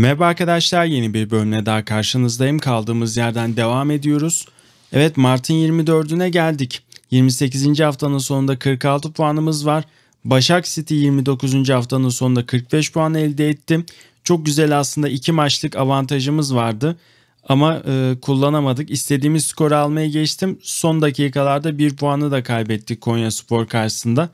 Merhaba arkadaşlar yeni bir bölümle daha karşınızdayım. Kaldığımız yerden devam ediyoruz. Evet Mart'ın 24'üne geldik. 28. haftanın sonunda 46 puanımız var. Başak City 29. haftanın sonunda 45 puan elde etti. Çok güzel aslında 2 maçlık avantajımız vardı. Ama e, kullanamadık. İstediğimiz skoru almaya geçtim. Son dakikalarda 1 puanı da kaybettik Konya Spor karşısında.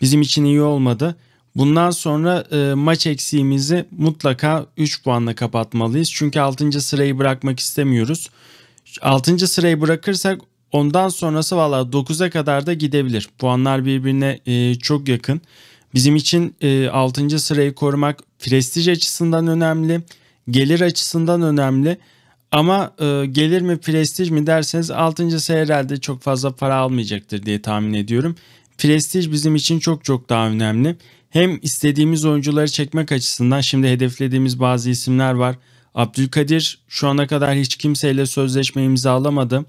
Bizim için iyi olmadı. Bundan sonra e, maç eksiğimizi mutlaka 3 puanla kapatmalıyız. Çünkü 6. sırayı bırakmak istemiyoruz. 6. sırayı bırakırsak ondan sonrası valla 9'a kadar da gidebilir. Puanlar birbirine e, çok yakın. Bizim için e, 6. sırayı korumak prestij açısından önemli, gelir açısından önemli. Ama e, gelir mi prestij mi derseniz 6. sıra herhalde çok fazla para almayacaktır diye tahmin ediyorum. Prestij bizim için çok çok daha önemli hem istediğimiz oyuncuları çekmek açısından şimdi hedeflediğimiz bazı isimler var. Abdülkadir şu ana kadar hiç kimseyle sözleşme imzalamadı.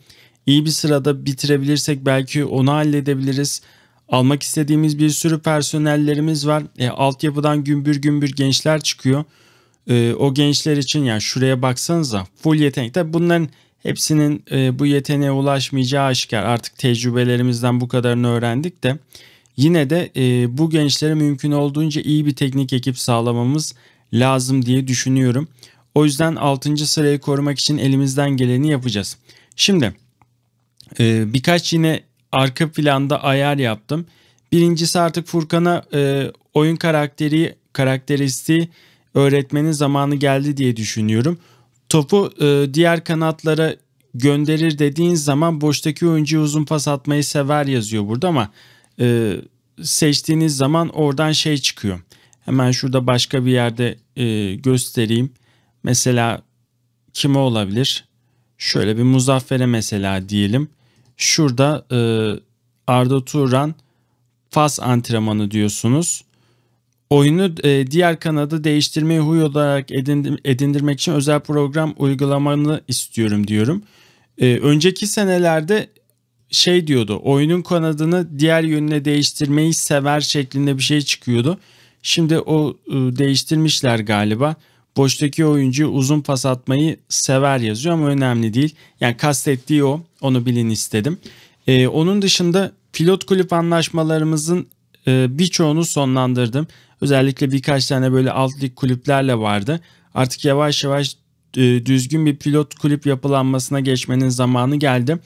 İyi bir sırada bitirebilirsek belki onu halledebiliriz. Almak istediğimiz bir sürü personellerimiz var. E, altyapıdan gümbür gümbür gençler çıkıyor. E, o gençler için yani şuraya baksanıza full yetenek. Tabi bunların hepsinin e, bu yeteneğe ulaşmayacağı aşikar. Artık tecrübelerimizden bu kadarını öğrendik de. Yine de e, bu gençlere mümkün olduğunca iyi bir teknik ekip sağlamamız lazım diye düşünüyorum. O yüzden 6. sırayı korumak için elimizden geleni yapacağız. Şimdi e, birkaç yine arka planda ayar yaptım. Birincisi artık Furkan'a e, oyun karakteri karakteristiği öğretmenin zamanı geldi diye düşünüyorum. Topu e, diğer kanatlara gönderir dediğin zaman boştaki oyuncuya uzun pas atmayı sever yazıyor burada ama e, seçtiğiniz zaman oradan şey çıkıyor. Hemen şurada başka bir yerde e, göstereyim. Mesela kime olabilir? Şöyle bir Muzaffer'e mesela diyelim. Şurada e, Arda Turan Fas antrenmanı diyorsunuz. Oyunu e, diğer kanadı değiştirmeyi huy olarak edindirmek için özel program uygulamanı istiyorum diyorum. E, önceki senelerde şey diyordu. Oyunun kanadını diğer yönüne değiştirmeyi sever şeklinde bir şey çıkıyordu. Şimdi o e, değiştirmişler galiba. Boştaki oyuncu uzun pas atmayı sever yazıyor ama önemli değil. Yani kastettiği o. Onu bilin istedim. Ee, onun dışında pilot kulüp anlaşmalarımızın e, birçoğunu sonlandırdım. Özellikle birkaç tane böyle alt lig kulüplerle vardı. Artık yavaş yavaş e, düzgün bir pilot kulüp yapılanmasına geçmenin zamanı geldi.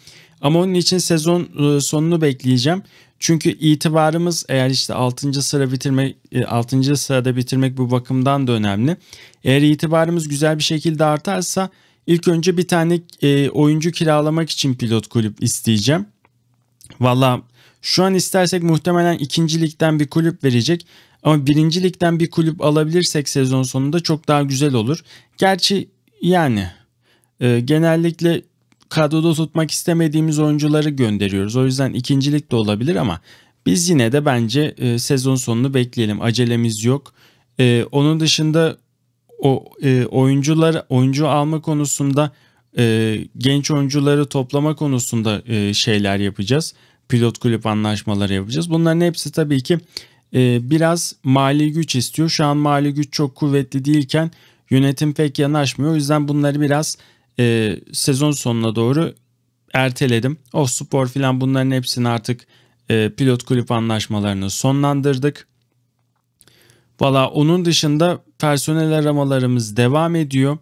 Ama onun için sezon e, sonunu bekleyeceğim. Çünkü itibarımız eğer işte 6. sıra bitirmek 6. E, sırada bitirmek bu bakımdan da önemli. Eğer itibarımız güzel bir şekilde artarsa ilk önce bir tane e, oyuncu kiralamak için pilot kulüp isteyeceğim. Valla şu an istersek muhtemelen ikincilikten bir kulüp verecek. Ama birincilikten bir kulüp alabilirsek sezon sonunda çok daha güzel olur. Gerçi yani e, genellikle kadroda tutmak istemediğimiz oyuncuları gönderiyoruz. O yüzden ikincilik de olabilir ama biz yine de bence e, sezon sonunu bekleyelim. Acelemiz yok. E, onun dışında o e, oyuncular oyuncu alma konusunda e, genç oyuncuları toplama konusunda e, şeyler yapacağız. Pilot kulüp anlaşmaları yapacağız. Bunların hepsi tabii ki e, biraz mali güç istiyor. Şu an mali güç çok kuvvetli değilken yönetim pek yanaşmıyor. O yüzden bunları biraz e, sezon sonuna doğru erteledim. O spor filan bunların hepsini artık e, pilot kulüp anlaşmalarını sonlandırdık. Valla onun dışında personel aramalarımız devam ediyor.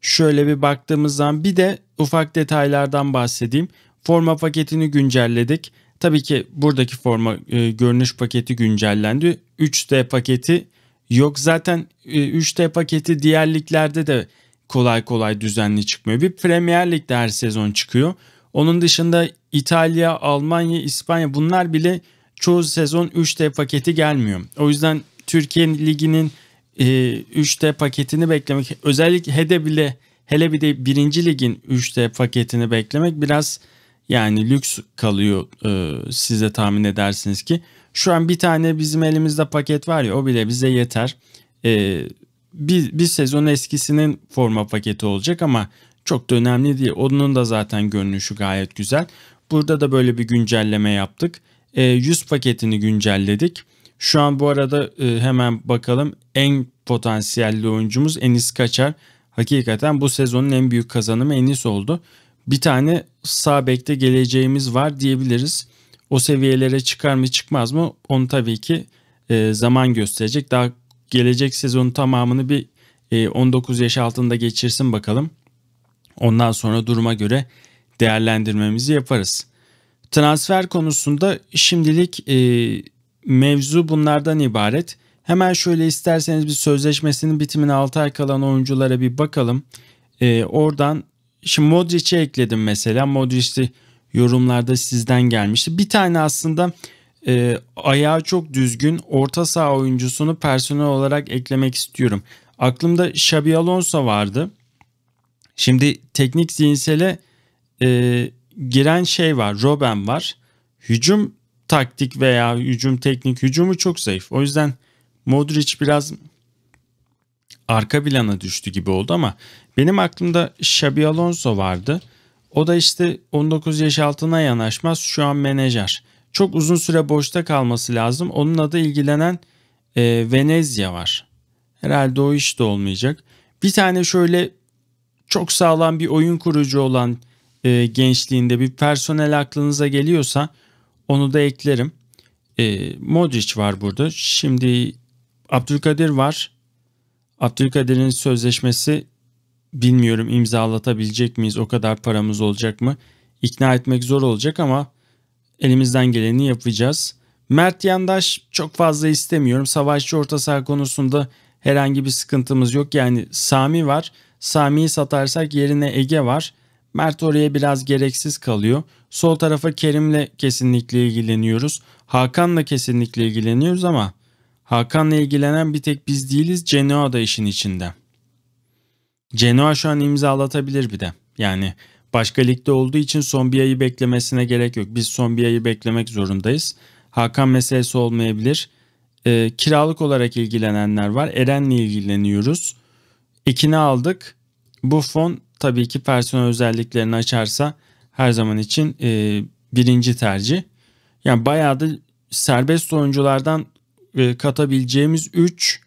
Şöyle bir baktığımız zaman bir de ufak detaylardan bahsedeyim. Forma paketini güncelledik. Tabii ki buradaki forma e, görünüş paketi güncellendi. 3D paketi yok. Zaten e, 3D paketi diğerliklerde de kolay kolay düzenli çıkmıyor. Bir Premier Lig'de her sezon çıkıyor. Onun dışında İtalya, Almanya, İspanya bunlar bile çoğu sezon 3D paketi gelmiyor. O yüzden Türkiye Ligi'nin e, 3D paketini beklemek özellikle HED'e bile hele bir de 1. Lig'in 3D paketini beklemek biraz yani lüks kalıyor e, size tahmin edersiniz ki. Şu an bir tane bizim elimizde paket var ya o bile bize yeter. E, bir, bir sezon eskisinin forma paketi olacak ama çok da önemli değil. Onun da zaten görünüşü gayet güzel. Burada da böyle bir güncelleme yaptık. E, 100 paketini güncelledik. Şu an bu arada e, hemen bakalım en potansiyelli oyuncumuz Enis Kaçar. Hakikaten bu sezonun en büyük kazanımı Enis oldu. Bir tane sağ bekte geleceğimiz var diyebiliriz. O seviyelere çıkar mı çıkmaz mı onu tabii ki e, zaman gösterecek. Daha gelecek sezonun tamamını bir 19 e, yaş altında geçirsin bakalım. Ondan sonra duruma göre değerlendirmemizi yaparız. Transfer konusunda şimdilik e, mevzu bunlardan ibaret. Hemen şöyle isterseniz bir sözleşmesinin bitimine 6 ay kalan oyunculara bir bakalım. E, oradan şimdi Modric'i ekledim mesela. Modric'i yorumlarda sizden gelmişti. Bir tane aslında e, ayağı çok düzgün orta saha oyuncusunu personel olarak eklemek istiyorum. Aklımda Xabi Alonso vardı. Şimdi teknik zihinsele e, giren şey var. Robben var. Hücum taktik veya hücum teknik hücumu çok zayıf. O yüzden Modric biraz arka plana düştü gibi oldu ama benim aklımda Xabi Alonso vardı. O da işte 19 yaş altına yanaşmaz şu an menajer çok uzun süre boşta kalması lazım. Onunla da ilgilenen e, Venezia var. Herhalde o iş de olmayacak. Bir tane şöyle çok sağlam bir oyun kurucu olan e, gençliğinde bir personel aklınıza geliyorsa onu da eklerim. E, Modric var burada. Şimdi Abdülkadir var. Abdülkadir'in sözleşmesi bilmiyorum imzalatabilecek miyiz? O kadar paramız olacak mı? İkna etmek zor olacak ama elimizden geleni yapacağız. Mert Yandaş çok fazla istemiyorum. Savaşçı orta saha konusunda herhangi bir sıkıntımız yok. Yani Sami var. Sami'yi satarsak yerine Ege var. Mert oraya biraz gereksiz kalıyor. Sol tarafa Kerim'le kesinlikle ilgileniyoruz. Hakan'la kesinlikle ilgileniyoruz ama Hakan'la ilgilenen bir tek biz değiliz. Genoa da işin içinde. Genoa şu an imzalatabilir bir de. Yani Başka ligde olduğu için Sombiya'yı beklemesine gerek yok. Biz Sombiya'yı beklemek zorundayız. Hakan meselesi olmayabilir. E, kiralık olarak ilgilenenler var. Eren'le ilgileniyoruz. İkini aldık. Bu fon tabii ki personel özelliklerini açarsa her zaman için e, birinci tercih. Yani bayağı da serbest oyunculardan e, katabileceğimiz 3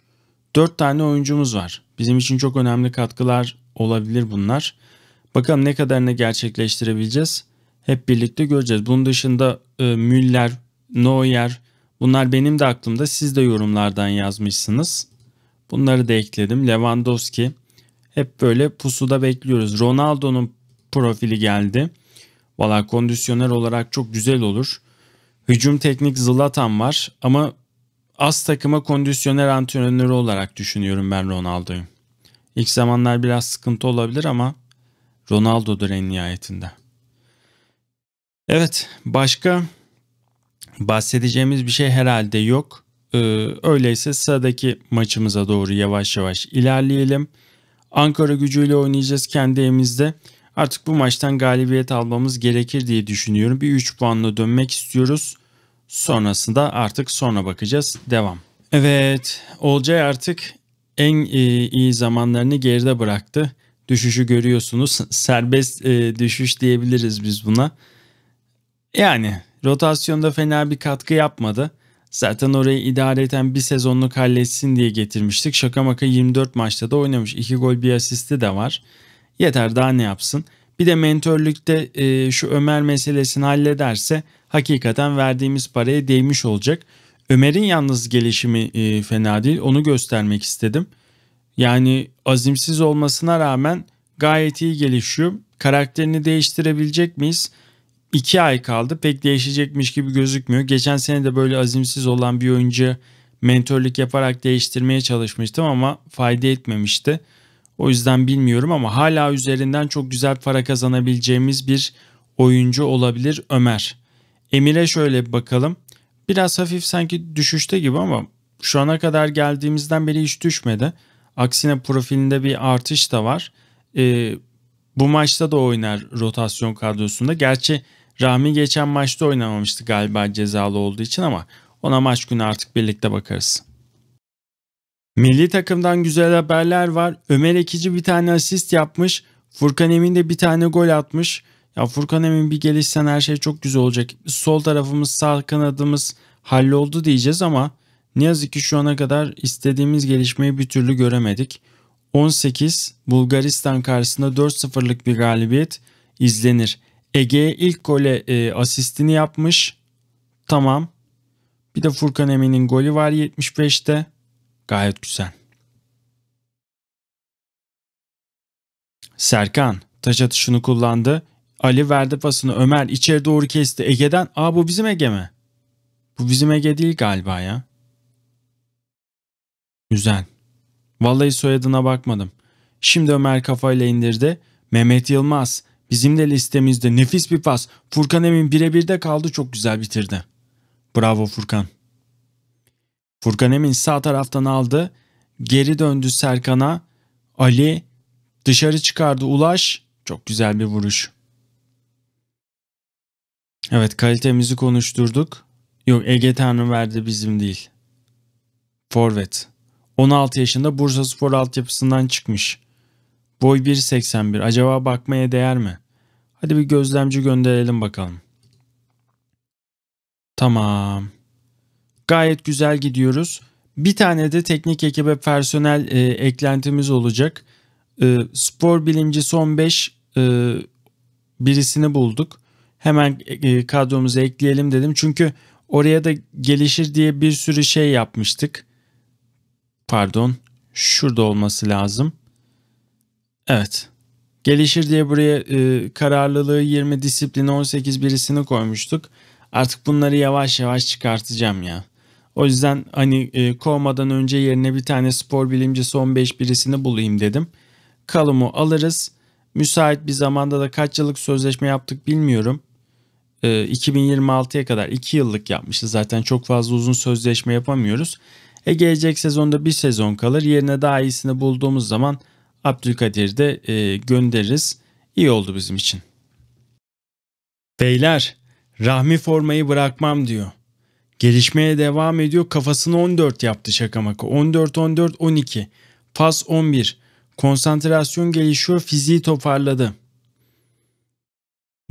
4 tane oyuncumuz var. Bizim için çok önemli katkılar olabilir bunlar. Bakalım ne kadarını gerçekleştirebileceğiz. Hep birlikte göreceğiz. Bunun dışında e, Müller, Neuer bunlar benim de aklımda. Siz de yorumlardan yazmışsınız. Bunları da ekledim. Lewandowski hep böyle pusuda bekliyoruz. Ronaldo'nun profili geldi. Valla kondisyoner olarak çok güzel olur. Hücum teknik Zlatan var ama az takıma kondisyoner antrenörü olarak düşünüyorum ben Ronaldo'yu. İlk zamanlar biraz sıkıntı olabilir ama Ronaldo'dur en nihayetinde. Evet başka bahsedeceğimiz bir şey herhalde yok. Ee, öyleyse sıradaki maçımıza doğru yavaş yavaş ilerleyelim. Ankara gücüyle oynayacağız kendi evimizde. Artık bu maçtan galibiyet almamız gerekir diye düşünüyorum. Bir 3 puanla dönmek istiyoruz. Sonrasında artık sonra bakacağız. Devam. Evet Olcay artık en e, iyi zamanlarını geride bıraktı düşüşü görüyorsunuz. Serbest e, düşüş diyebiliriz biz buna. Yani rotasyonda fena bir katkı yapmadı. Zaten orayı idare eden bir sezonluk halletsin diye getirmiştik. Şaka maka 24 maçta da oynamış. 2 gol bir asisti de var. Yeter daha ne yapsın. Bir de mentörlükte e, şu Ömer meselesini hallederse hakikaten verdiğimiz paraya değmiş olacak. Ömer'in yalnız gelişimi e, fena değil. Onu göstermek istedim. Yani azimsiz olmasına rağmen gayet iyi gelişiyor. Karakterini değiştirebilecek miyiz? İki ay kaldı. Pek değişecekmiş gibi gözükmüyor. Geçen sene de böyle azimsiz olan bir oyuncu mentorluk yaparak değiştirmeye çalışmıştım ama fayda etmemişti. O yüzden bilmiyorum ama hala üzerinden çok güzel para kazanabileceğimiz bir oyuncu olabilir Ömer. Emir'e şöyle bakalım. Biraz hafif sanki düşüşte gibi ama şu ana kadar geldiğimizden beri hiç düşmedi. Aksine profilinde bir artış da var. E, bu maçta da oynar rotasyon kadrosunda. Gerçi Rahmi geçen maçta oynamamıştı galiba cezalı olduğu için ama ona maç günü artık birlikte bakarız. Milli takımdan güzel haberler var. Ömer Ekici bir tane asist yapmış. Furkan Emin de bir tane gol atmış. Ya Furkan Emin bir gelişsen her şey çok güzel olacak. Sol tarafımız sağ kanadımız halloldu diyeceğiz ama ne yazık ki şu ana kadar istediğimiz gelişmeyi bir türlü göremedik. 18 Bulgaristan karşısında 4-0'lık bir galibiyet izlenir. Ege ilk gole e, asistini yapmış. Tamam. Bir de Furkan Emin'in golü var 75'te. Gayet güzel. Serkan taç atışını kullandı. Ali verdi pasını Ömer içeri doğru kesti. Ege'den. Aa bu bizim Ege mi? Bu bizim Ege değil galiba ya. Güzel. Vallahi soyadına bakmadım. Şimdi Ömer kafayla indirdi. Mehmet Yılmaz. Bizim de listemizde nefis bir pas. Furkan Emin birebir de kaldı çok güzel bitirdi. Bravo Furkan. Furkan Emin sağ taraftan aldı. Geri döndü Serkan'a. Ali dışarı çıkardı Ulaş. Çok güzel bir vuruş. Evet kalitemizi konuşturduk. Yok Ege Tanrı verdi bizim değil. Forvet. 16 yaşında Bursa Spor altyapısından çıkmış. Boy 1.81 acaba bakmaya değer mi? Hadi bir gözlemci gönderelim bakalım. Tamam. Gayet güzel gidiyoruz. Bir tane de teknik ekibe personel e, eklentimiz olacak. E, spor bilimcisi 15 e, birisini bulduk. Hemen e, kadromuza ekleyelim dedim. Çünkü oraya da gelişir diye bir sürü şey yapmıştık. Pardon. Şurada olması lazım. Evet. Gelişir diye buraya e, kararlılığı 20, disiplini 18 birisini koymuştuk. Artık bunları yavaş yavaş çıkartacağım ya. O yüzden hani e, kovmadan önce yerine bir tane spor bilimcisi 15 birisini bulayım dedim. Kalımı alırız. Müsait bir zamanda da kaç yıllık sözleşme yaptık bilmiyorum. E, 2026'ya kadar 2 yıllık yapmışız zaten çok fazla uzun sözleşme yapamıyoruz. E gelecek sezonda bir sezon kalır. Yerine daha iyisini bulduğumuz zaman Abdülkadir'i de e, göndeririz. İyi oldu bizim için. Beyler Rahmi formayı bırakmam diyor. Gelişmeye devam ediyor. Kafasını 14 yaptı şakamaka. 14 14 12. Pas 11. Konsantrasyon gelişiyor. Fiziği toparladı.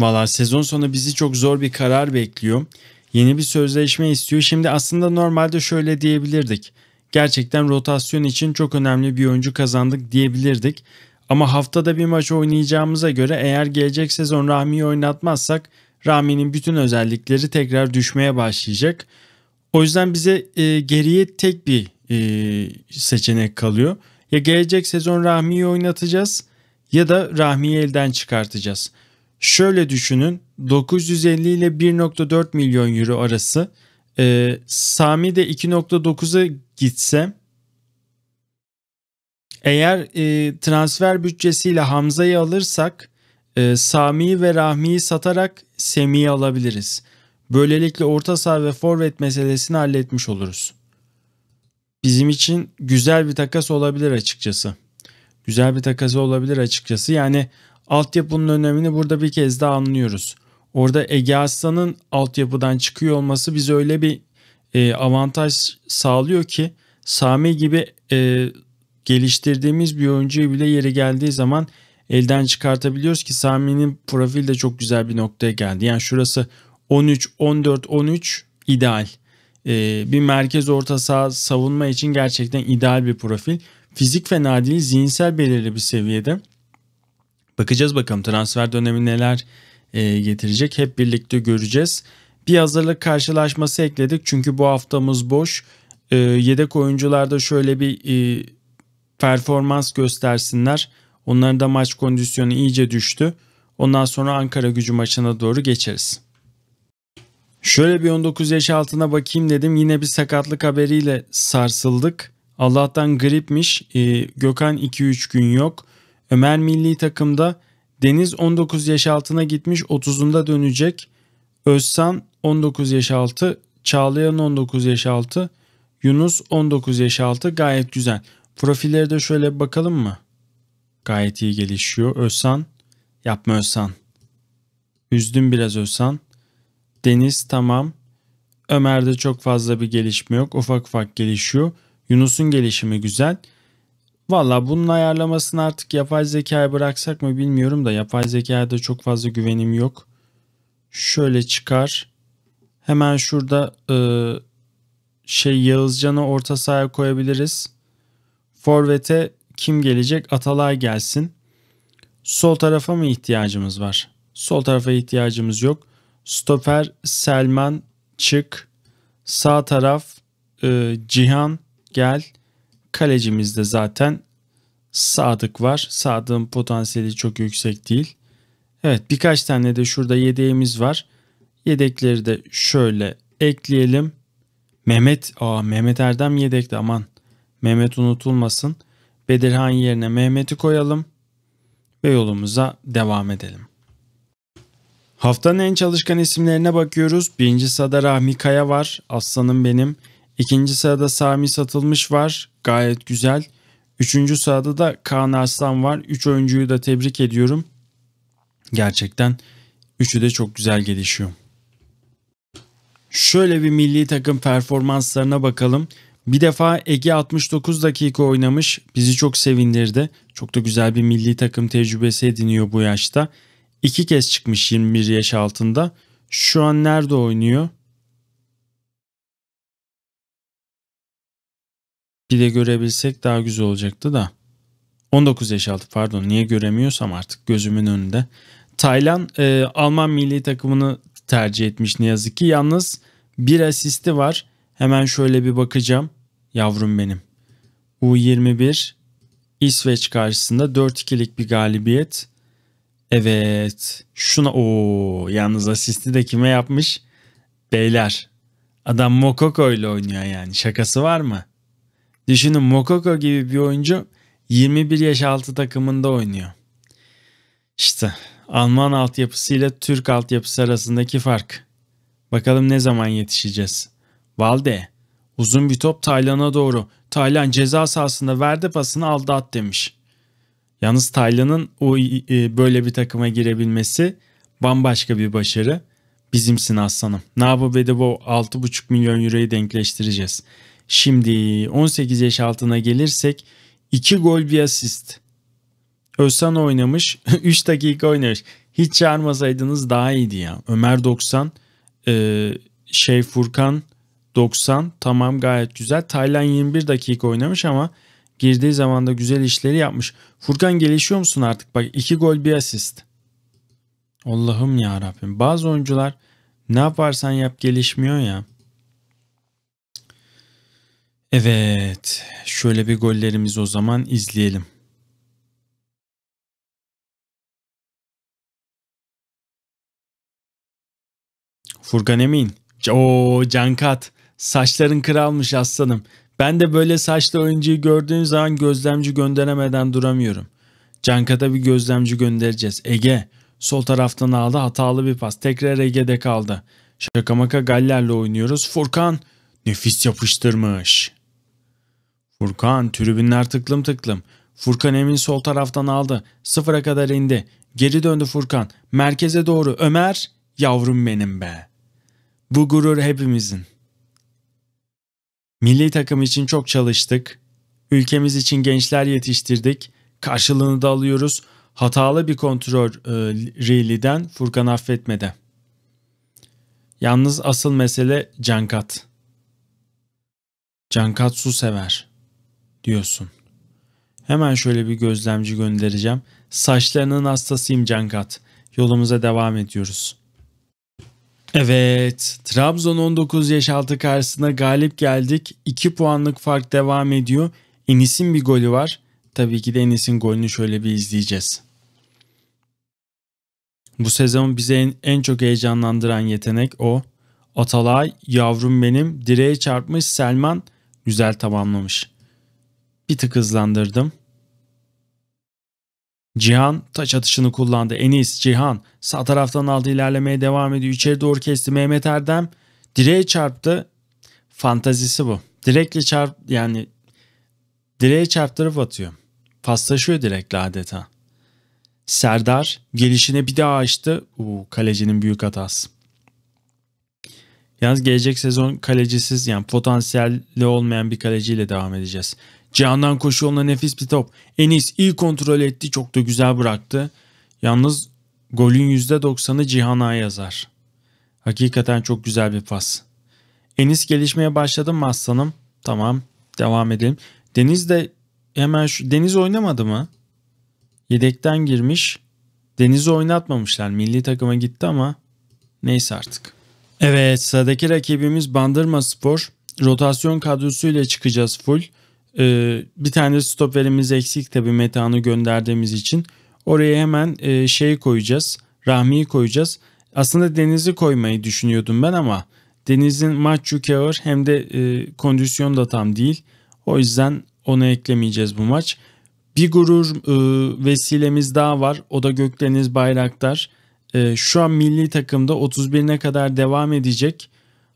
Valla sezon sonu bizi çok zor bir karar bekliyor. Yeni bir sözleşme istiyor. Şimdi aslında normalde şöyle diyebilirdik. Gerçekten rotasyon için çok önemli bir oyuncu kazandık diyebilirdik. Ama haftada bir maç oynayacağımıza göre eğer gelecek sezon Rahmi'yi oynatmazsak Rahmi'nin bütün özellikleri tekrar düşmeye başlayacak. O yüzden bize e, geriye tek bir e, seçenek kalıyor. Ya gelecek sezon Rahmi'yi oynatacağız ya da Rahmi'yi elden çıkartacağız. Şöyle düşünün 950 ile 1.4 milyon euro arası. Ee, Sami de 2.9'a gitse eğer e, transfer bütçesiyle Hamza'yı alırsak e, Sami'yi ve Rahmi'yi satarak Semih'i alabiliriz. Böylelikle orta saha ve forvet meselesini halletmiş oluruz. Bizim için güzel bir takas olabilir açıkçası. Güzel bir takas olabilir açıkçası. Yani altyapının önemini burada bir kez daha anlıyoruz. Orada Ege Aslan'ın altyapıdan çıkıyor olması bize öyle bir e, avantaj sağlıyor ki Sami gibi e, geliştirdiğimiz bir oyuncuyu bile yeri geldiği zaman elden çıkartabiliyoruz ki Sami'nin profil de çok güzel bir noktaya geldi. Yani şurası 13, 14, 13 ideal. Ee, bir merkez orta saha savunma için gerçekten ideal bir profil. Fizik fena değil, zihinsel belirli bir seviyede. Bakacağız bakalım transfer dönemi neler e, getirecek hep birlikte göreceğiz. Bir hazırlık karşılaşması ekledik çünkü bu haftamız boş. E, yedek oyuncularda şöyle bir e, performans göstersinler. Onların da maç kondisyonu iyice düştü. Ondan sonra Ankara gücü maçına doğru geçeriz. Şöyle bir 19 yaş altına bakayım dedim. Yine bir sakatlık haberiyle sarsıldık. Allah'tan gripmiş. E, Gökhan 2-3 gün yok. Ömer milli takımda Deniz 19 yaş altına gitmiş 30'unda dönecek. Özsan 19 yaş altı, Çağlayan 19 yaş altı, Yunus 19 yaş altı gayet güzel. Profilleri de şöyle bakalım mı? Gayet iyi gelişiyor. Özsan yapma Özsan. Üzdüm biraz Özsan. Deniz tamam. Ömer'de çok fazla bir gelişme yok. Ufak ufak gelişiyor. Yunus'un gelişimi güzel. Valla bunun ayarlamasını artık yapay zekaya bıraksak mı bilmiyorum da yapay zekaya da çok fazla güvenim yok. Şöyle çıkar. Hemen şurada e, şey Yağızcan'ı orta sahaya koyabiliriz. Forvet'e kim gelecek? Atalay gelsin. Sol tarafa mı ihtiyacımız var? Sol tarafa ihtiyacımız yok. Stoper Selman çık. Sağ taraf e, Cihan gel. Kalecimizde zaten Sadık var. Sadık'ın potansiyeli çok yüksek değil. Evet birkaç tane de şurada yedeğimiz var. Yedekleri de şöyle ekleyelim. Mehmet, aa Mehmet Erdem yedekti aman. Mehmet unutulmasın. Bedirhan yerine Mehmet'i koyalım ve yolumuza devam edelim. Haftanın en çalışkan isimlerine bakıyoruz. Birinci Sada Rahmi Kaya var. Aslanım benim. İkinci sırada Sami Satılmış var. Gayet güzel. Üçüncü sırada da Kaan Arslan var. Üç oyuncuyu da tebrik ediyorum. Gerçekten üçü de çok güzel gelişiyor. Şöyle bir milli takım performanslarına bakalım. Bir defa Ege 69 dakika oynamış. Bizi çok sevindirdi. Çok da güzel bir milli takım tecrübesi ediniyor bu yaşta. İki kez çıkmış 21 yaş altında. Şu an nerede oynuyor? Bir de görebilsek daha güzel olacaktı da. 19 yaş altı pardon niye göremiyorsam artık gözümün önünde. Taylan e, Alman milli takımını tercih etmiş ne yazık ki. Yalnız bir asisti var. Hemen şöyle bir bakacağım. Yavrum benim. U21 İsveç karşısında 4-2'lik bir galibiyet. Evet. Şuna o yalnız asisti de kime yapmış? Beyler. Adam Mokoko ile oynuyor yani. Şakası var mı? Düşünün Mokoko gibi bir oyuncu 21 yaş altı takımında oynuyor. İşte Alman altyapısı ile Türk altyapısı arasındaki fark. Bakalım ne zaman yetişeceğiz. Valde uzun bir top Taylan'a doğru. Taylan ceza sahasında verdi pasını aldı at demiş. Yalnız Taylan'ın o e, böyle bir takıma girebilmesi bambaşka bir başarı. Bizimsin aslanım. Nabo Bedebo 6,5 milyon euroyu denkleştireceğiz. Şimdi 18 yaş altına gelirsek 2 gol bir asist. Özsan oynamış 3 dakika oynamış. Hiç çağırmasaydınız daha iyiydi ya. Ömer 90 e, şey Furkan 90 tamam gayet güzel. Taylan 21 dakika oynamış ama girdiği zaman da güzel işleri yapmış. Furkan gelişiyor musun artık? Bak 2 gol bir asist. Allah'ım ya Rabbim. Bazı oyuncular ne yaparsan yap gelişmiyor ya. Evet, şöyle bir gollerimizi o zaman izleyelim. Furkan Emin. o Cankat. Saçların kralmış aslanım. Ben de böyle saçlı oyuncuyu gördüğün zaman gözlemci gönderemeden duramıyorum. Cankat'a bir gözlemci göndereceğiz. Ege. Sol taraftan aldı hatalı bir pas. Tekrar Ege'de kaldı. Şakamaka Galler'le oynuyoruz. Furkan nefis yapıştırmış. Furkan tribünler tıklım tıklım. Furkan Emin sol taraftan aldı. Sıfıra kadar indi. Geri döndü Furkan. Merkeze doğru. Ömer, yavrum benim be. Bu gurur hepimizin. Milli takım için çok çalıştık. Ülkemiz için gençler yetiştirdik. Karşılığını da alıyoruz. Hatalı bir kontrol e, Rili'den Furkan affetmedi. Yalnız asıl mesele Cankat. Cankat su sever diyorsun. Hemen şöyle bir gözlemci göndereceğim. Saçlarının hastasıyım Cankat. Yolumuza devam ediyoruz. Evet, Trabzon 19 yaş altı karşısında galip geldik. 2 puanlık fark devam ediyor. Enis'in bir golü var. Tabii ki de Enis'in golünü şöyle bir izleyeceğiz. Bu sezon bize en, en çok heyecanlandıran yetenek o. Atalay, yavrum benim, direğe çarpmış Selman güzel tamamlamış bir tık hızlandırdım. Cihan taç atışını kullandı. Enis, Cihan sağ taraftan aldı ilerlemeye devam ediyor. İçeri doğru kesti Mehmet Erdem. Direğe çarptı. Fantazisi bu. Direkle çarp yani direğe çarptırıp atıyor. Paslaşıyor direkle adeta. Serdar gelişine bir daha açtı. Uu, kalecinin büyük hatası. Yalnız gelecek sezon kalecisiz yani potansiyelli olmayan bir kaleciyle devam edeceğiz. Cihan'dan koşu yoluna nefis bir top. Enis iyi kontrol etti. Çok da güzel bıraktı. Yalnız golün %90'ı Cihan'a yazar. Hakikaten çok güzel bir pas. Enis gelişmeye başladı mı aslanım? Tamam. Devam edelim. Deniz de hemen şu... Deniz oynamadı mı? Yedekten girmiş. Deniz'i oynatmamışlar. Milli takıma gitti ama neyse artık. Evet sıradaki rakibimiz Bandırma Spor. Rotasyon kadrosuyla çıkacağız full. Ee, bir tane stoperimiz eksik tabi metanı gönderdiğimiz için. Oraya hemen e, şey koyacağız. Rahmi'yi koyacağız. Aslında Deniz'i koymayı düşünüyordum ben ama Deniz'in maç yükü ağır hem de e, kondisyon da tam değil. O yüzden onu eklemeyeceğiz bu maç. Bir gurur e, vesilemiz daha var. O da Gökdeniz Bayraktar. E, şu an milli takımda 31'ine kadar devam edecek.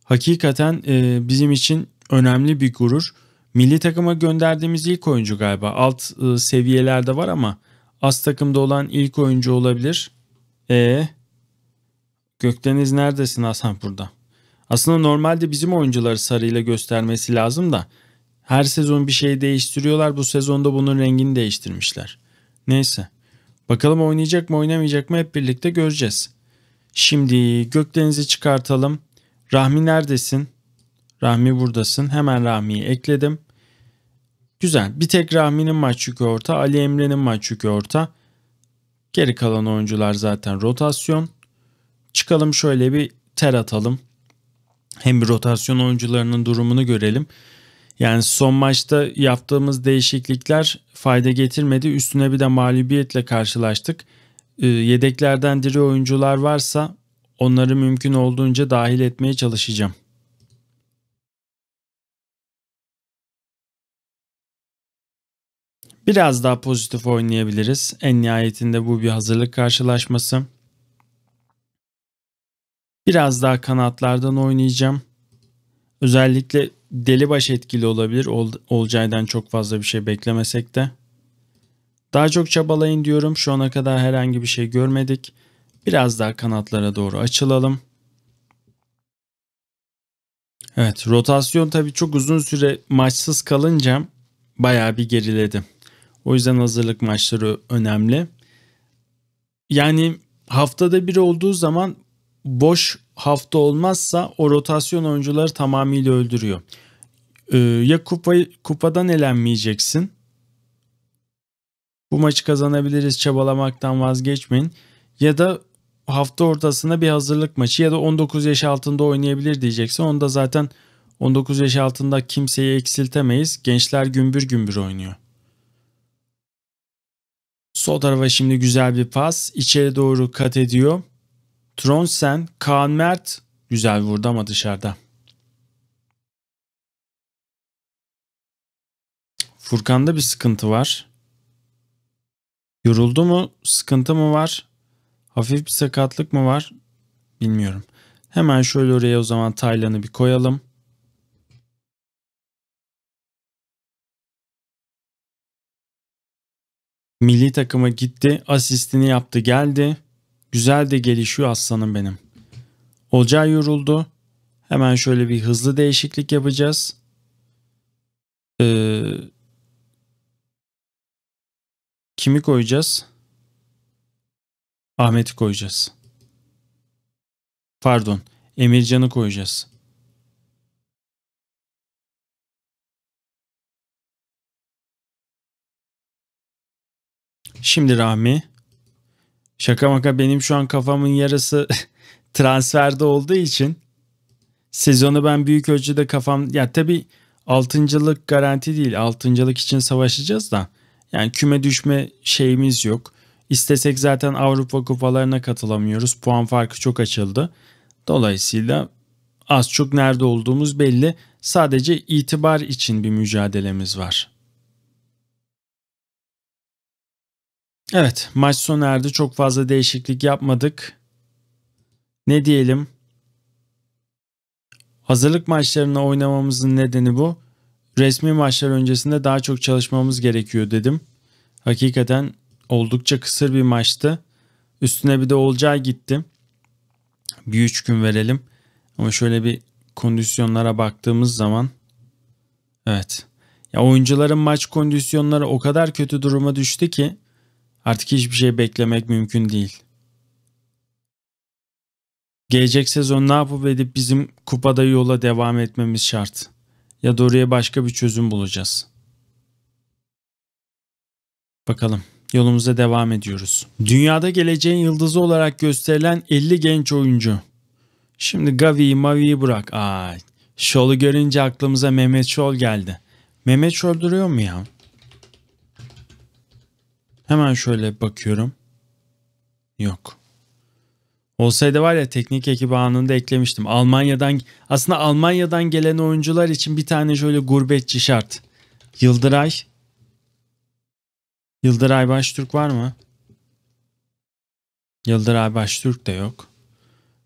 Hakikaten e, bizim için önemli bir gurur. Milli takıma gönderdiğimiz ilk oyuncu galiba. Alt e, seviyelerde var ama az takımda olan ilk oyuncu olabilir. E Gökdeniz neredesin Hasan burada? Aslında normalde bizim oyuncuları sarıyla göstermesi lazım da her sezon bir şey değiştiriyorlar. Bu sezonda bunun rengini değiştirmişler. Neyse. Bakalım oynayacak mı oynamayacak mı hep birlikte göreceğiz. Şimdi Gökdeniz'i çıkartalım. Rahmi neredesin? Rahmi buradasın. Hemen Rahmi'yi ekledim. Güzel. Bir tek Rahmi'nin maç yükü orta. Ali Emre'nin maç yükü orta. Geri kalan oyuncular zaten rotasyon. Çıkalım şöyle bir ter atalım. Hem bir rotasyon oyuncularının durumunu görelim. Yani son maçta yaptığımız değişiklikler fayda getirmedi. Üstüne bir de mağlubiyetle karşılaştık. Ee, yedeklerden diri oyuncular varsa onları mümkün olduğunca dahil etmeye çalışacağım. Biraz daha pozitif oynayabiliriz. En nihayetinde bu bir hazırlık karşılaşması. Biraz daha kanatlardan oynayacağım. Özellikle deli baş etkili olabilir. Ol, Olcay'dan çok fazla bir şey beklemesek de. Daha çok çabalayın diyorum. Şu ana kadar herhangi bir şey görmedik. Biraz daha kanatlara doğru açılalım. Evet rotasyon tabii çok uzun süre maçsız kalınca bayağı bir geriledi. O yüzden hazırlık maçları önemli. Yani haftada bir olduğu zaman boş hafta olmazsa o rotasyon oyuncuları tamamıyla öldürüyor. Ee, ya kupayı, kupadan elenmeyeceksin. Bu maçı kazanabiliriz çabalamaktan vazgeçmeyin. Ya da hafta ortasına bir hazırlık maçı ya da 19 yaş altında oynayabilir diyeceksin. Onda zaten 19 yaş altında kimseyi eksiltemeyiz. Gençler gümbür gümbür oynuyor. Sol tarafa şimdi güzel bir pas. İçeri doğru kat ediyor. Tronsen, Kaan Mert güzel vurdu ama dışarıda. Furkan'da bir sıkıntı var. Yoruldu mu? Sıkıntı mı var? Hafif bir sakatlık mı var? Bilmiyorum. Hemen şöyle oraya o zaman Taylan'ı bir koyalım. Milli takıma gitti, asistini yaptı, geldi. Güzel de gelişiyor aslanım benim. Olcay yoruldu. Hemen şöyle bir hızlı değişiklik yapacağız. Ee, kimi koyacağız? Ahmet'i koyacağız. Pardon, Emircan'ı koyacağız. Şimdi Rahmi. Şaka maka benim şu an kafamın yarısı transferde olduğu için sezonu ben büyük ölçüde kafam... Ya tabii altıncılık garanti değil. Altıncılık için savaşacağız da. Yani küme düşme şeyimiz yok. İstesek zaten Avrupa kupalarına katılamıyoruz. Puan farkı çok açıldı. Dolayısıyla az çok nerede olduğumuz belli. Sadece itibar için bir mücadelemiz var. Evet maç sona erdi. Çok fazla değişiklik yapmadık. Ne diyelim? Hazırlık maçlarına oynamamızın nedeni bu. Resmi maçlar öncesinde daha çok çalışmamız gerekiyor dedim. Hakikaten oldukça kısır bir maçtı. Üstüne bir de Olcay gitti. Bir üç gün verelim. Ama şöyle bir kondisyonlara baktığımız zaman evet. Ya oyuncuların maç kondisyonları o kadar kötü duruma düştü ki Artık hiçbir şey beklemek mümkün değil. Gelecek sezon ne yapıp edip bizim kupada yola devam etmemiz şart. Ya da oraya başka bir çözüm bulacağız. Bakalım yolumuza devam ediyoruz. Dünyada geleceğin yıldızı olarak gösterilen 50 genç oyuncu. Şimdi Gavi'yi Mavi'yi bırak. Ay, Şol'u görünce aklımıza Mehmet Şol geldi. Mehmet Şol duruyor mu ya? Hemen şöyle bakıyorum. Yok. Olsaydı var ya teknik ekibi anında eklemiştim. Almanya'dan aslında Almanya'dan gelen oyuncular için bir tane şöyle gurbetçi şart. Yıldıray. Yıldıray Baştürk var mı? Yıldıray Baştürk de yok.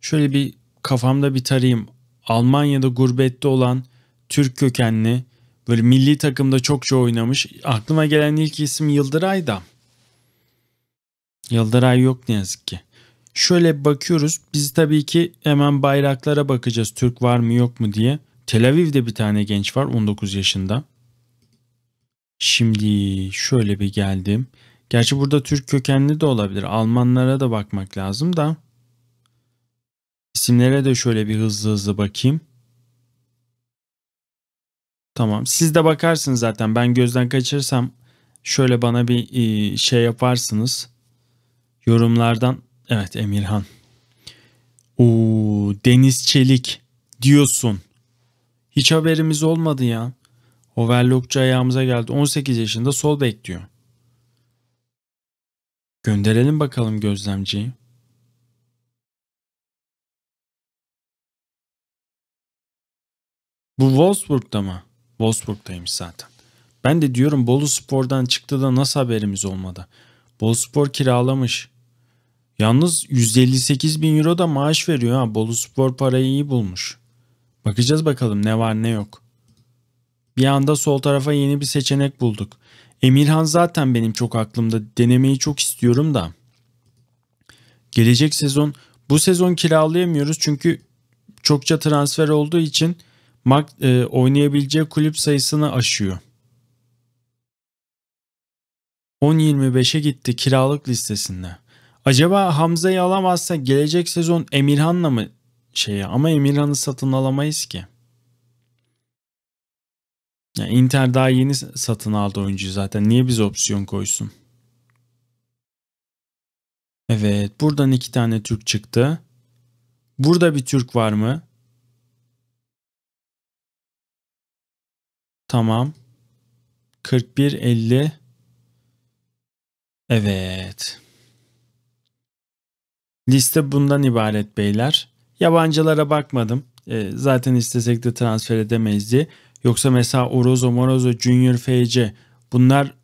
Şöyle bir kafamda bir tarayayım. Almanya'da gurbette olan Türk kökenli böyle milli takımda çokça oynamış. Aklıma gelen ilk isim Yıldıray da. Yıldıray yok ne yazık ki. Şöyle bakıyoruz. Biz tabii ki hemen bayraklara bakacağız. Türk var mı yok mu diye. Tel Aviv'de bir tane genç var 19 yaşında. Şimdi şöyle bir geldim. Gerçi burada Türk kökenli de olabilir. Almanlara da bakmak lazım da. İsimlere de şöyle bir hızlı hızlı bakayım. Tamam. Siz de bakarsınız zaten. Ben gözden kaçırsam şöyle bana bir e, şey yaparsınız. Yorumlardan evet Emirhan. o Deniz Çelik diyorsun. Hiç haberimiz olmadı ya. Overlockçu ayağımıza geldi. 18 yaşında sol bek diyor. Gönderelim bakalım gözlemciyi. Bu Wolfsburg'da mı? Wolfsburg'daymış zaten. Ben de diyorum Bolu Spor'dan çıktı da nasıl haberimiz olmadı? Bolu Spor kiralamış. Yalnız 158 bin euro da maaş veriyor ha. Bolu Spor parayı iyi bulmuş. Bakacağız bakalım ne var ne yok. Bir anda sol tarafa yeni bir seçenek bulduk. Emirhan zaten benim çok aklımda. Denemeyi çok istiyorum da. Gelecek sezon bu sezon kiralayamıyoruz çünkü çokça transfer olduğu için Mark, e, oynayabileceği kulüp sayısını aşıyor. 10-25'e gitti kiralık listesinde. Acaba Hamza'yı alamazsa gelecek sezon Emirhan'la mı şeyi ama Emirhan'ı satın alamayız ki. Yani Inter daha yeni satın aldı oyuncuyu zaten. Niye biz opsiyon koysun? Evet buradan iki tane Türk çıktı. Burada bir Türk var mı? Tamam. 41 50 Evet. Liste bundan ibaret beyler. Yabancılara bakmadım. E, zaten istesek de transfer edemeyiz diye. Yoksa mesela Orozo, Morozo, Junior, FC bunlar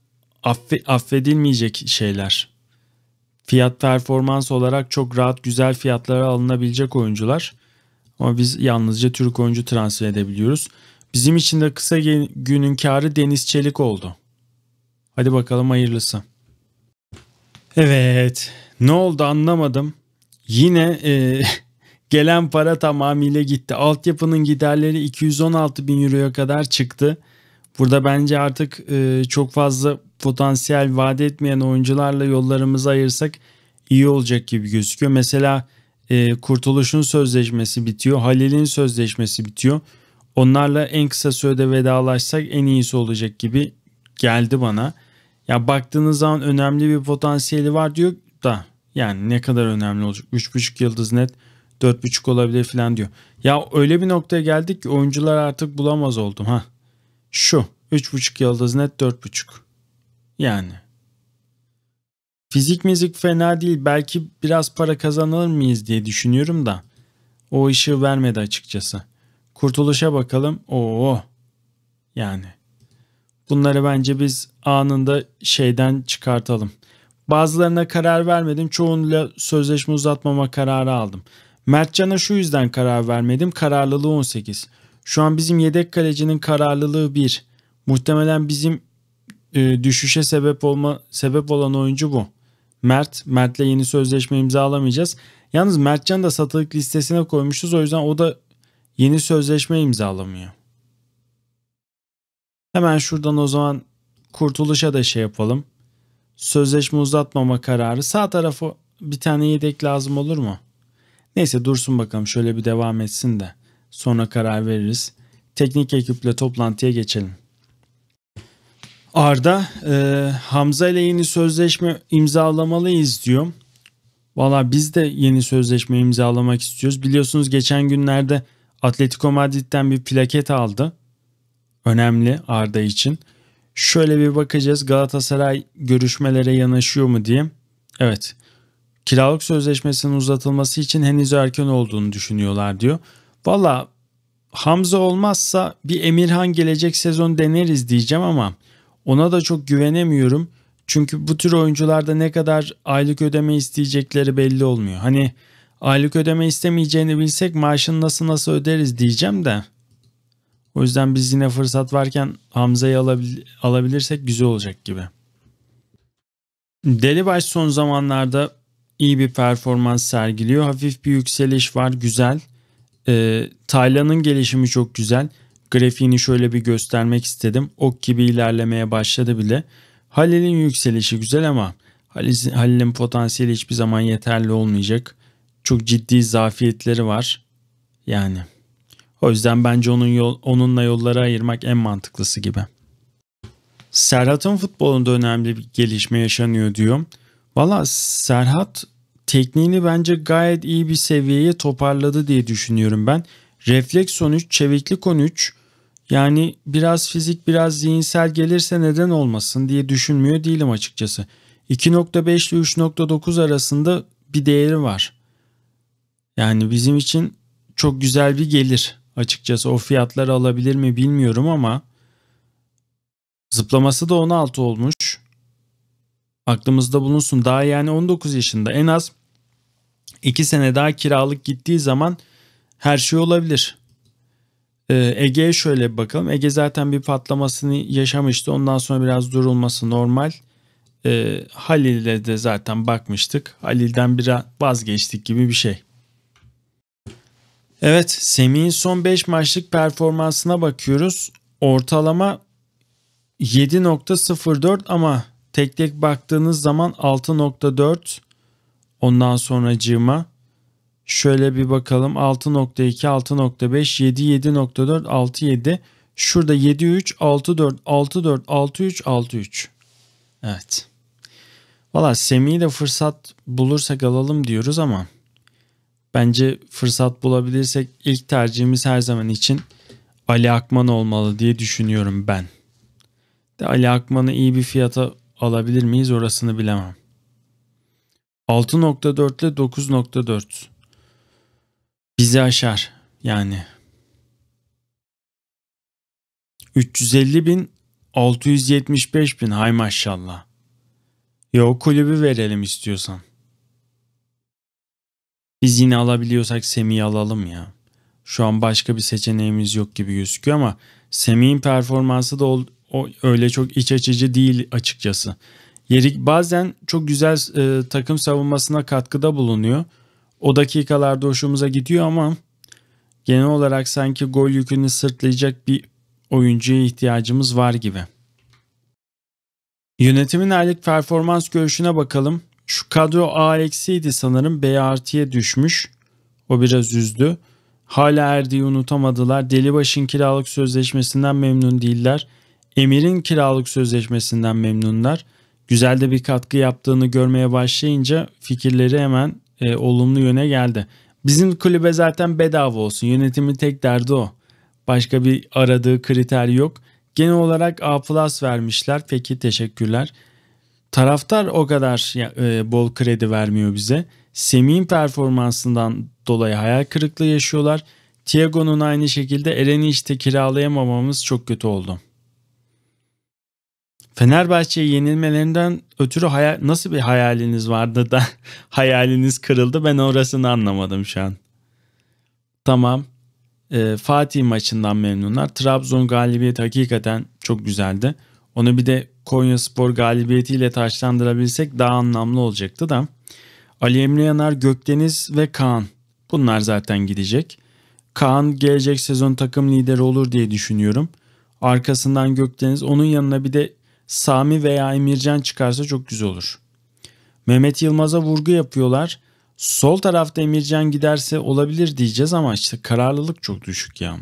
affe, affedilmeyecek şeyler. Fiyat performans olarak çok rahat güzel fiyatlara alınabilecek oyuncular. Ama biz yalnızca Türk oyuncu transfer edebiliyoruz. Bizim için de kısa günün karı Deniz Çelik oldu. Hadi bakalım hayırlısı. Evet ne oldu anlamadım. Yine e, gelen para tamamıyla gitti. Altyapının giderleri 216 bin euroya kadar çıktı. Burada bence artık e, çok fazla potansiyel vaat etmeyen oyuncularla yollarımızı ayırsak iyi olacak gibi gözüküyor. Mesela e, Kurtuluş'un sözleşmesi bitiyor. Halil'in sözleşmesi bitiyor. Onlarla en kısa sürede vedalaşsak en iyisi olacak gibi geldi bana. Ya baktığınız zaman önemli bir potansiyeli var diyor da yani ne kadar önemli olacak? 3.5 yıldız net 4.5 olabilir falan diyor. Ya öyle bir noktaya geldik ki oyuncular artık bulamaz oldum ha. Şu 3.5 yıldız net 4.5. Yani. Fizik müzik fena değil. Belki biraz para kazanır mıyız diye düşünüyorum da. O işi vermedi açıkçası. Kurtuluşa bakalım. Oo. Yani. Bunları bence biz anında şeyden çıkartalım. Bazılarına karar vermedim. Çoğunla sözleşme uzatmama kararı aldım. Mertcan'a şu yüzden karar vermedim. Kararlılığı 18. Şu an bizim yedek kalecinin kararlılığı 1. Muhtemelen bizim e, düşüşe sebep olma sebep olan oyuncu bu. Mert, Mert'le yeni sözleşme imzalamayacağız. Yalnız Mertcan da satılık listesine koymuşuz. O yüzden o da yeni sözleşme imzalamıyor. Hemen şuradan o zaman kurtuluşa da şey yapalım sözleşme uzatmama kararı. Sağ tarafı bir tane yedek lazım olur mu? Neyse dursun bakalım şöyle bir devam etsin de sonra karar veririz. Teknik ekiple toplantıya geçelim. Arda e, Hamza ile yeni sözleşme imzalamalıyız diyor. Valla biz de yeni sözleşme imzalamak istiyoruz. Biliyorsunuz geçen günlerde Atletico Madrid'den bir plaket aldı. Önemli Arda için. Şöyle bir bakacağız Galatasaray görüşmelere yanaşıyor mu diye. Evet. Kiralık sözleşmesinin uzatılması için henüz erken olduğunu düşünüyorlar diyor. Valla Hamza olmazsa bir Emirhan gelecek sezon deneriz diyeceğim ama ona da çok güvenemiyorum. Çünkü bu tür oyuncularda ne kadar aylık ödeme isteyecekleri belli olmuyor. Hani aylık ödeme istemeyeceğini bilsek maaşını nasıl nasıl öderiz diyeceğim de o yüzden biz yine fırsat varken Hamza'yı alabil- alabilirsek güzel olacak gibi. Delibaş son zamanlarda iyi bir performans sergiliyor. Hafif bir yükseliş var güzel. Ee, Taylan'ın gelişimi çok güzel. Grafiğini şöyle bir göstermek istedim. Ok gibi ilerlemeye başladı bile. Halil'in yükselişi güzel ama Halil'in potansiyeli hiçbir zaman yeterli olmayacak. Çok ciddi zafiyetleri var. Yani o yüzden bence onun yol, onunla yolları ayırmak en mantıklısı gibi. Serhat'ın futbolunda önemli bir gelişme yaşanıyor diyor. Valla Serhat tekniğini bence gayet iyi bir seviyeye toparladı diye düşünüyorum ben. Refleks 13, çeviklik 13. Yani biraz fizik biraz zihinsel gelirse neden olmasın diye düşünmüyor değilim açıkçası. 2.5 ile 3.9 arasında bir değeri var. Yani bizim için çok güzel bir gelir. Açıkçası o fiyatları alabilir mi bilmiyorum ama zıplaması da 16 olmuş. Aklımızda bulunsun. Daha yani 19 yaşında en az 2 sene daha kiralık gittiği zaman her şey olabilir. Ee, Ege'ye şöyle bir bakalım. Ege zaten bir patlamasını yaşamıştı. Ondan sonra biraz durulması normal. Ee, Halil'e de zaten bakmıştık. Halil'den biraz vazgeçtik gibi bir şey. Evet Semih'in son 5 maçlık performansına bakıyoruz. Ortalama 7.04 ama tek tek baktığınız zaman 6.4 ondan sonra cığıma şöyle bir bakalım 6.2 6.5 7 7.4 6 7 şurada 7 3 6 4 6 4 6 3 6 3 evet Valla Semih'i de fırsat bulursak alalım diyoruz ama Bence fırsat bulabilirsek ilk tercihimiz her zaman için Ali Akman olmalı diye düşünüyorum ben. De Ali Akman'ı iyi bir fiyata alabilir miyiz orasını bilemem. 6.4 ile 9.4 bizi aşar yani. 350 bin 675 bin hay maşallah. Ya o kulübü verelim istiyorsan. Biz yine alabiliyorsak Semih'i alalım ya. Şu an başka bir seçeneğimiz yok gibi gözüküyor ama Semih'in performansı da o, o öyle çok iç açıcı değil açıkçası. Yerik bazen çok güzel e, takım savunmasına katkıda bulunuyor. O dakikalarda hoşumuza gidiyor ama genel olarak sanki gol yükünü sırtlayacak bir oyuncuya ihtiyacımız var gibi. Yönetimin aylık performans görüşüne bakalım. Şu kadro A eksiydi sanırım. B artıya düşmüş. O biraz üzdü. Hala Erdi'yi unutamadılar. Delibaş'ın kiralık sözleşmesinden memnun değiller. Emir'in kiralık sözleşmesinden memnunlar. Güzel de bir katkı yaptığını görmeye başlayınca fikirleri hemen e, olumlu yöne geldi. Bizim kulübe zaten bedava olsun. Yönetimin tek derdi o. Başka bir aradığı kriter yok. Genel olarak A plus vermişler. Peki teşekkürler. Taraftar o kadar e, bol kredi vermiyor bize. Semih'in performansından dolayı hayal kırıklığı yaşıyorlar. Thiago'nun aynı şekilde Eren'i işte kiralayamamamız çok kötü oldu. Fenerbahçe'ye yenilmelerinden ötürü hayal, nasıl bir hayaliniz vardı da hayaliniz kırıldı ben orasını anlamadım şu an. Tamam. Ee, Fatih maçından memnunlar. Trabzon galibiyeti hakikaten çok güzeldi. Onu bir de Konya Spor galibiyetiyle taşlandırabilsek daha anlamlı olacaktı da. Ali Emre Yanar, Gökdeniz ve Kaan. Bunlar zaten gidecek. Kaan gelecek sezon takım lideri olur diye düşünüyorum. Arkasından Gökdeniz onun yanına bir de Sami veya Emircan çıkarsa çok güzel olur. Mehmet Yılmaz'a vurgu yapıyorlar. Sol tarafta Emircan giderse olabilir diyeceğiz ama işte kararlılık çok düşük ya.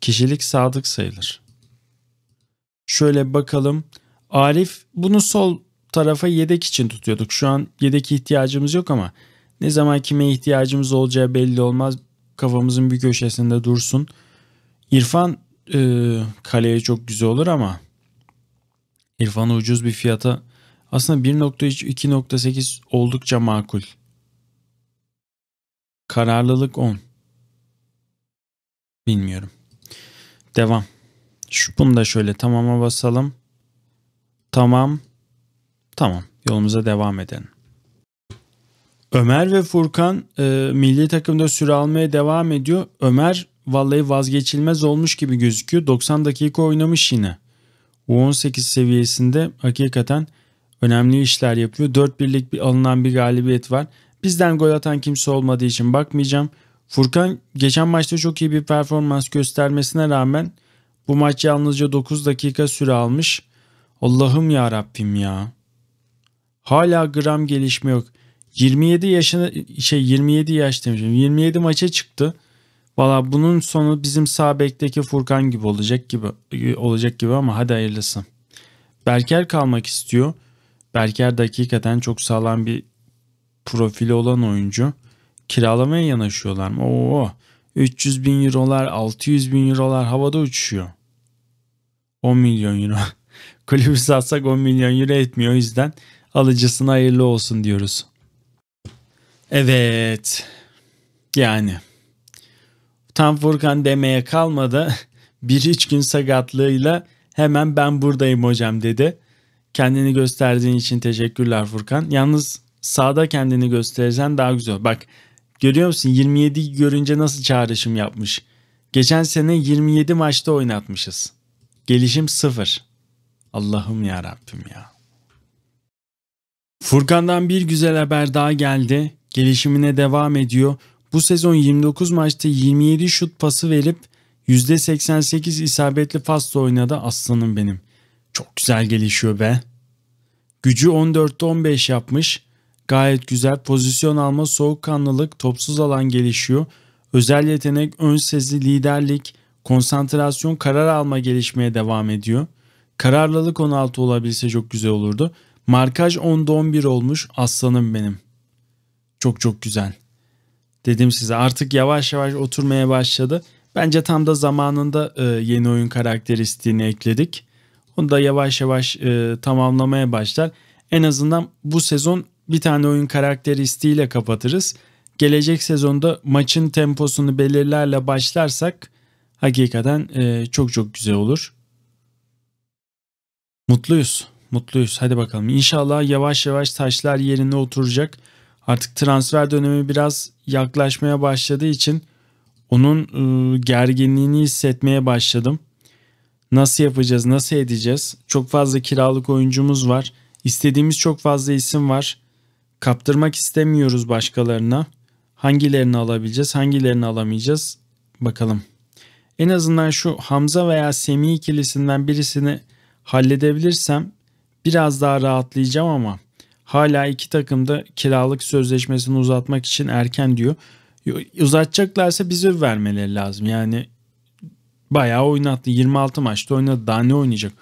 Kişilik sadık sayılır. Şöyle bakalım. Arif bunu sol tarafa yedek için tutuyorduk. Şu an yedek ihtiyacımız yok ama ne zaman kime ihtiyacımız olacağı belli olmaz. Kafamızın bir köşesinde dursun. İrfan e, kaleye çok güzel olur ama İrfan'ı ucuz bir fiyata aslında 1.3-2.8 oldukça makul. Kararlılık 10. Bilmiyorum. Devam. Şu bunu da şöyle tamama basalım. Tamam. Tamam. Yolumuza devam edelim. Ömer ve Furkan e, milli takımda süre almaya devam ediyor. Ömer vallahi vazgeçilmez olmuş gibi gözüküyor. 90 dakika oynamış yine. U18 seviyesinde hakikaten önemli işler yapıyor. 4 birlik bir alınan bir galibiyet var. Bizden gol atan kimse olmadığı için bakmayacağım. Furkan geçen maçta çok iyi bir performans göstermesine rağmen bu maç yalnızca 9 dakika süre almış. Allah'ım ya Rabbim ya. Hala gram gelişme yok. 27 yaşına şey 27 yaş demişim. 27 maça çıktı. Valla bunun sonu bizim sağ bekteki Furkan gibi olacak gibi olacak gibi ama hadi hayırlısı. Berker kalmak istiyor. Berker dakikaten çok sağlam bir profili olan oyuncu. Kiralamaya yanaşıyorlar mı? Oo, 300 bin eurolar, 600 bin eurolar havada uçuşuyor. 10 milyon euro. Kulübü satsak 10 milyon euro etmiyor. O yüzden alıcısına hayırlı olsun diyoruz. Evet. Yani. Tam Furkan demeye kalmadı. Bir üç gün sakatlığıyla hemen ben buradayım hocam dedi. Kendini gösterdiğin için teşekkürler Furkan. Yalnız sağda kendini gösterirsen daha güzel. Bak görüyor musun 27 görünce nasıl çağrışım yapmış. Geçen sene 27 maçta oynatmışız. Gelişim sıfır. Allah'ım ya Rabbim ya. Furkan'dan bir güzel haber daha geldi. Gelişimine devam ediyor. Bu sezon 29 maçta 27 şut pası verip %88 isabetli pasla oynadı aslanım benim. Çok güzel gelişiyor be. Gücü 14'te 15 yapmış. Gayet güzel pozisyon alma, soğukkanlılık, topsuz alan gelişiyor. Özel yetenek, ön sezi, liderlik, Konsantrasyon, karar alma gelişmeye devam ediyor. Kararlılık 16 olabilse çok güzel olurdu. Markaj 10'da 11 olmuş. Aslanım benim. Çok çok güzel. Dedim size artık yavaş yavaş oturmaya başladı. Bence tam da zamanında e, yeni oyun karakteristiğini ekledik. Onu da yavaş yavaş e, tamamlamaya başlar. En azından bu sezon bir tane oyun karakteristiğiyle kapatırız. Gelecek sezonda maçın temposunu belirlerle başlarsak hakikaten e, çok çok güzel olur. Mutluyuz. Mutluyuz. Hadi bakalım. İnşallah yavaş yavaş taşlar yerine oturacak. Artık transfer dönemi biraz yaklaşmaya başladığı için onun e, gerginliğini hissetmeye başladım. Nasıl yapacağız, nasıl edeceğiz? Çok fazla kiralık oyuncumuz var. İstediğimiz çok fazla isim var. Kaptırmak istemiyoruz başkalarına. Hangilerini alabileceğiz, hangilerini alamayacağız? Bakalım en azından şu Hamza veya Semih ikilisinden birisini halledebilirsem biraz daha rahatlayacağım ama hala iki takım da kiralık sözleşmesini uzatmak için erken diyor. Uzatacaklarsa bize vermeleri lazım. Yani bayağı oynattı. 26 maçta oynadı. Daha ne oynayacak?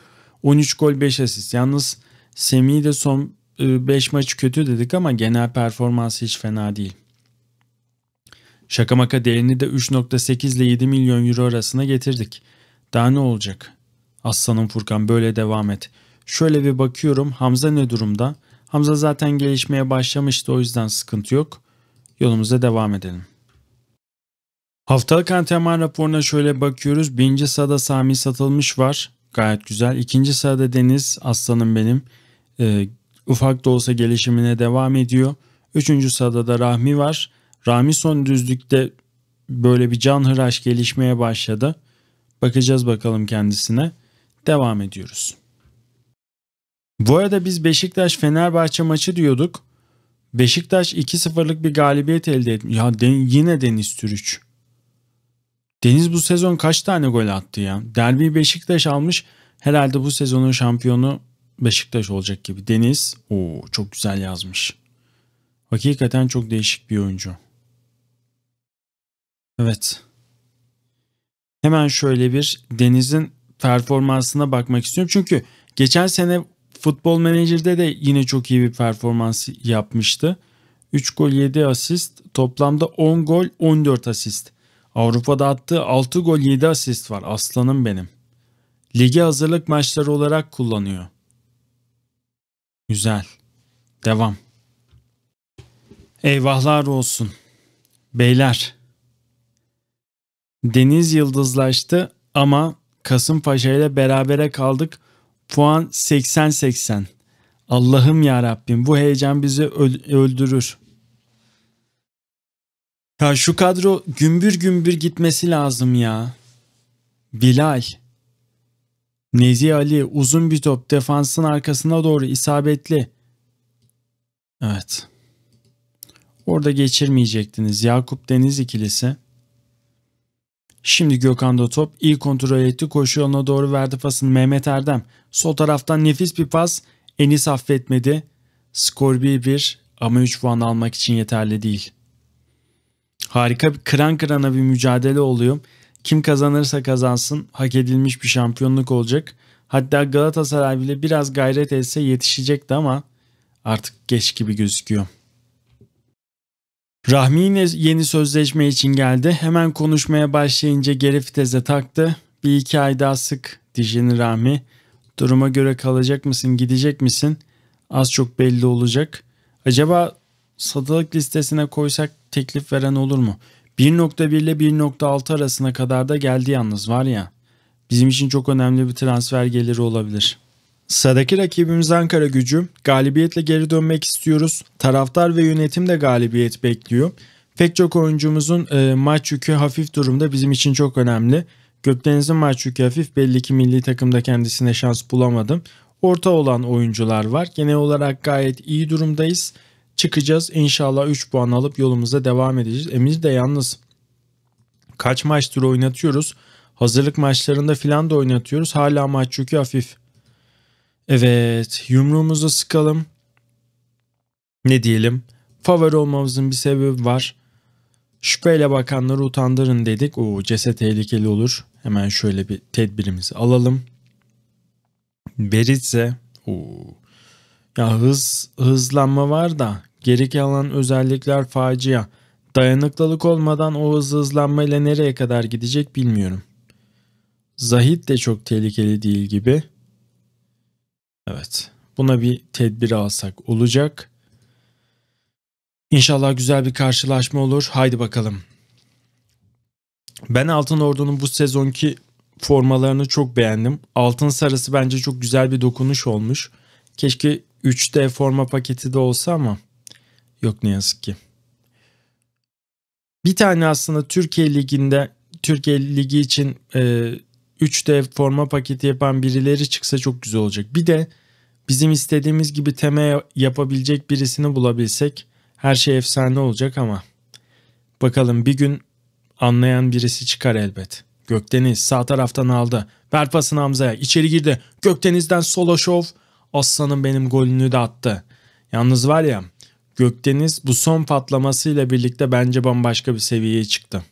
13 gol 5 asist. Yalnız Semih'i de son 5 ıı, maçı kötü dedik ama genel performansı hiç fena değil. Şaka maka değerini de 3.8 ile 7 milyon euro arasına getirdik. Daha ne olacak? Aslanım Furkan böyle devam et. Şöyle bir bakıyorum Hamza ne durumda? Hamza zaten gelişmeye başlamıştı o yüzden sıkıntı yok. Yolumuza devam edelim. Haftalık antrenman raporuna şöyle bakıyoruz. Birinci sırada Sami satılmış var. Gayet güzel. İkinci sırada Deniz aslanım benim. Ee, ufak da olsa gelişimine devam ediyor. Üçüncü sırada da Rahmi var. Ramison düzlükte böyle bir can canhıraş gelişmeye başladı. Bakacağız bakalım kendisine. Devam ediyoruz. Bu arada biz Beşiktaş Fenerbahçe maçı diyorduk. Beşiktaş 2-0'lık bir galibiyet elde etmiş. Ya den, yine Deniz Türüç. Deniz bu sezon kaç tane gol attı ya? Derbi Beşiktaş almış. Herhalde bu sezonun şampiyonu Beşiktaş olacak gibi. Deniz o çok güzel yazmış. Hakikaten çok değişik bir oyuncu. Evet. Hemen şöyle bir Deniz'in performansına bakmak istiyorum. Çünkü geçen sene Futbol menajerde de yine çok iyi bir performans yapmıştı. 3 gol 7 asist toplamda 10 gol 14 asist. Avrupa'da attığı 6 gol 7 asist var aslanım benim. Ligi hazırlık maçları olarak kullanıyor. Güzel. Devam. Eyvahlar olsun. Beyler Deniz yıldızlaştı ama Kasımpaşa ile berabere kaldık. Puan 80-80. Allah'ım ya Rabbim bu heyecan bizi öldürür. Ya şu kadro gümbür gümbür gitmesi lazım ya. Bilal, Nezi Ali uzun bir top defansın arkasına doğru isabetli. Evet. Orada geçirmeyecektiniz. Yakup Deniz ikilisi. Şimdi Gökhan'da top iyi kontrol etti. Koşu yoluna doğru verdi pasını Mehmet Erdem. Sol taraftan nefis bir pas. Enis affetmedi. Skor 1-1 ama 3 puan almak için yeterli değil. Harika bir kıran kırana bir mücadele oluyor. Kim kazanırsa kazansın hak edilmiş bir şampiyonluk olacak. Hatta Galatasaray bile biraz gayret etse yetişecekti ama artık geç gibi gözüküyor. Rahmi yine yeni sözleşme için geldi. Hemen konuşmaya başlayınca geri fiteze taktı. Bir iki ay daha sık dijini Rahmi. Duruma göre kalacak mısın gidecek misin? Az çok belli olacak. Acaba satılık listesine koysak teklif veren olur mu? 1.1 ile 1.6 arasına kadar da geldi yalnız var ya. Bizim için çok önemli bir transfer geliri olabilir.'' Sıradaki rakibimiz Ankara gücü. Galibiyetle geri dönmek istiyoruz. Taraftar ve yönetim de galibiyet bekliyor. Pek çok oyuncumuzun e, maç yükü hafif durumda bizim için çok önemli. Gökdeniz'in maç yükü hafif belli ki milli takımda kendisine şans bulamadım. Orta olan oyuncular var. Genel olarak gayet iyi durumdayız. Çıkacağız inşallah 3 puan alıp yolumuza devam edeceğiz. Emir de yalnız kaç maçtır oynatıyoruz. Hazırlık maçlarında filan da oynatıyoruz. Hala maç yükü hafif. Evet yumruğumuzu sıkalım. Ne diyelim? Favori olmamızın bir sebebi var. Şüpheyle bakanları utandırın dedik. O ceset tehlikeli olur. Hemen şöyle bir tedbirimizi alalım. Beritse Oo. Ya hız hızlanma var da geri kalan özellikler facia. Dayanıklılık olmadan o hız hızlanmayla nereye kadar gidecek bilmiyorum. Zahit de çok tehlikeli değil gibi. Evet. Buna bir tedbir alsak olacak. İnşallah güzel bir karşılaşma olur. Haydi bakalım. Ben Altın Ordu'nun bu sezonki formalarını çok beğendim. Altın sarısı bence çok güzel bir dokunuş olmuş. Keşke 3D forma paketi de olsa ama yok ne yazık ki. Bir tane aslında Türkiye Ligi'nde Türkiye Ligi için e, 3 dev forma paketi yapan birileri çıksa çok güzel olacak. Bir de bizim istediğimiz gibi teme yapabilecek birisini bulabilsek her şey efsane olacak ama bakalım bir gün anlayan birisi çıkar elbet. Gökdeniz sağ taraftan aldı. Ver pasını Hamza'ya. İçeri girdi. Gökdeniz'den solo şov. Aslan'ın benim golünü de attı. Yalnız var ya Gökdeniz bu son patlamasıyla birlikte bence bambaşka bir seviyeye çıktı.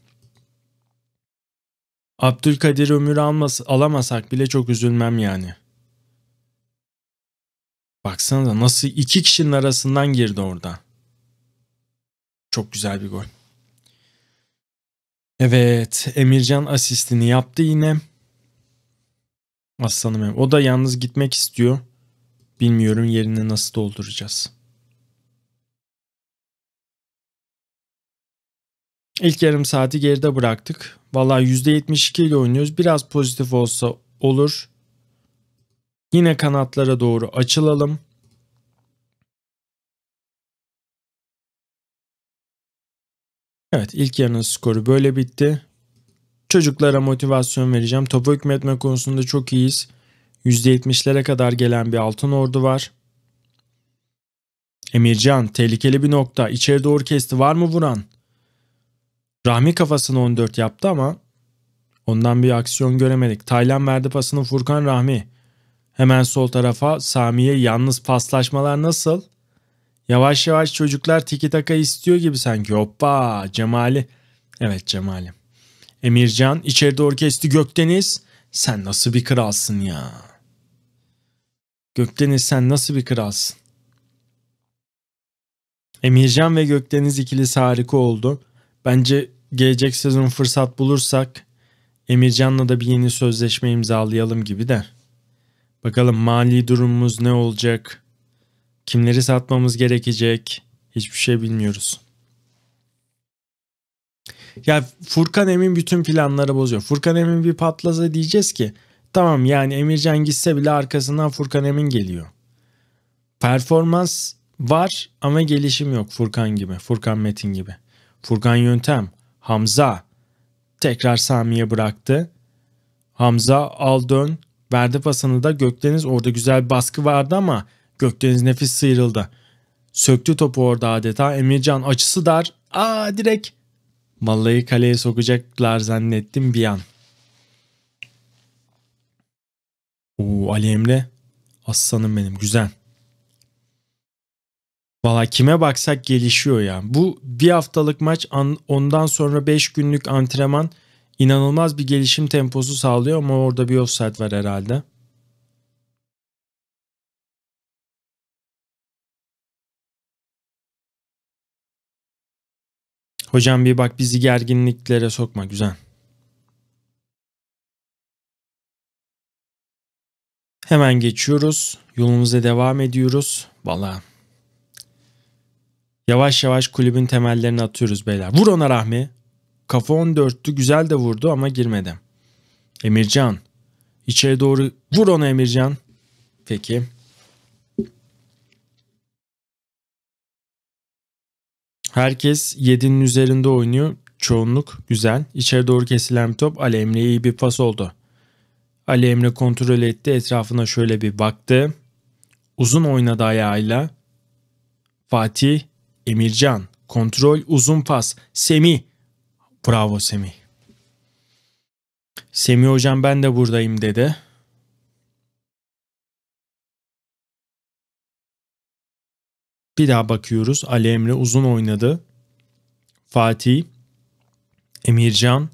Abdülkadir Ömür almas alamasak bile çok üzülmem yani. Baksana da nasıl iki kişinin arasından girdi orada. Çok güzel bir gol. Evet, Emircan asistini yaptı yine. Aslanım. O da yalnız gitmek istiyor. Bilmiyorum yerini nasıl dolduracağız. İlk yarım saati geride bıraktık. Valla %72 ile oynuyoruz. Biraz pozitif olsa olur. Yine kanatlara doğru açılalım. Evet ilk yarının skoru böyle bitti. Çocuklara motivasyon vereceğim. Topu hükmetme konusunda çok iyiyiz. %70'lere kadar gelen bir altın ordu var. Emircan tehlikeli bir nokta. İçeri doğru kesti. Var mı vuran? Rahmi kafasını 14 yaptı ama ondan bir aksiyon göremedik. Taylan verdi pasını Furkan Rahmi. Hemen sol tarafa Sami'ye yalnız paslaşmalar nasıl? Yavaş yavaş çocuklar tiki taka istiyor gibi sanki. Hoppa Cemali. Evet Cemali. Emircan içeride orkesti Gökdeniz. Sen nasıl bir kralsın ya. Gökdeniz sen nasıl bir kralsın. Emircan ve Gökdeniz ikilisi harika oldu. Bence gelecek sezon fırsat bulursak Emircan'la da bir yeni sözleşme imzalayalım gibi de. Bakalım mali durumumuz ne olacak? Kimleri satmamız gerekecek? Hiçbir şey bilmiyoruz. Ya Furkan Emin bütün planları bozuyor. Furkan Emin bir patlasa diyeceğiz ki tamam yani Emircan gitse bile arkasından Furkan Emin geliyor. Performans var ama gelişim yok Furkan gibi. Furkan Metin gibi. Furkan Yöntem. Hamza. Tekrar Sami'ye bıraktı. Hamza al dön. Verdi pasını da Gökdeniz orada güzel baskı vardı ama Gökdeniz nefis sıyrıldı. Söktü topu orada adeta. Emircan açısı dar. Aa direkt. Mallayı kaleye sokacaklar zannettim bir an. Oo Ali Emre. Aslanım benim güzel. Valla kime baksak gelişiyor ya. Bu bir haftalık maç ondan sonra 5 günlük antrenman inanılmaz bir gelişim temposu sağlıyor ama orada bir offside var herhalde. Hocam bir bak bizi gerginliklere sokma güzel. Hemen geçiyoruz. Yolumuza devam ediyoruz. Vallahi Yavaş yavaş kulübün temellerini atıyoruz beyler. Vur ona Rahmi. Kafa 14'tü güzel de vurdu ama girmedi. Emircan. İçeri doğru vur ona Emircan. Peki. Herkes 7'nin üzerinde oynuyor. Çoğunluk güzel. İçeri doğru kesilen bir top Ali Emre iyi bir pas oldu. Ali Emre kontrol etti. Etrafına şöyle bir baktı. Uzun oynadı ayağıyla. Fatih Emircan, kontrol uzun pas, Semi, Bravo Semi. Semi hocam ben de buradayım dedi. Bir daha bakıyoruz. Ali Emre uzun oynadı. Fatih, Emircan,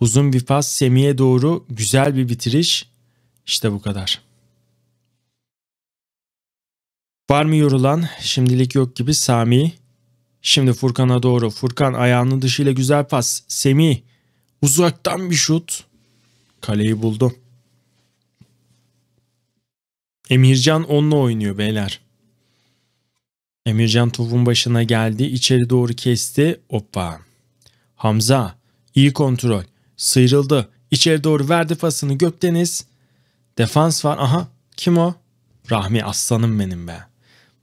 uzun bir pas Semih'e doğru güzel bir bitiriş. İşte bu kadar. Var mı yorulan? Şimdilik yok gibi Sami. Şimdi Furkan'a doğru. Furkan ayağının dışıyla güzel pas. Semih. Uzaktan bir şut. Kaleyi buldu. Emircan onunla oynuyor beyler. Emircan topun başına geldi. içeri doğru kesti. Hoppa. Hamza. iyi kontrol. Sıyrıldı. İçeri doğru verdi pasını Gökdeniz. Defans var. Aha. Kim o? Rahmi aslanım benim be.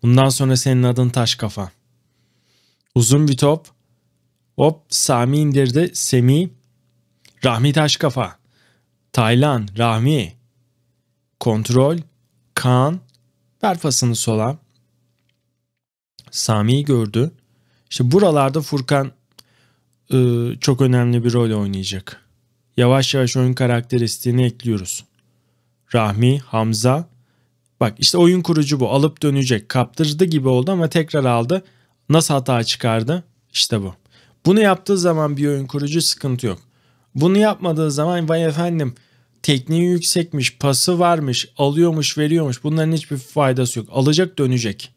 Bundan sonra senin adın taş kafa. Uzun bir top. Hop Sami indirdi. Semi. Rahmi taş kafa. Taylan. Rahmi. Kontrol. Kaan. Ver pasını sola. Sami'yi gördü. İşte buralarda Furkan e, çok önemli bir rol oynayacak. Yavaş yavaş oyun karakteristiğini ekliyoruz. Rahmi, Hamza, Bak işte oyun kurucu bu. Alıp dönecek. Kaptırdı gibi oldu ama tekrar aldı. Nasıl hata çıkardı? İşte bu. Bunu yaptığı zaman bir oyun kurucu sıkıntı yok. Bunu yapmadığı zaman vay efendim tekniği yüksekmiş, pası varmış, alıyormuş, veriyormuş. Bunların hiçbir faydası yok. Alacak dönecek.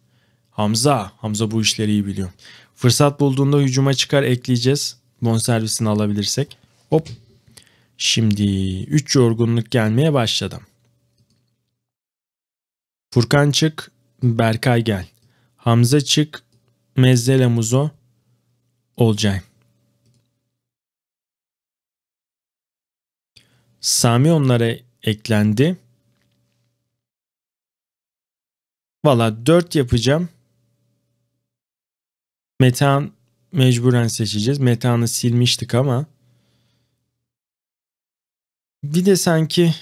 Hamza, Hamza bu işleri iyi biliyor. Fırsat bulduğunda hücuma çıkar ekleyeceğiz. servisini alabilirsek. Hop. Şimdi 3 yorgunluk gelmeye başladı. Furkan Çık, Berkay Gel. Hamza Çık, Mezzele Muzo, Olcay. Sami onlara eklendi. Valla 4 yapacağım. Metan mecburen seçeceğiz. Metanı silmiştik ama. Bir de sanki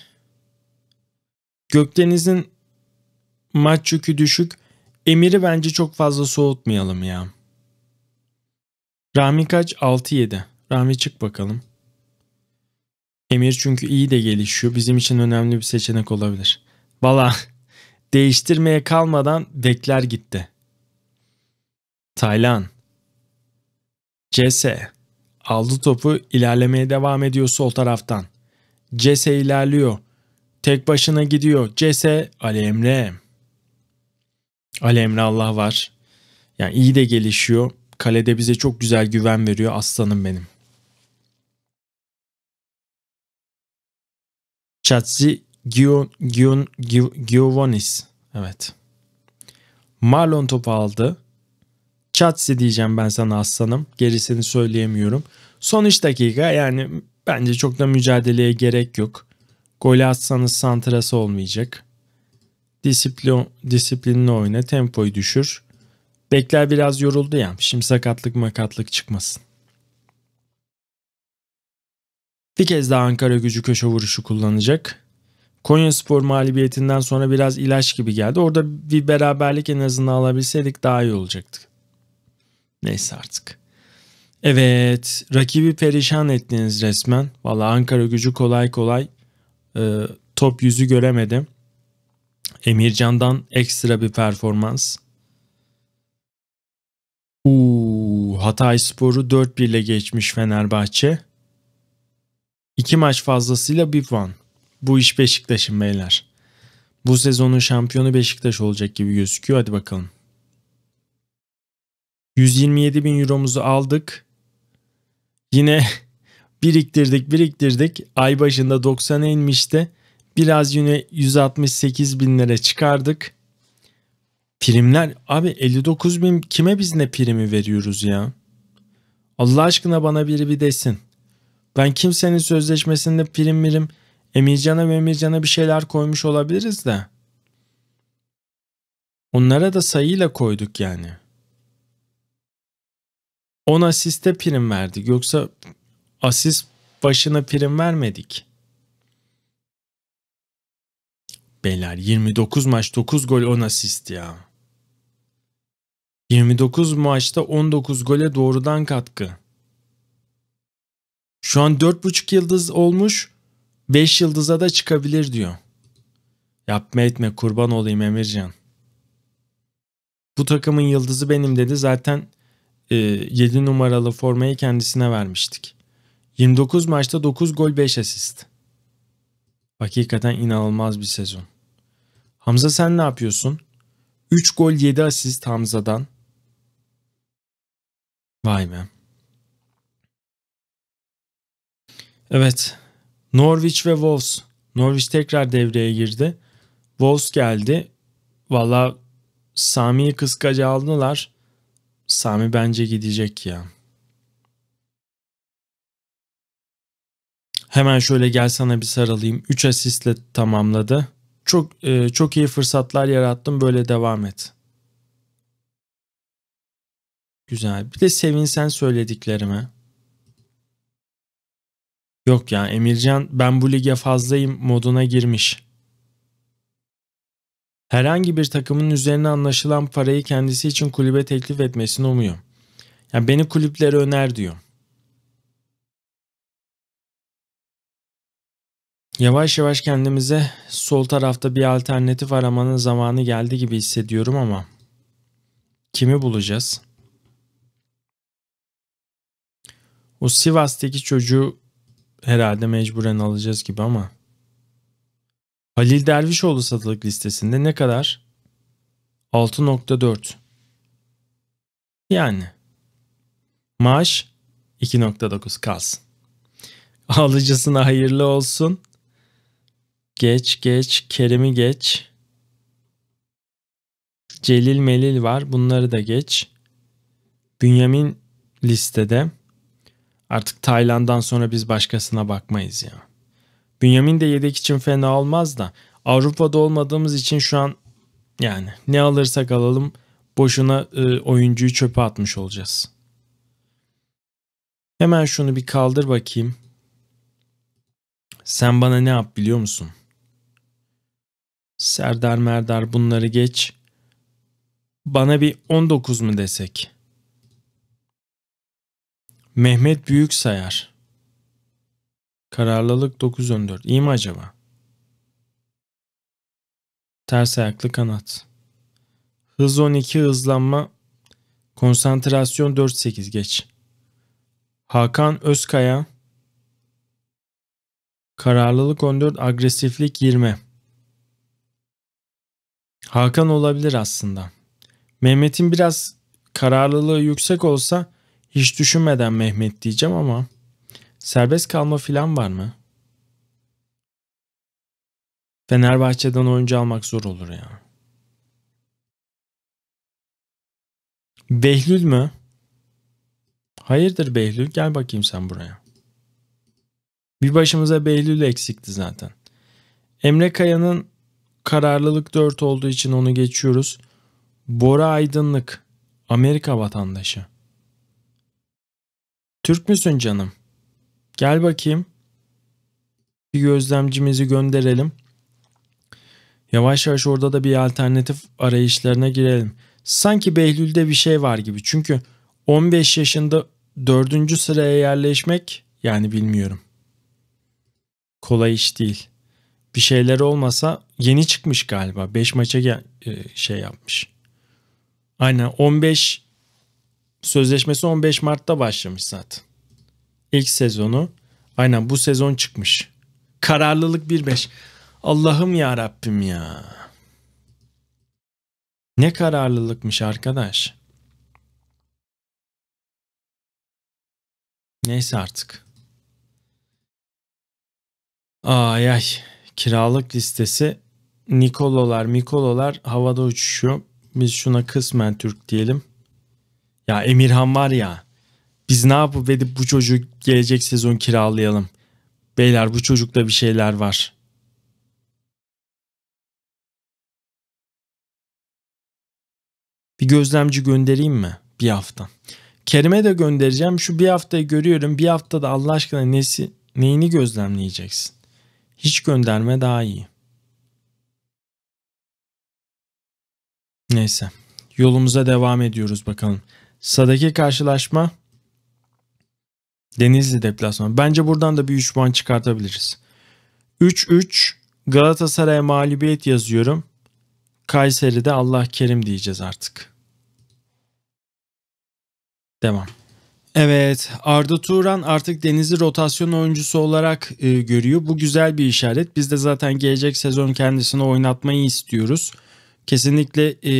Gökdeniz'in Maç yükü düşük. Emir'i bence çok fazla soğutmayalım ya. Rami kaç? 6-7. Rami çık bakalım. Emir çünkü iyi de gelişiyor. Bizim için önemli bir seçenek olabilir. Valla değiştirmeye kalmadan bekler gitti. Taylan. CS. Aldı topu ilerlemeye devam ediyor sol taraftan. CS ilerliyor. Tek başına gidiyor. CS Ali Emre. Ali Emre Allah var. Yani iyi de gelişiyor. Kalede bize çok güzel güven veriyor aslanım benim. Chatsi Gion, Gion, Giovannis. Evet. Marlon topu aldı. Chatsi diyeceğim ben sana aslanım. Gerisini söyleyemiyorum. Son 3 dakika yani bence çok da mücadeleye gerek yok. Golü atsanız santrası olmayacak. Disiplin, disiplinli oyna, tempoyu düşür. Bekler biraz yoruldu ya. Şimdi sakatlık makatlık çıkmasın. Bir kez daha Ankara gücü köşe vuruşu kullanacak. Konya Spor mağlubiyetinden sonra biraz ilaç gibi geldi. Orada bir beraberlik en azından alabilseydik daha iyi olacaktı. Neyse artık. Evet rakibi perişan ettiniz resmen. Valla Ankara gücü kolay kolay e, top yüzü göremedim. Emircan'dan ekstra bir performans. Uuu Hatay Sporu 4-1 ile geçmiş Fenerbahçe. İki maç fazlasıyla bir puan. Bu iş Beşiktaş'ın beyler. Bu sezonun şampiyonu Beşiktaş olacak gibi gözüküyor. Hadi bakalım. 127 bin euromuzu aldık. Yine biriktirdik biriktirdik. Ay başında 90'a inmişti. Biraz yine 168 binlere çıkardık. Primler abi 59 bin kime biz ne primi veriyoruz ya? Allah aşkına bana biri bir desin. Ben kimsenin sözleşmesinde prim mirim Emircan'a ve Emircan'a bir şeyler koymuş olabiliriz de. Onlara da sayıyla koyduk yani. 10 asiste prim verdik. Yoksa asist başına prim vermedik. Beyler 29 maç 9 gol 10 asist ya. 29 maçta 19 gole doğrudan katkı. Şu an 4,5 yıldız olmuş. 5 yıldıza da çıkabilir diyor. Yapma etme kurban olayım Emircan. Bu takımın yıldızı benim dedi. Zaten e, 7 numaralı formayı kendisine vermiştik. 29 maçta 9 gol 5 asist. Hakikaten inanılmaz bir sezon. Hamza sen ne yapıyorsun? 3 gol 7 asist Hamza'dan. Vay be. Evet. Norwich ve Wolves. Norwich tekrar devreye girdi. Wolves geldi. Valla Sami'yi kıskaca aldılar. Sami bence gidecek ya. Hemen şöyle gel sana bir sarılayım. 3 asistle tamamladı. Çok e, çok iyi fırsatlar yarattım Böyle devam et. Güzel. Bir de sevinsen söylediklerime. Yok ya Emircan ben bu lige fazlayım moduna girmiş. Herhangi bir takımın üzerine anlaşılan parayı kendisi için kulübe teklif etmesini umuyor. Yani beni kulüplere öner diyor. Yavaş yavaş kendimize sol tarafta bir alternatif aramanın zamanı geldi gibi hissediyorum ama kimi bulacağız? O Sivas'taki çocuğu herhalde mecburen alacağız gibi ama. Halil Dervişoğlu satılık listesinde ne kadar? 6.4. Yani. Maaş 2.9 kalsın. Alıcısına hayırlı olsun. Geç geç. Kerim'i geç. Celil Melil var. Bunları da geç. Bünyamin listede. Artık Tayland'dan sonra biz başkasına bakmayız ya. Bünyamin de yedek için fena olmaz da Avrupa'da olmadığımız için şu an yani ne alırsak alalım boşuna e, oyuncuyu çöpe atmış olacağız. Hemen şunu bir kaldır bakayım. Sen bana ne yap biliyor musun? Serdar Merdar bunları geç. Bana bir 19 mu desek? Mehmet Büyük sayar. Kararlılık 914. İyi mi acaba? Ters ayaklı kanat. Hız 12 hızlanma. Konsantrasyon 48 geç. Hakan Özkaya. Kararlılık 14 agresiflik 20. Hakan olabilir aslında. Mehmet'in biraz kararlılığı yüksek olsa hiç düşünmeden Mehmet diyeceğim ama serbest kalma filan var mı? Fenerbahçe'den oyuncu almak zor olur ya. Behlül mü? Hayırdır Behlül gel bakayım sen buraya. Bir başımıza Behlül eksikti zaten. Emre Kaya'nın Kararlılık 4 olduğu için onu geçiyoruz. Bora Aydınlık, Amerika vatandaşı. Türk müsün canım? Gel bakayım. Bir gözlemcimizi gönderelim. Yavaş yavaş orada da bir alternatif arayışlarına girelim. Sanki Behlül'de bir şey var gibi. Çünkü 15 yaşında 4. sıraya yerleşmek yani bilmiyorum. Kolay iş değil bir şeyler olmasa yeni çıkmış galiba. 5 maça gel, e, şey yapmış. Aynen 15 sözleşmesi 15 Mart'ta başlamış zaten. İlk sezonu aynen bu sezon çıkmış. Kararlılık 1-5. Allah'ım ya Rabbim ya. Ne kararlılıkmış arkadaş. Neyse artık. Ay ay kiralık listesi Nikololar, Mikololar havada uçuşuyor. Biz şuna kısmen Türk diyelim. Ya Emirhan var ya. Biz ne yapıp edip bu çocuk gelecek sezon kiralayalım. Beyler bu çocukta bir şeyler var. Bir gözlemci göndereyim mi? Bir hafta. Kerim'e de göndereceğim. Şu bir haftayı görüyorum. Bir haftada Allah aşkına nesi, neyini gözlemleyeceksin? Hiç gönderme daha iyi. Neyse. Yolumuza devam ediyoruz bakalım. Sadaki karşılaşma Denizli deplasmanı. Bence buradan da bir 3 puan çıkartabiliriz. 3-3 Galatasaray'a mağlubiyet yazıyorum. Kayseri'de Allah kerim diyeceğiz artık. Devam. Evet Arda Turan artık Deniz'i rotasyon oyuncusu olarak e, görüyor. Bu güzel bir işaret. Biz de zaten gelecek sezon kendisini oynatmayı istiyoruz. Kesinlikle e,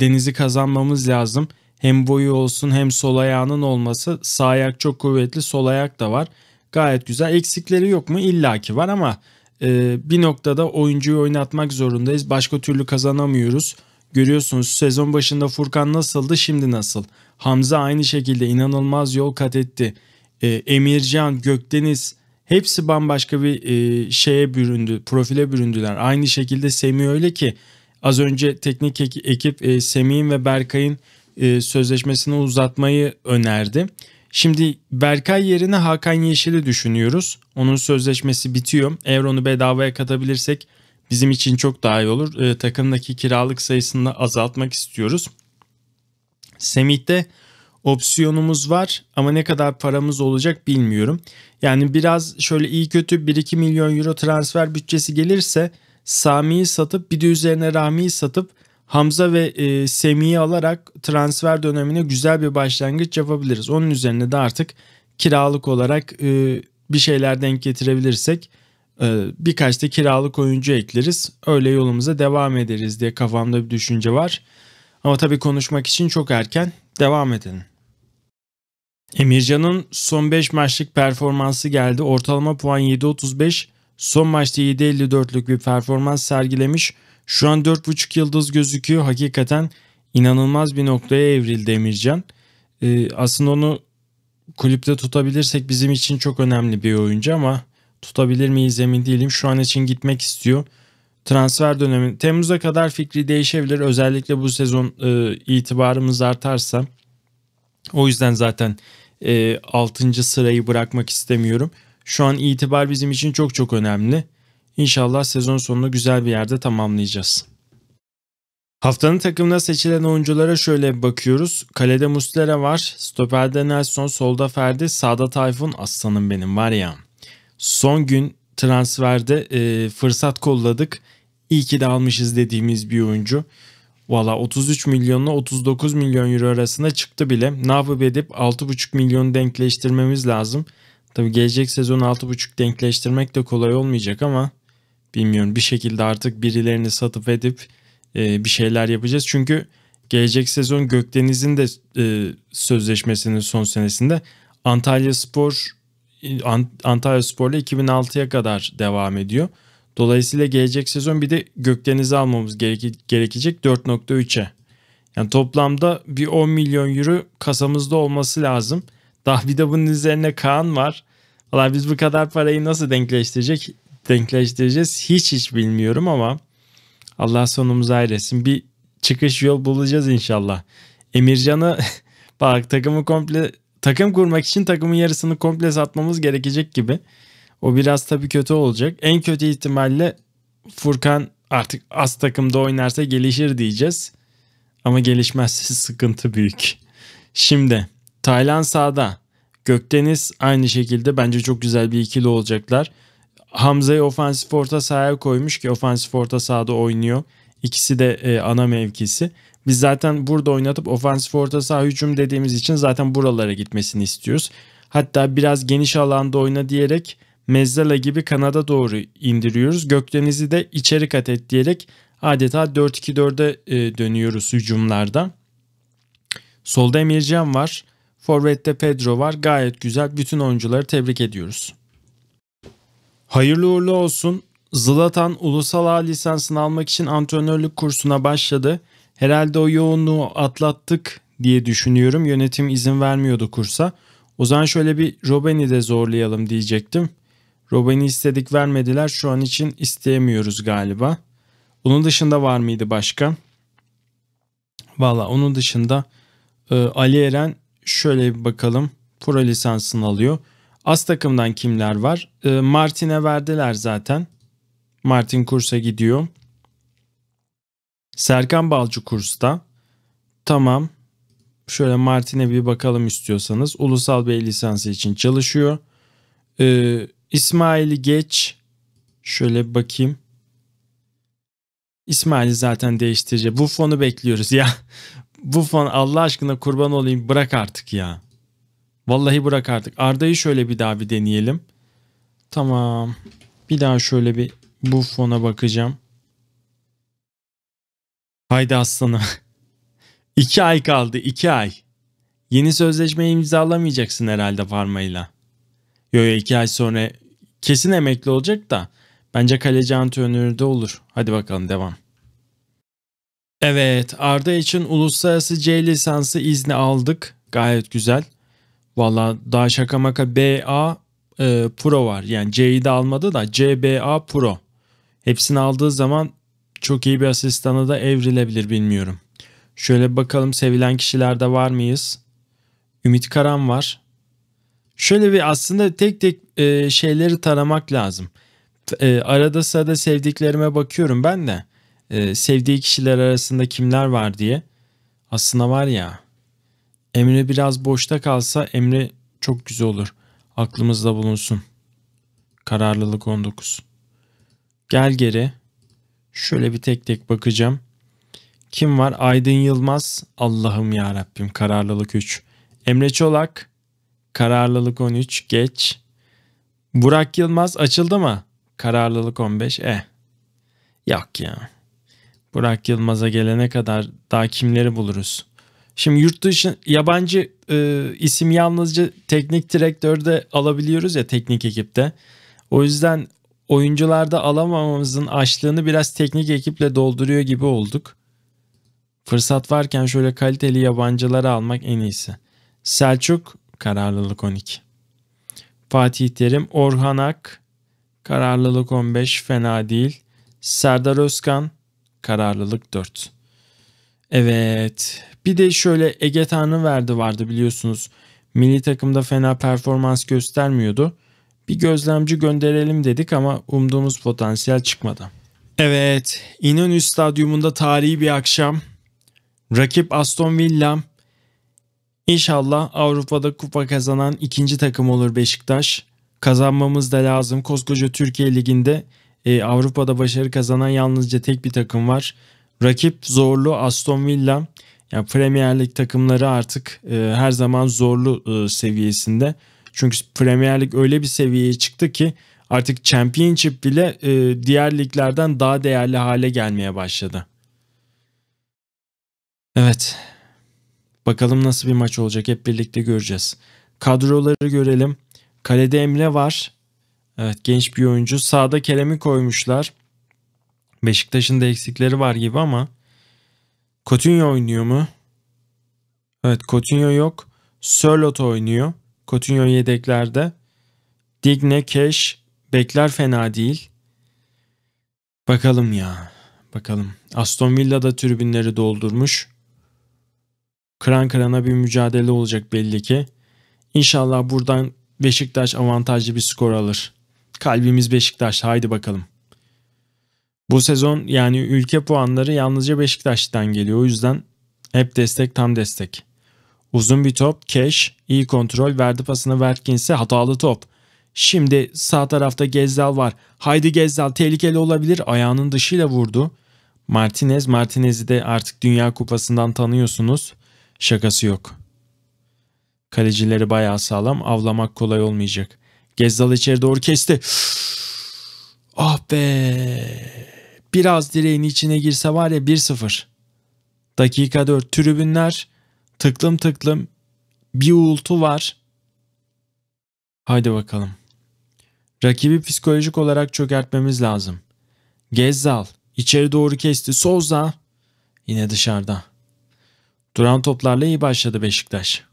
Deniz'i kazanmamız lazım. Hem boyu olsun hem sol ayağının olması. Sağ ayak çok kuvvetli sol ayak da var. Gayet güzel. Eksikleri yok mu? İlla var ama e, bir noktada oyuncuyu oynatmak zorundayız. Başka türlü kazanamıyoruz. Görüyorsunuz sezon başında Furkan nasıldı şimdi nasıl? Hamza aynı şekilde inanılmaz yol kat etti. E, Emircan, Gökdeniz hepsi bambaşka bir e, şeye büründü, profile büründüler. Aynı şekilde Semih öyle ki az önce teknik ekip e, Semih'in ve Berkay'ın e, sözleşmesini uzatmayı önerdi. Şimdi Berkay yerine Hakan Yeşil'i düşünüyoruz. Onun sözleşmesi bitiyor. Eğer onu bedavaya katabilirsek bizim için çok daha iyi olur. E, takımdaki kiralık sayısını azaltmak istiyoruz. Semih'te opsiyonumuz var ama ne kadar paramız olacak bilmiyorum. Yani biraz şöyle iyi kötü 1-2 milyon euro transfer bütçesi gelirse Sami'yi satıp bir de üzerine Rami'yi satıp Hamza ve e, Semih'i alarak transfer dönemine güzel bir başlangıç yapabiliriz. Onun üzerine de artık kiralık olarak e, bir şeyler denk getirebilirsek e, birkaç da kiralık oyuncu ekleriz. Öyle yolumuza devam ederiz diye kafamda bir düşünce var. Ama tabii konuşmak için çok erken. Devam edin. Emircan'ın son 5 maçlık performansı geldi. Ortalama puan 7.35. Son maçta 7.54'lük bir performans sergilemiş. Şu an 4.5 yıldız gözüküyor. Hakikaten inanılmaz bir noktaya evrildi Emircan. Ee, aslında onu kulüpte tutabilirsek bizim için çok önemli bir oyuncu ama tutabilir miyiz emin değilim. Şu an için gitmek istiyor transfer dönemi Temmuz'a kadar fikri değişebilir. Özellikle bu sezon e, itibarımız artarsa. O yüzden zaten e, 6. sırayı bırakmak istemiyorum. Şu an itibar bizim için çok çok önemli. İnşallah sezon sonunu güzel bir yerde tamamlayacağız. Haftanın takımına seçilen oyunculara şöyle bakıyoruz. Kalede Muslera var, stoperde Nelson, solda Ferdi, sağda Tayfun, aslanım benim var ya. Son gün transferde e, fırsat kolladık. İyi ki de almışız dediğimiz bir oyuncu. Valla 33 milyonla 39 milyon euro arasında çıktı bile. Ne yapıp edip 6,5 milyon denkleştirmemiz lazım. Tabi gelecek sezon 6,5 denkleştirmek de kolay olmayacak ama bilmiyorum bir şekilde artık birilerini satıp edip e, bir şeyler yapacağız. Çünkü gelecek sezon Gökdeniz'in de e, sözleşmesinin son senesinde Antalya Spor Antalya Spor'la 2006'ya kadar devam ediyor. Dolayısıyla gelecek sezon bir de Gökdeniz'i almamız gerekecek 4.3'e. Yani toplamda bir 10 milyon euro kasamızda olması lazım. Daha bir de bunun üzerine Kaan var. Valla biz bu kadar parayı nasıl denkleştirecek denkleştireceğiz hiç hiç bilmiyorum ama Allah sonumuzu ailesin. Bir çıkış yol bulacağız inşallah. Emircan'ı bak takımı komple takım kurmak için takımın yarısını komple satmamız gerekecek gibi. O biraz tabii kötü olacak. En kötü ihtimalle Furkan artık az takımda oynarsa gelişir diyeceğiz. Ama gelişmezse sıkıntı büyük. Şimdi Taylan sağda. Gökdeniz aynı şekilde bence çok güzel bir ikili olacaklar. Hamza'yı ofansif orta sahaya koymuş ki ofansif orta sahada oynuyor. İkisi de e, ana mevkisi. Biz zaten burada oynatıp ofansif orta saha hücum dediğimiz için zaten buralara gitmesini istiyoruz. Hatta biraz geniş alanda oyna diyerek Mezzala gibi kanada doğru indiriyoruz. Gökdeniz'i de içeri kat et diyerek adeta 4-2-4'e e, dönüyoruz hücumlarda. Solda Emircan var. Forvet'te Pedro var. Gayet güzel. Bütün oyuncuları tebrik ediyoruz. Hayırlı uğurlu olsun. Zlatan ulusal A lisansını almak için antrenörlük kursuna başladı. Herhalde o yoğunluğu atlattık diye düşünüyorum. Yönetim izin vermiyordu kursa. O zaman şöyle bir Robben'i de zorlayalım diyecektim. Robben'i istedik vermediler. Şu an için isteyemiyoruz galiba. Onun dışında var mıydı başka? Valla onun dışında e, Ali Eren şöyle bir bakalım. Pro lisansını alıyor. As takımdan kimler var? E, Martin'e verdiler zaten. Martin kursa gidiyor. Serkan Balcı kursta. Tamam. Şöyle Martin'e bir bakalım istiyorsanız. Ulusal Bey lisansı için çalışıyor. Ee, İsmail'i geç. Şöyle bir bakayım. İsmail'i zaten değiştireceğim. Bu fonu bekliyoruz ya. Bu fon Allah aşkına kurban olayım bırak artık ya. Vallahi bırak artık. Arda'yı şöyle bir daha bir deneyelim. Tamam. Bir daha şöyle bir bu fona bakacağım. Haydi aslanı. İki ay kaldı iki ay. Yeni sözleşmeyi imzalamayacaksın herhalde parmayla. Yok yo iki ay sonra kesin emekli olacak da bence kaleci antrenörü de olur. Hadi bakalım devam. Evet Arda için uluslararası C lisansı izni aldık. Gayet güzel. Valla daha şaka maka BA e, Pro var. Yani C'yi de almadı da CBA Pro. Hepsini aldığı zaman çok iyi bir asistana da evrilebilir bilmiyorum. Şöyle bakalım sevilen kişilerde var mıyız? Ümit Karan var. Şöyle bir aslında tek tek e, şeyleri taramak lazım. E, arada sırada sevdiklerime bakıyorum ben de. E, sevdiği kişiler arasında kimler var diye. Aslında var ya. Emre biraz boşta kalsa Emre çok güzel olur. Aklımızda bulunsun. Kararlılık 19. Gel geri. Şöyle bir tek tek bakacağım. Kim var? Aydın Yılmaz. Allah'ım ya Rabbim. Kararlılık 3. Emre Çolak. Kararlılık 13 geç. Burak Yılmaz açıldı mı? Kararlılık 15 e. Eh. Yok ya. Burak Yılmaz'a gelene kadar daha kimleri buluruz? Şimdi yurt dışı yabancı e, isim yalnızca teknik direktörde alabiliyoruz ya teknik ekipte. O yüzden oyuncularda alamamamızın açlığını biraz teknik ekiple dolduruyor gibi olduk. Fırsat varken şöyle kaliteli yabancıları almak en iyisi. Selçuk kararlılık 12. Fatih Terim, Orhan Ak, kararlılık 15 fena değil. Serdar Özkan, kararlılık 4. Evet. Bir de şöyle Ege verdi vardı biliyorsunuz. Milli takımda fena performans göstermiyordu. Bir gözlemci gönderelim dedik ama umduğumuz potansiyel çıkmadı. Evet, İnönü Stadyumunda tarihi bir akşam. Rakip Aston Villa İnşallah Avrupa'da kupa kazanan ikinci takım olur Beşiktaş. Kazanmamız da lazım. Koskoca Türkiye Ligi'nde e, Avrupa'da başarı kazanan yalnızca tek bir takım var. Rakip zorlu Aston Villa. Yani Premier Lig takımları artık e, her zaman zorlu e, seviyesinde. Çünkü Premier Lig öyle bir seviyeye çıktı ki artık Championship bile e, diğer liglerden daha değerli hale gelmeye başladı. Evet, Bakalım nasıl bir maç olacak hep birlikte göreceğiz. Kadroları görelim. Kalede Emre var. Evet genç bir oyuncu. Sağda Kerem'i koymuşlar. Beşiktaş'ın da eksikleri var gibi ama. Coutinho oynuyor mu? Evet Coutinho yok. Sörlot oynuyor. Coutinho yedeklerde. Digne, Keş, Bekler fena değil. Bakalım ya. Bakalım. Aston Villa da tribünleri doldurmuş. Kıran kırana bir mücadele olacak belli ki. İnşallah buradan Beşiktaş avantajlı bir skor alır. Kalbimiz Beşiktaş haydi bakalım. Bu sezon yani ülke puanları yalnızca Beşiktaş'tan geliyor. O yüzden hep destek tam destek. Uzun bir top. Cash iyi kontrol. Verdi pasını Watkins'e hatalı top. Şimdi sağ tarafta Gezzal var. Haydi Gezzal tehlikeli olabilir. Ayağının dışıyla vurdu. Martinez. Martinez'i de artık Dünya Kupası'ndan tanıyorsunuz. Şakası yok. Kalecileri bayağı sağlam avlamak kolay olmayacak. Gezdal içeri doğru kesti. ah be. Biraz direğin içine girse var ya 1-0. Dakika 4 tribünler tıklım tıklım bir uğultu var. Haydi bakalım. Rakibi psikolojik olarak çökertmemiz lazım. Gezzal içeri doğru kesti. Soza yine dışarıda. Duran toplarla iyi başladı Beşiktaş.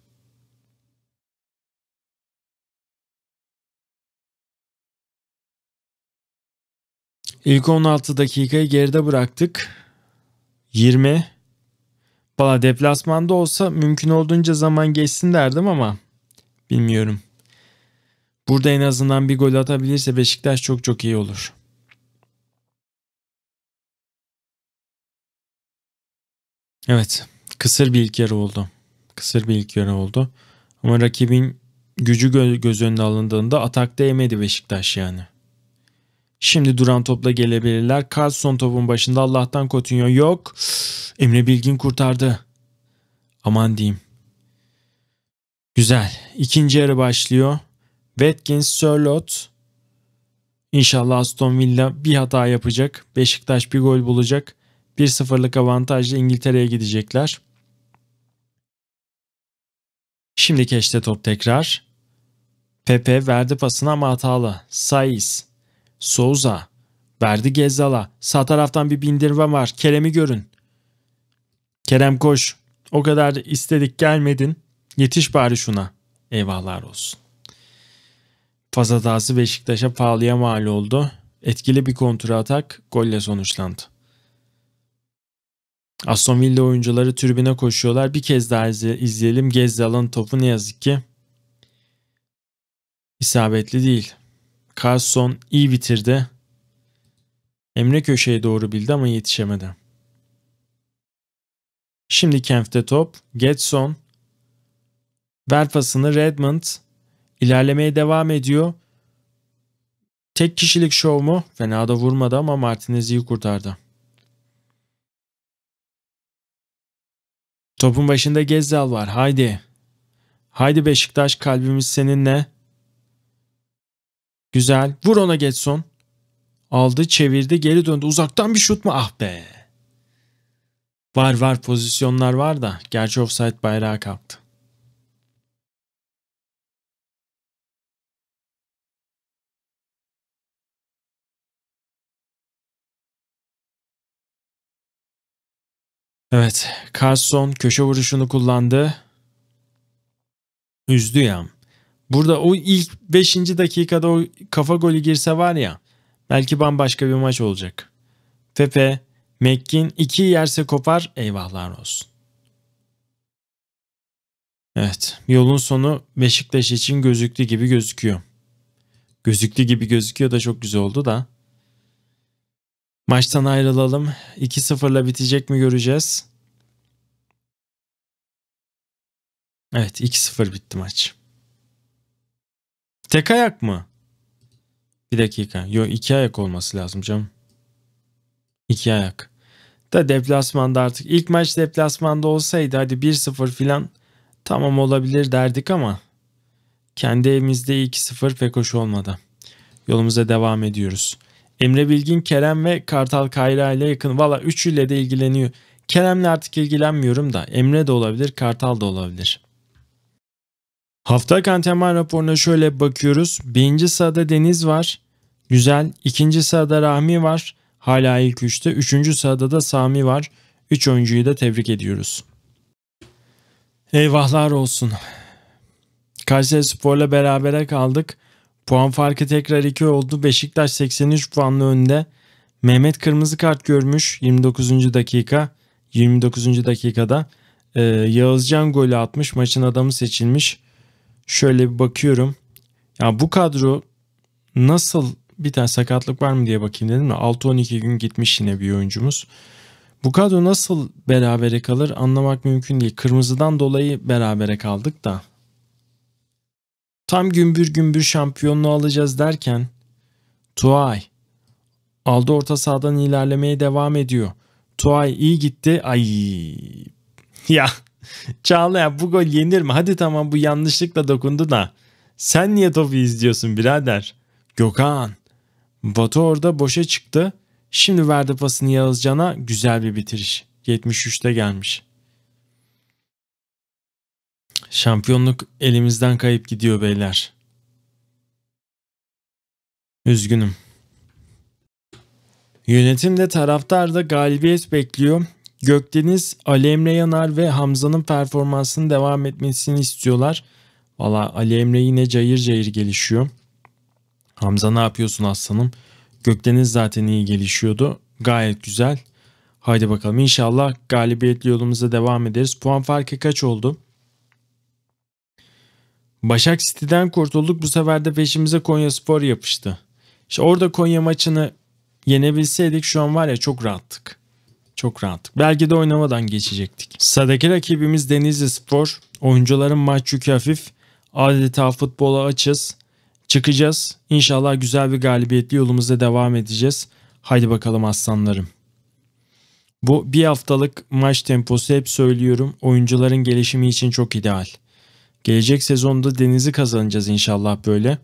İlk 16 dakikayı geride bıraktık. 20. Valla deplasmanda olsa mümkün olduğunca zaman geçsin derdim ama bilmiyorum. Burada en azından bir gol atabilirse Beşiktaş çok çok iyi olur. Evet kısır bir ilk yarı oldu. Kısır bir ilk yarı oldu. Ama rakibin gücü göz önüne alındığında atakta yemedi Beşiktaş yani. Şimdi duran topla gelebilirler. Carlson topun başında Allah'tan Coutinho yok. Emre Bilgin kurtardı. Aman diyeyim. Güzel. İkinci yarı başlıyor. Watkins, Sörlot. İnşallah Aston Villa bir hata yapacak. Beşiktaş bir gol bulacak. 1-0'lık avantajla İngiltere'ye gidecekler. Şimdi keşte top tekrar. Pepe verdi pasını ama hatalı. Saiz. Souza. Verdi Gezzal'a. Sağ taraftan bir bindirme var. Kerem'i görün. Kerem koş. O kadar istedik gelmedin. Yetiş bari şuna. Eyvahlar olsun. Faz hatası Beşiktaş'a pahalıya mal oldu. Etkili bir kontra atak golle sonuçlandı. Aston Villa oyuncuları tribüne koşuyorlar. Bir kez daha izleyelim. Gezdi alan topu ne yazık ki isabetli değil. Carson iyi bitirdi. Emre köşeye doğru bildi ama yetişemedi. Şimdi Kemp'te top. Getson. Verfasını Redmond. İlerlemeye devam ediyor. Tek kişilik şov mu? Fena da vurmadı ama Martinez iyi kurtardı. Topun başında Gezdal var haydi. Haydi Beşiktaş kalbimiz seninle. Güzel. Vur ona Getson. Aldı çevirdi geri döndü. Uzaktan bir şut mu? Ah be. Var var pozisyonlar var da. Gerçi offside bayrağı kalktı. Evet, Carson köşe vuruşunu kullandı. Üzdü ya. Burada o ilk 5. dakikada o kafa golü girse var ya, belki bambaşka bir maç olacak. Pepe, Mekkin iki yerse kopar, eyvahlar olsun. Evet, yolun sonu Beşiktaş için gözüktü gibi gözüküyor. Gözüktü gibi gözüküyor da çok güzel oldu da. Maçtan ayrılalım. 2-0'la bitecek mi göreceğiz. Evet 2-0 bitti maç. Tek ayak mı? Bir dakika. Yo iki ayak olması lazım canım. İki ayak. Da deplasmanda artık. ilk maç deplasmanda olsaydı hadi 1-0 filan tamam olabilir derdik ama kendi evimizde 2-0 pek hoş olmadı. Yolumuza devam ediyoruz. Emre Bilgin, Kerem ve Kartal Kayra ile yakın. Valla üçüyle de ilgileniyor. Kerem'le artık ilgilenmiyorum da Emre de olabilir, Kartal da olabilir. Hafta Kanteman raporuna şöyle bakıyoruz. Birinci sırada Deniz var. Güzel. İkinci sırada Rahmi var. Hala ilk üçte. Üçüncü sırada da Sami var. Üç oyuncuyu da tebrik ediyoruz. Eyvahlar olsun. Kayseri Spor'la berabere kaldık. Puan farkı tekrar 2 oldu. Beşiktaş 83 puanlı önde. Mehmet kırmızı kart görmüş 29. dakika. 29. dakikada e, Yağızcan golü atmış. Maçın adamı seçilmiş. Şöyle bir bakıyorum. Ya bu kadro nasıl bir tane sakatlık var mı diye bakayım dedim 6-12 gün gitmiş yine bir oyuncumuz. Bu kadro nasıl berabere kalır anlamak mümkün değil. Kırmızıdan dolayı berabere kaldık da. Tam gümbür gümbür şampiyonluğu alacağız derken Tuay aldı orta sahadan ilerlemeye devam ediyor. Tuay iyi gitti. Ay ya Çağla ya bu gol yenir mi? Hadi tamam bu yanlışlıkla dokundu da. Sen niye topu izliyorsun birader? Gökhan. Batu orada boşa çıktı. Şimdi verdi pasını Yağızcan'a. Güzel bir bitiriş. 73'te gelmiş. Şampiyonluk elimizden kayıp gidiyor beyler. Üzgünüm. Yönetim de taraftar da galibiyet bekliyor. Gökdeniz, Ali Emre Yanar ve Hamza'nın performansının devam etmesini istiyorlar. Valla Ali Emre yine cayır cayır gelişiyor. Hamza ne yapıyorsun aslanım? Gökdeniz zaten iyi gelişiyordu. Gayet güzel. Haydi bakalım inşallah galibiyetli yolumuza devam ederiz. Puan farkı kaç oldu? Başak City'den kurtulduk bu sefer de peşimize Konya Spor yapıştı. İşte orada Konya maçını yenebilseydik şu an var ya çok rahattık. Çok rahattık. Belki de oynamadan geçecektik. Sadaki rakibimiz Denizli Spor. Oyuncuların maç yükü hafif. Adeta futbola açız. Çıkacağız. İnşallah güzel bir galibiyetli yolumuza devam edeceğiz. Haydi bakalım aslanlarım. Bu bir haftalık maç temposu hep söylüyorum. Oyuncuların gelişimi için çok ideal. Gelecek sezonda denizi kazanacağız inşallah böyle.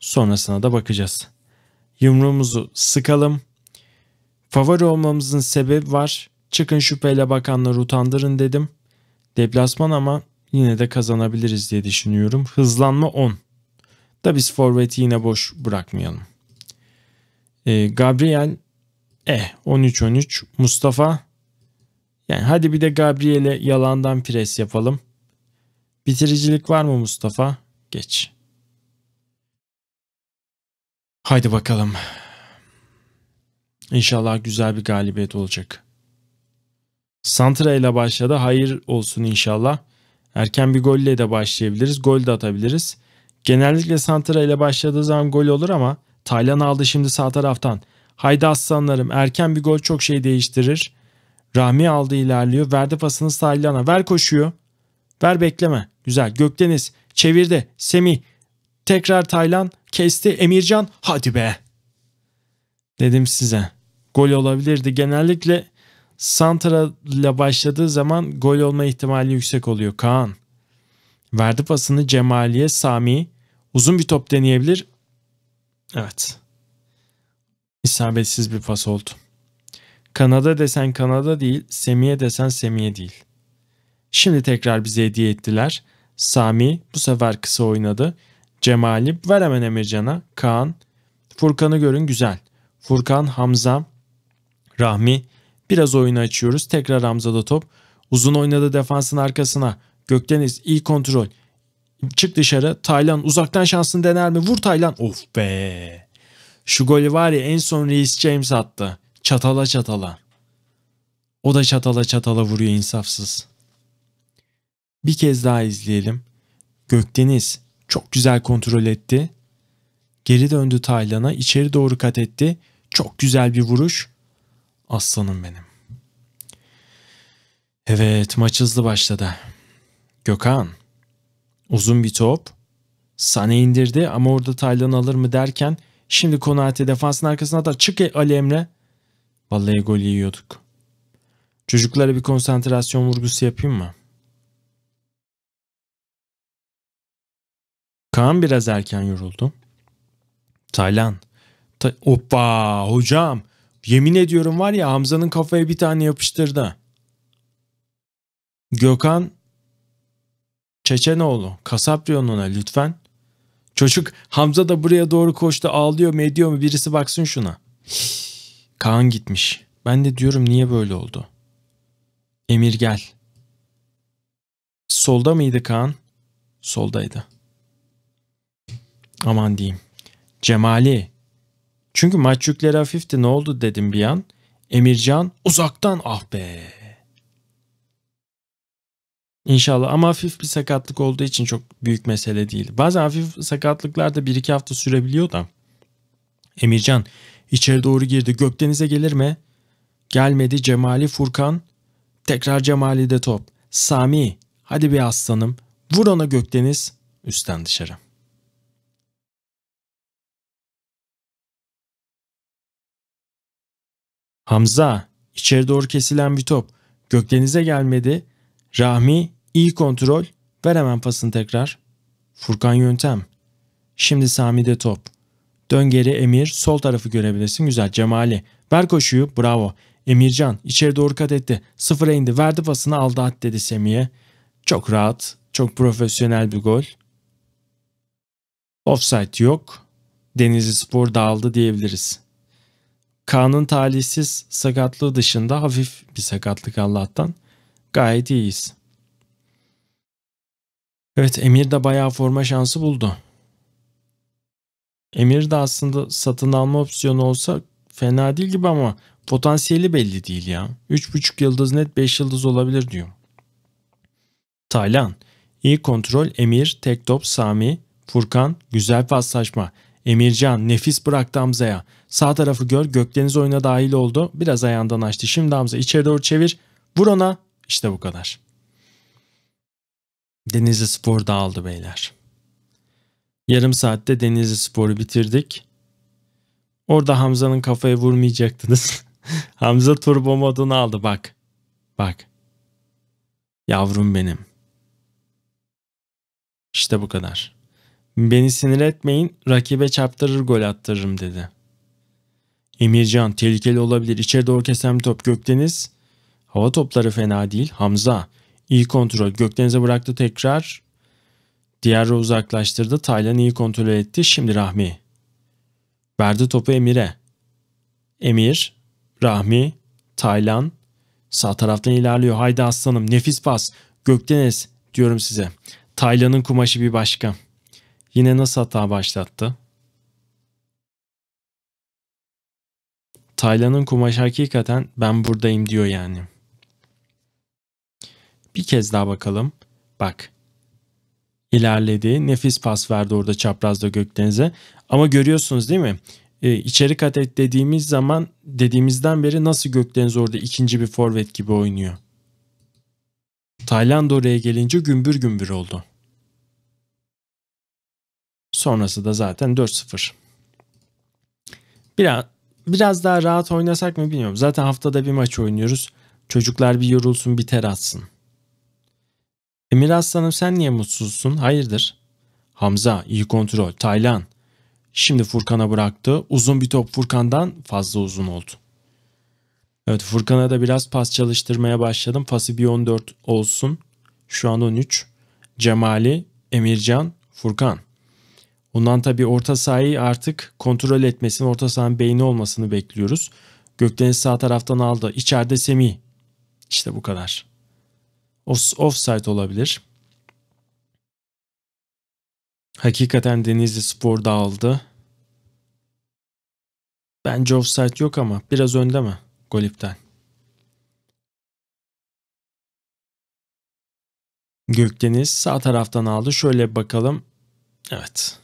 Sonrasına da bakacağız. Yumruğumuzu sıkalım. Favori olmamızın sebebi var. Çıkın şüpheyle bakanları utandırın dedim. Deplasman ama yine de kazanabiliriz diye düşünüyorum. Hızlanma 10. Da biz forveti yine boş bırakmayalım. E, Gabriel eh 13-13. Mustafa yani hadi bir de Gabriel'e yalandan pres yapalım. Bitiricilik var mı Mustafa? Geç. Haydi bakalım. İnşallah güzel bir galibiyet olacak. Santra ile başladı. Hayır olsun inşallah. Erken bir golle de başlayabiliriz. Gol de atabiliriz. Genellikle Santra ile başladığı zaman gol olur ama Taylan aldı şimdi sağ taraftan. Haydi aslanlarım erken bir gol çok şey değiştirir. Rahmi aldı ilerliyor. Verdi pasını Taylan'a. Ver koşuyor. Ver bekleme. Güzel. Gökdeniz çevirdi. Semih tekrar Taylan kesti. Emircan hadi be. Dedim size. Gol olabilirdi. Genellikle Santra ile başladığı zaman gol olma ihtimali yüksek oluyor Kaan. Verdi pasını Cemali'ye Sami. Uzun bir top deneyebilir. Evet. İsabetsiz bir pas oldu. Kanada desen Kanada değil, Semiye desen Semiye değil. Şimdi tekrar bize hediye ettiler. Sami bu sefer kısa oynadı. Cemali ver hemen Emircan'a. Kaan. Furkan'ı görün güzel. Furkan, Hamza, Rahmi. Biraz oyunu açıyoruz. Tekrar Hamza'da top. Uzun oynadı defansın arkasına. Gökdeniz iyi kontrol. Çık dışarı. Taylan uzaktan şansını dener mi? Vur Taylan. Of be. Şu golü var ya en son Reis James attı. Çatala çatala. O da çatala çatala vuruyor insafsız. Bir kez daha izleyelim. Gökdeniz çok güzel kontrol etti. Geri döndü Taylan'a içeri doğru kat etti. Çok güzel bir vuruş. Aslanım benim. Evet maç hızlı başladı. Gökhan. Uzun bir top. Sane indirdi ama orada Taylan alır mı derken şimdi Konate defansın arkasına da çık Ali Emre. Vallahi gol yiyorduk. Çocuklara bir konsantrasyon vurgusu yapayım mı? Kaan biraz erken yoruldu. Taylan. Ta Hoppa hocam. Yemin ediyorum var ya Hamza'nın kafaya bir tane yapıştırdı. Gökhan Çeçenoğlu. Kasaprion'una lütfen. Çocuk Hamza da buraya doğru koştu ağlıyor mu ediyor mu birisi baksın şuna. Kaan gitmiş. Ben de diyorum niye böyle oldu. Emir gel. Solda mıydı Kaan? Soldaydı aman diyeyim Cemali. Çünkü maç yükleri hafifti ne oldu dedim bir an. Emircan uzaktan ah be. İnşallah ama hafif bir sakatlık olduğu için çok büyük mesele değil. Bazen hafif sakatlıklar da 1-2 hafta sürebiliyor da. Emircan içeri doğru girdi. Gökdeniz'e gelir mi? Gelmedi Cemali Furkan. Tekrar Cemali de top. Sami hadi bir aslanım. Vur ona Gökdeniz. Üstten dışarı. Hamza içeri doğru kesilen bir top. Gökdenize gelmedi. Rahmi iyi kontrol. Ver hemen pasını tekrar. Furkan Yöntem. Şimdi Sami'de top. Dön geri Emir. Sol tarafı görebilirsin. Güzel Cemali. Ver koşuyu. Bravo. Emircan içeri doğru kat etti. Sıfıra indi. Verdi pasını aldı at dedi Semih'e. Çok rahat. Çok profesyonel bir gol. Offside yok. Denizli Spor dağıldı diyebiliriz. Kaan'ın talihsiz sakatlığı dışında hafif bir sakatlık Allah'tan. Gayet iyiyiz. Evet Emir de bayağı forma şansı buldu. Emir de aslında satın alma opsiyonu olsa fena değil gibi ama potansiyeli belli değil ya. 3,5 yıldız net 5 yıldız olabilir diyor. Taylan. İyi kontrol Emir, tek top, Sami, Furkan. Güzel paslaşma. Emircan nefis bıraktı Hamza'ya. Sağ tarafı gör. Gökdeniz oyuna dahil oldu. Biraz ayağından açtı. Şimdi Hamza içeri doğru çevir. Vur ona. İşte bu kadar. Denizli Spor dağıldı beyler. Yarım saatte Denizli Spor'u bitirdik. Orada Hamza'nın kafaya vurmayacaktınız. Hamza turbo modunu aldı bak. Bak. Yavrum benim. İşte bu kadar. Beni sinir etmeyin rakibe çarptırır gol attırırım dedi. Emircan tehlikeli olabilir. İçeri doğru kesen bir top Gökdeniz. Hava topları fena değil. Hamza iyi kontrol. Gökdeniz'e bıraktı tekrar. Diğerro uzaklaştırdı. Taylan iyi kontrol etti. Şimdi Rahmi. Verdi topu Emir'e. Emir, Rahmi, Taylan. Sağ taraftan ilerliyor. Haydi aslanım. Nefis pas. Gökdeniz diyorum size. Taylan'ın kumaşı bir başka. Yine nasıl hata başlattı? Taylan'ın kumaş hakikaten ben buradayım diyor yani. Bir kez daha bakalım. Bak. İlerledi. Nefis pas verdi orada çaprazda Gökdeniz'e. Ama görüyorsunuz değil mi? Ee, içeri kat et dediğimiz zaman dediğimizden beri nasıl Gökdeniz orada ikinci bir forvet gibi oynuyor. Taylan oraya gelince gümbür gümbür oldu. Sonrası da zaten 4-0. Biraz biraz daha rahat oynasak mı bilmiyorum. Zaten haftada bir maç oynuyoruz. Çocuklar bir yorulsun bir ter atsın. Emir Aslanım sen niye mutsuzsun? Hayırdır? Hamza iyi kontrol. Taylan. Şimdi Furkan'a bıraktı. Uzun bir top Furkan'dan fazla uzun oldu. Evet Furkan'a da biraz pas çalıştırmaya başladım. Pası bir 14 olsun. Şu an 13. Cemali, Emircan, Furkan. Ondan tabi orta sahayı artık kontrol etmesini, orta sahanın beyni olmasını bekliyoruz. Gökdeniz sağ taraftan aldı. İçeride Semih. İşte bu kadar. Offside olabilir. Hakikaten Denizli Spor dağıldı. Bence offside yok ama biraz önde mi Golip'ten? Gökdeniz sağ taraftan aldı. Şöyle bakalım. Evet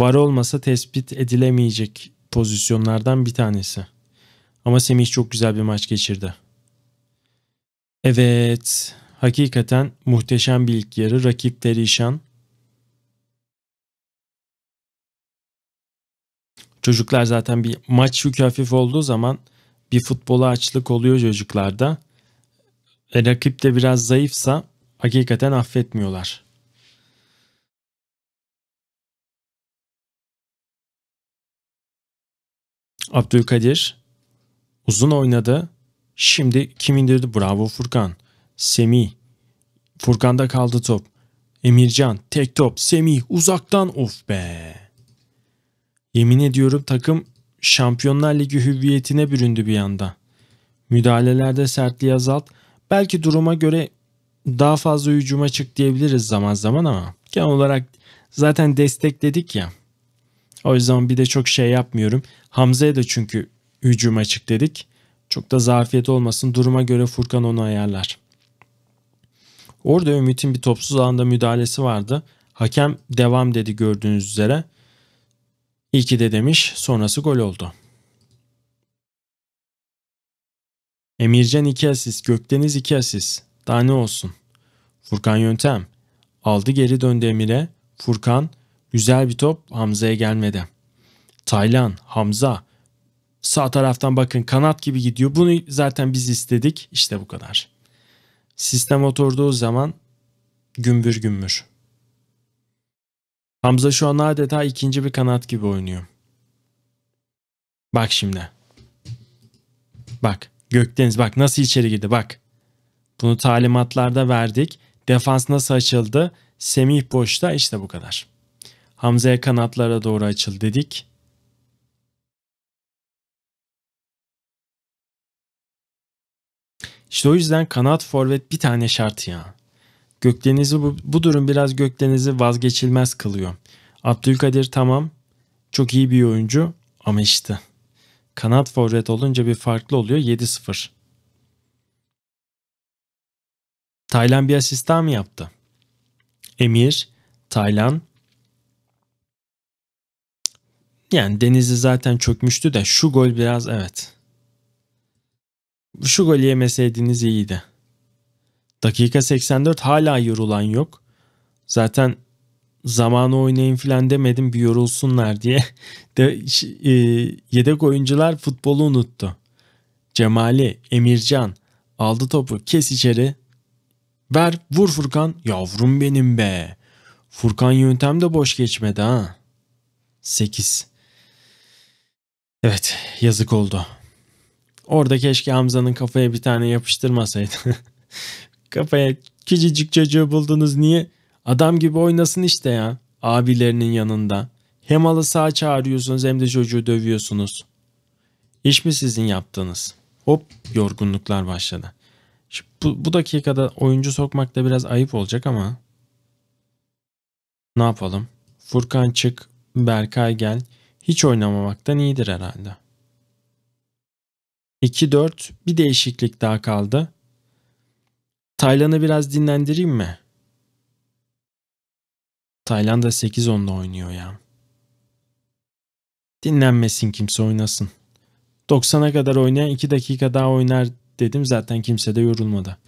var olmasa tespit edilemeyecek pozisyonlardan bir tanesi. Ama Semih çok güzel bir maç geçirdi. Evet, hakikaten muhteşem bir ilk yarı. Rakip perişan. Çocuklar zaten bir maç yükü hafif olduğu zaman bir futbola açlık oluyor çocuklarda. E, rakip de biraz zayıfsa hakikaten affetmiyorlar. Abdülkadir uzun oynadı. Şimdi kim indirdi? Bravo Furkan. Semih. Furkan'da kaldı top. Emircan tek top. Semih uzaktan of be. Yemin ediyorum takım Şampiyonlar Ligi hüviyetine büründü bir anda. Müdahalelerde sertliği azalt. Belki duruma göre daha fazla hücuma çık diyebiliriz zaman zaman ama genel olarak zaten destekledik ya. O yüzden bir de çok şey yapmıyorum. Hamza'ya da çünkü hücum açık dedik. Çok da zarfiyet olmasın. Duruma göre Furkan onu ayarlar. Orada Ümit'in bir topsuz alanda müdahalesi vardı. Hakem devam dedi gördüğünüz üzere. İyi ki de demiş. Sonrası gol oldu. Emircan 2 asist, Gökdeniz 2 asist. Daha ne olsun? Furkan Yöntem aldı geri döndü Emir'e. Furkan Güzel bir top Hamza'ya gelmedi. Taylan, Hamza. Sağ taraftan bakın kanat gibi gidiyor. Bunu zaten biz istedik. İşte bu kadar. Sistem oturduğu zaman gümbür gümbür. Hamza şu an adeta ikinci bir kanat gibi oynuyor. Bak şimdi. Bak Gökdeniz bak nasıl içeri girdi bak. Bunu talimatlarda verdik. Defans nasıl açıldı? Semih boşta işte bu kadar. Hamza'ya kanatlara doğru açıl dedik. İşte o yüzden kanat forvet bir tane şart ya. Gökdeniz'i bu, bu durum biraz Gökdeniz'i vazgeçilmez kılıyor. Abdülkadir tamam çok iyi bir oyuncu ama işte kanat forvet olunca bir farklı oluyor 7-0. Taylan bir asistan mı yaptı? Emir, Taylan, yani Denizli zaten çökmüştü de şu gol biraz evet. Şu golü yemeseydiniz iyiydi. Dakika 84 hala yorulan yok. Zaten zamanı oynayın filan demedim bir yorulsunlar diye. De, e, yedek oyuncular futbolu unuttu. Cemali, Emircan aldı topu kes içeri. Ver vur Furkan. Yavrum benim be. Furkan yöntem de boş geçmedi ha. 8. Evet yazık oldu. Orada keşke Hamza'nın kafaya bir tane yapıştırmasaydı. kafaya küçücük çocuğu buldunuz niye? Adam gibi oynasın işte ya. Abilerinin yanında. Hem alı sağ çağırıyorsunuz hem de çocuğu dövüyorsunuz. İş mi sizin yaptığınız? Hop yorgunluklar başladı. bu, bu dakikada oyuncu sokmak da biraz ayıp olacak ama. Ne yapalım? Furkan çık, Berkay gel. Hiç oynamamaktan iyidir herhalde. 2-4 bir değişiklik daha kaldı. Taylan'ı biraz dinlendireyim mi? Taylan da 8-10'da oynuyor ya. Dinlenmesin kimse oynasın. 90'a kadar oynayan 2 dakika daha oynar dedim zaten kimse de yorulmadı.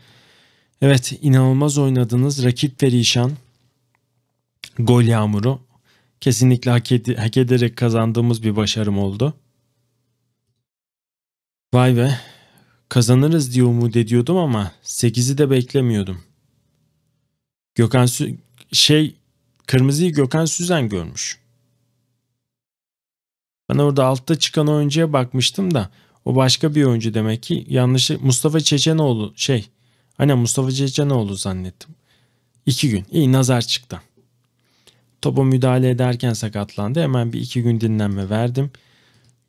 Evet inanılmaz oynadınız. Rakip perişan. Gol yağmuru kesinlikle hak, ed- hak ederek kazandığımız bir başarım oldu. Vay be kazanırız diye umut ediyordum ama 8'i de beklemiyordum. Gökhan Sü- şey kırmızıyı Gökhan Süzen görmüş. Ben orada altta çıkan oyuncuya bakmıştım da o başka bir oyuncu demek ki. Yanlış Mustafa Çeçenoğlu şey. hani Mustafa Çeçenoğlu zannettim. İki gün. iyi nazar çıktı topa müdahale ederken sakatlandı. Hemen bir iki gün dinlenme verdim.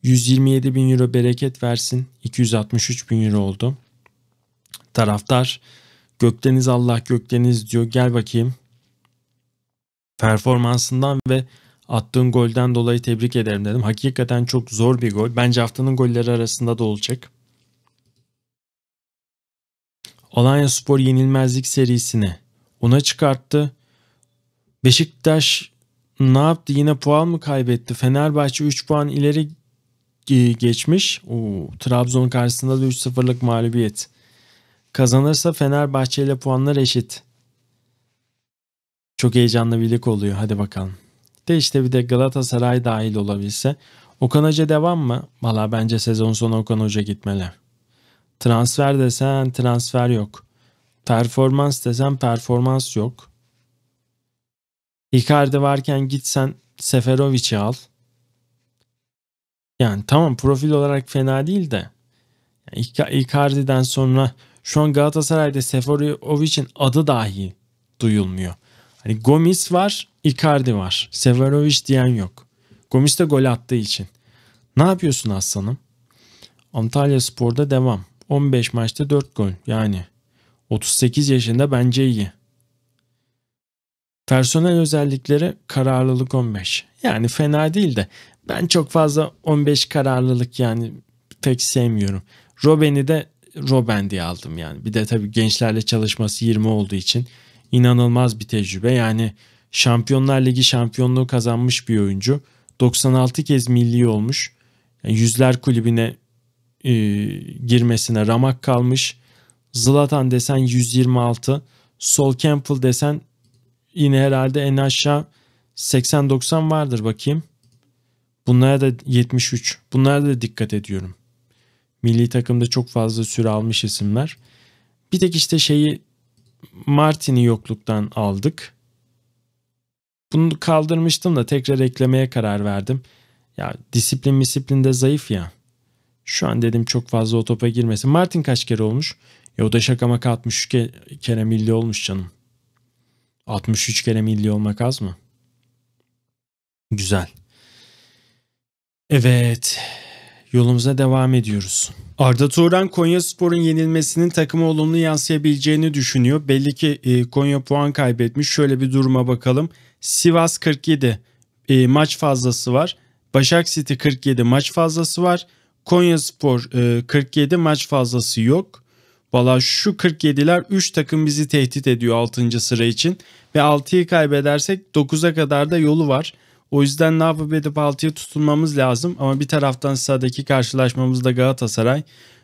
127 bin euro bereket versin. 263 bin euro oldu. Taraftar gökdeniz Allah gökdeniz diyor. Gel bakayım. Performansından ve attığın golden dolayı tebrik ederim dedim. Hakikaten çok zor bir gol. Bence haftanın golleri arasında da olacak. Alanya Spor yenilmezlik serisini ona çıkarttı. Beşiktaş ne yaptı? Yine puan mı kaybetti? Fenerbahçe 3 puan ileri geçmiş. Oo, Trabzon karşısında da 3-0'lık mağlubiyet. Kazanırsa Fenerbahçe ile puanlar eşit. Çok heyecanlı bir lig oluyor. Hadi bakalım. De işte bir de Galatasaray dahil olabilse. Okan Hoca devam mı? Valla bence sezon sonu Okan Hoca gitmeli. Transfer desen transfer yok. Performans desen performans yok. Icardi varken gitsen Seferovic'i al. Yani tamam profil olarak fena değil de yani Icardi'den sonra şu an Galatasaray'da Seferovic'in adı dahi duyulmuyor. Hani Gomis var, Icardi var. Seferovic diyen yok. Gomis de gol attığı için. Ne yapıyorsun aslanım? Antalya Spor'da devam. 15 maçta 4 gol. Yani 38 yaşında bence iyi. Personel özellikleri kararlılık 15. Yani fena değil de ben çok fazla 15 kararlılık yani pek sevmiyorum. Robben'i de Robben diye aldım yani. Bir de tabii gençlerle çalışması 20 olduğu için inanılmaz bir tecrübe. Yani Şampiyonlar Ligi şampiyonluğu kazanmış bir oyuncu. 96 kez milli olmuş. Yani yüzler kulübüne e, girmesine ramak kalmış. Zlatan desen 126. Sol Campbell desen yine herhalde en aşağı 80-90 vardır bakayım. Bunlara da 73. Bunlara da dikkat ediyorum. Milli takımda çok fazla süre almış isimler. Bir tek işte şeyi Martin'i yokluktan aldık. Bunu kaldırmıştım da tekrar eklemeye karar verdim. Ya disiplin disiplinde zayıf ya. Şu an dedim çok fazla o topa girmesin. Martin kaç kere olmuş? Ya o da şakama 63 kere milli olmuş canım. 63 kere milli olmak az mı? Güzel. Evet. Yolumuza devam ediyoruz. Arda Turan Konya Spor'un yenilmesinin takımı olumlu yansıyabileceğini düşünüyor. Belli ki e, Konya puan kaybetmiş. Şöyle bir duruma bakalım. Sivas 47 e, maç fazlası var. Başak City 47 maç fazlası var. Konya Spor e, 47 maç fazlası yok. Valla şu 47'ler 3 takım bizi tehdit ediyor 6. sıra için. Ve 6'yı kaybedersek 9'a kadar da yolu var. O yüzden ne yapıp edip 6'ya tutunmamız lazım. Ama bir taraftan sahadaki da Galatasaray.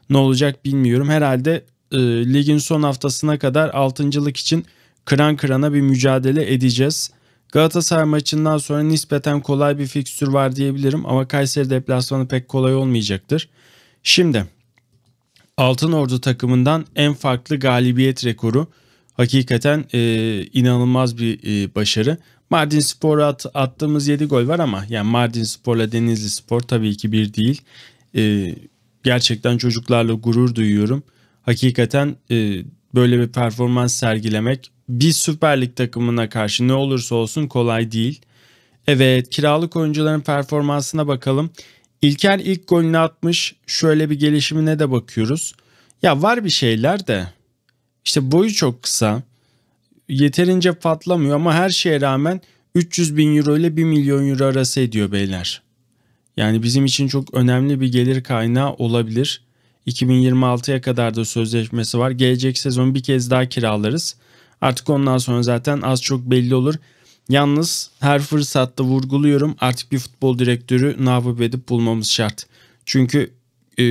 Ne olacak bilmiyorum. Herhalde e, ligin son haftasına kadar 6.lık için kıran kırana bir mücadele edeceğiz. Galatasaray maçından sonra nispeten kolay bir fikstür var diyebilirim ama Kayseri deplasmanı pek kolay olmayacaktır. Şimdi Altın Ordu takımından en farklı galibiyet rekoru. Hakikaten e, inanılmaz bir e, başarı. Mardin Spor'a at, attığımız 7 gol var ama yani Mardin Spor'la Denizli Spor tabii ki bir değil. E, gerçekten çocuklarla gurur duyuyorum. Hakikaten e, böyle bir performans sergilemek bir Süper Lig takımına karşı ne olursa olsun kolay değil. Evet kiralık oyuncuların performansına bakalım. İlker ilk golünü atmış. Şöyle bir gelişimine de bakıyoruz. Ya var bir şeyler de İşte boyu çok kısa. Yeterince patlamıyor ama her şeye rağmen 300 bin euro ile 1 milyon euro arası ediyor beyler. Yani bizim için çok önemli bir gelir kaynağı olabilir. 2026'ya kadar da sözleşmesi var. Gelecek sezon bir kez daha kiralarız. Artık ondan sonra zaten az çok belli olur. Yalnız her fırsatta vurguluyorum artık bir futbol direktörü nabıp edip bulmamız şart. Çünkü e,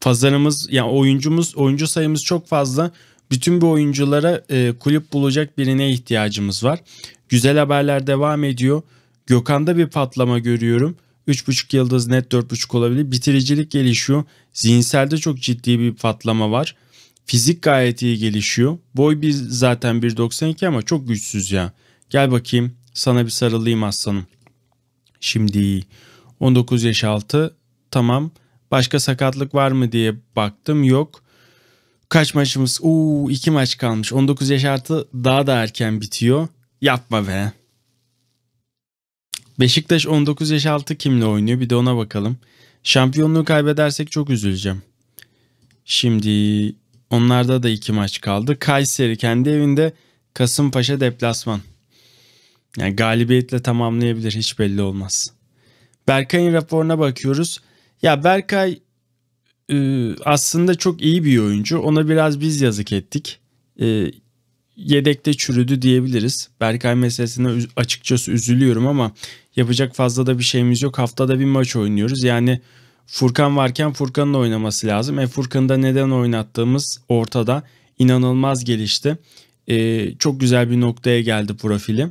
pazarımız yani oyuncumuz oyuncu sayımız çok fazla. Bütün bu oyunculara e, kulüp bulacak birine ihtiyacımız var. Güzel haberler devam ediyor. Gökhan'da bir patlama görüyorum. 3.5 yıldız net 4.5 olabilir. Bitiricilik gelişiyor. Zihinselde çok ciddi bir patlama var. Fizik gayet iyi gelişiyor. Boy biz zaten 1.92 ama çok güçsüz ya. Gel bakayım sana bir sarılayım aslanım. Şimdi 19 yaş altı tamam. Başka sakatlık var mı diye baktım yok. Kaç maçımız? Uuu iki maç kalmış. 19 yaş altı daha da erken bitiyor. Yapma be. Beşiktaş 19 yaş altı kimle oynuyor bir de ona bakalım. Şampiyonluğu kaybedersek çok üzüleceğim. Şimdi onlarda da iki maç kaldı. Kayseri kendi evinde Kasımpaşa deplasman. Yani galibiyetle tamamlayabilir hiç belli olmaz. Berkay'ın raporuna bakıyoruz. Ya Berkay e, aslında çok iyi bir oyuncu. Ona biraz biz yazık ettik. E, yedekte çürüdü diyebiliriz. Berkay meselesine açıkçası üzülüyorum ama yapacak fazla da bir şeyimiz yok. Haftada bir maç oynuyoruz. Yani Furkan varken Furkan'ın oynaması lazım. E Furkan'ı da neden oynattığımız ortada. İnanılmaz gelişti. E, çok güzel bir noktaya geldi profili.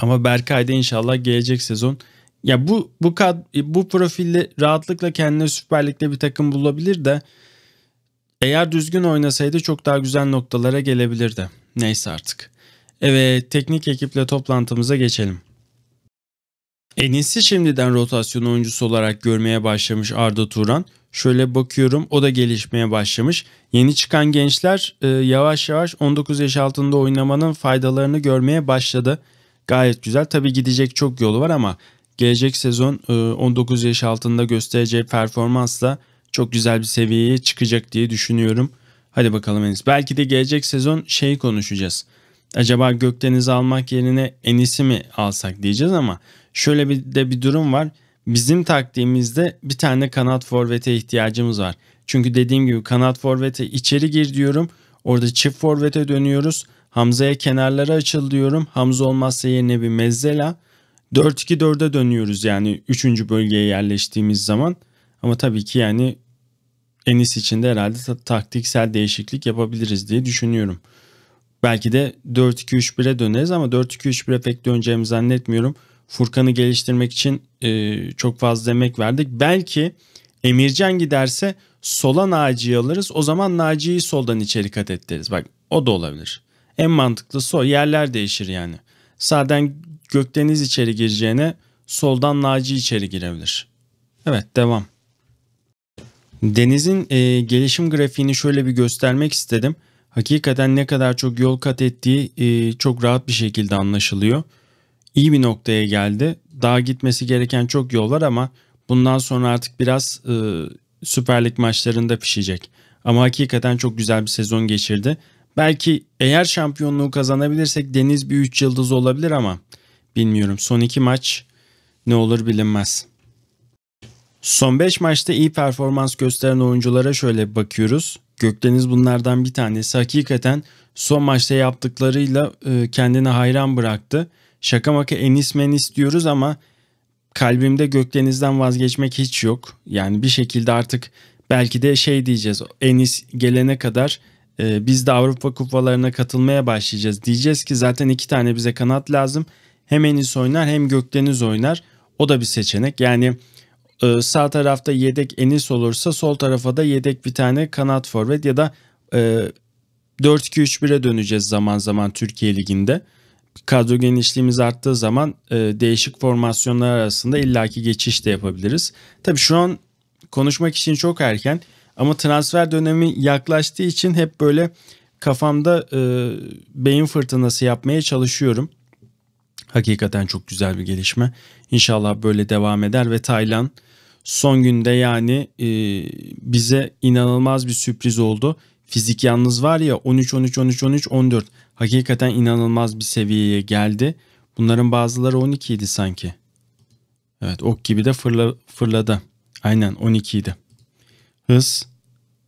Ama Berkay da inşallah gelecek sezon ya bu bu kad bu profilde rahatlıkla kendine Süper Lig'de bir takım bulabilir de eğer düzgün oynasaydı çok daha güzel noktalara gelebilirdi. Neyse artık. Evet teknik ekiple toplantımıza geçelim. Enis'i şimdiden rotasyon oyuncusu olarak görmeye başlamış Arda Turan. Şöyle bakıyorum o da gelişmeye başlamış. Yeni çıkan gençler e, yavaş yavaş 19 yaş altında oynamanın faydalarını görmeye başladı gayet güzel. Tabii gidecek çok yolu var ama gelecek sezon 19 e, yaş altında göstereceği performansla çok güzel bir seviyeye çıkacak diye düşünüyorum. Hadi bakalım Enis. Belki de gelecek sezon şey konuşacağız. Acaba Gökdeniz'i almak yerine Enis'i mi alsak diyeceğiz ama şöyle bir de bir durum var. Bizim taktiğimizde bir tane kanat forvete ihtiyacımız var. Çünkü dediğim gibi kanat forvete içeri gir diyorum. Orada çift forvete dönüyoruz. Hamza'ya kenarlara açıl diyorum. Hamza olmazsa yerine bir mezzela. 4-2-4'e dönüyoruz yani 3. bölgeye yerleştiğimiz zaman. Ama tabii ki yani Enis için de herhalde taktiksel değişiklik yapabiliriz diye düşünüyorum. Belki de 4-2-3-1'e döneriz ama 4-2-3-1'e pek döneceğimi zannetmiyorum. Furkan'ı geliştirmek için e, çok fazla emek verdik. Belki Emircan giderse sola Naci'yi alırız. O zaman Naci'yi soldan içeri kat ederiz. Bak o da olabilir. En mantıklısı o. Yerler değişir yani. Sağdan Gökdeniz içeri gireceğine soldan Naci içeri girebilir. Evet devam. Deniz'in e, gelişim grafiğini şöyle bir göstermek istedim. Hakikaten ne kadar çok yol kat ettiği e, çok rahat bir şekilde anlaşılıyor. İyi bir noktaya geldi. Daha gitmesi gereken çok yol var ama bundan sonra artık biraz e, Süper Lig maçlarında pişecek. Ama hakikaten çok güzel bir sezon geçirdi. Belki eğer şampiyonluğu kazanabilirsek Deniz bir 3 yıldız olabilir ama bilmiyorum. Son 2 maç ne olur bilinmez. Son 5 maçta iyi performans gösteren oyunculara şöyle bakıyoruz. Gökdeniz bunlardan bir tanesi. Hakikaten son maçta yaptıklarıyla e, kendini hayran bıraktı. Şaka maka Enis Menis diyoruz ama kalbimde Gökdeniz'den vazgeçmek hiç yok. Yani bir şekilde artık belki de şey diyeceğiz. Enis gelene kadar ee, biz de Avrupa kupalarına katılmaya başlayacağız. Diyeceğiz ki zaten iki tane bize kanat lazım. Hem Enis oynar hem Gökdeniz oynar. O da bir seçenek. Yani e, sağ tarafta yedek Enis olursa sol tarafa da yedek bir tane kanat forvet ya da 4-2-3-1'e döneceğiz zaman zaman Türkiye Ligi'nde. Kadro genişliğimiz arttığı zaman e, değişik formasyonlar arasında illaki geçiş de yapabiliriz. Tabii şu an konuşmak için çok erken. Ama transfer dönemi yaklaştığı için hep böyle kafamda e, beyin fırtınası yapmaya çalışıyorum. Hakikaten çok güzel bir gelişme. İnşallah böyle devam eder ve Taylan son günde yani e, bize inanılmaz bir sürpriz oldu. Fizik yalnız var ya 13 13 13 13 14 hakikaten inanılmaz bir seviyeye geldi. Bunların bazıları 12 idi sanki. Evet ok gibi de fırla, fırladı. Aynen 12 idi. Hız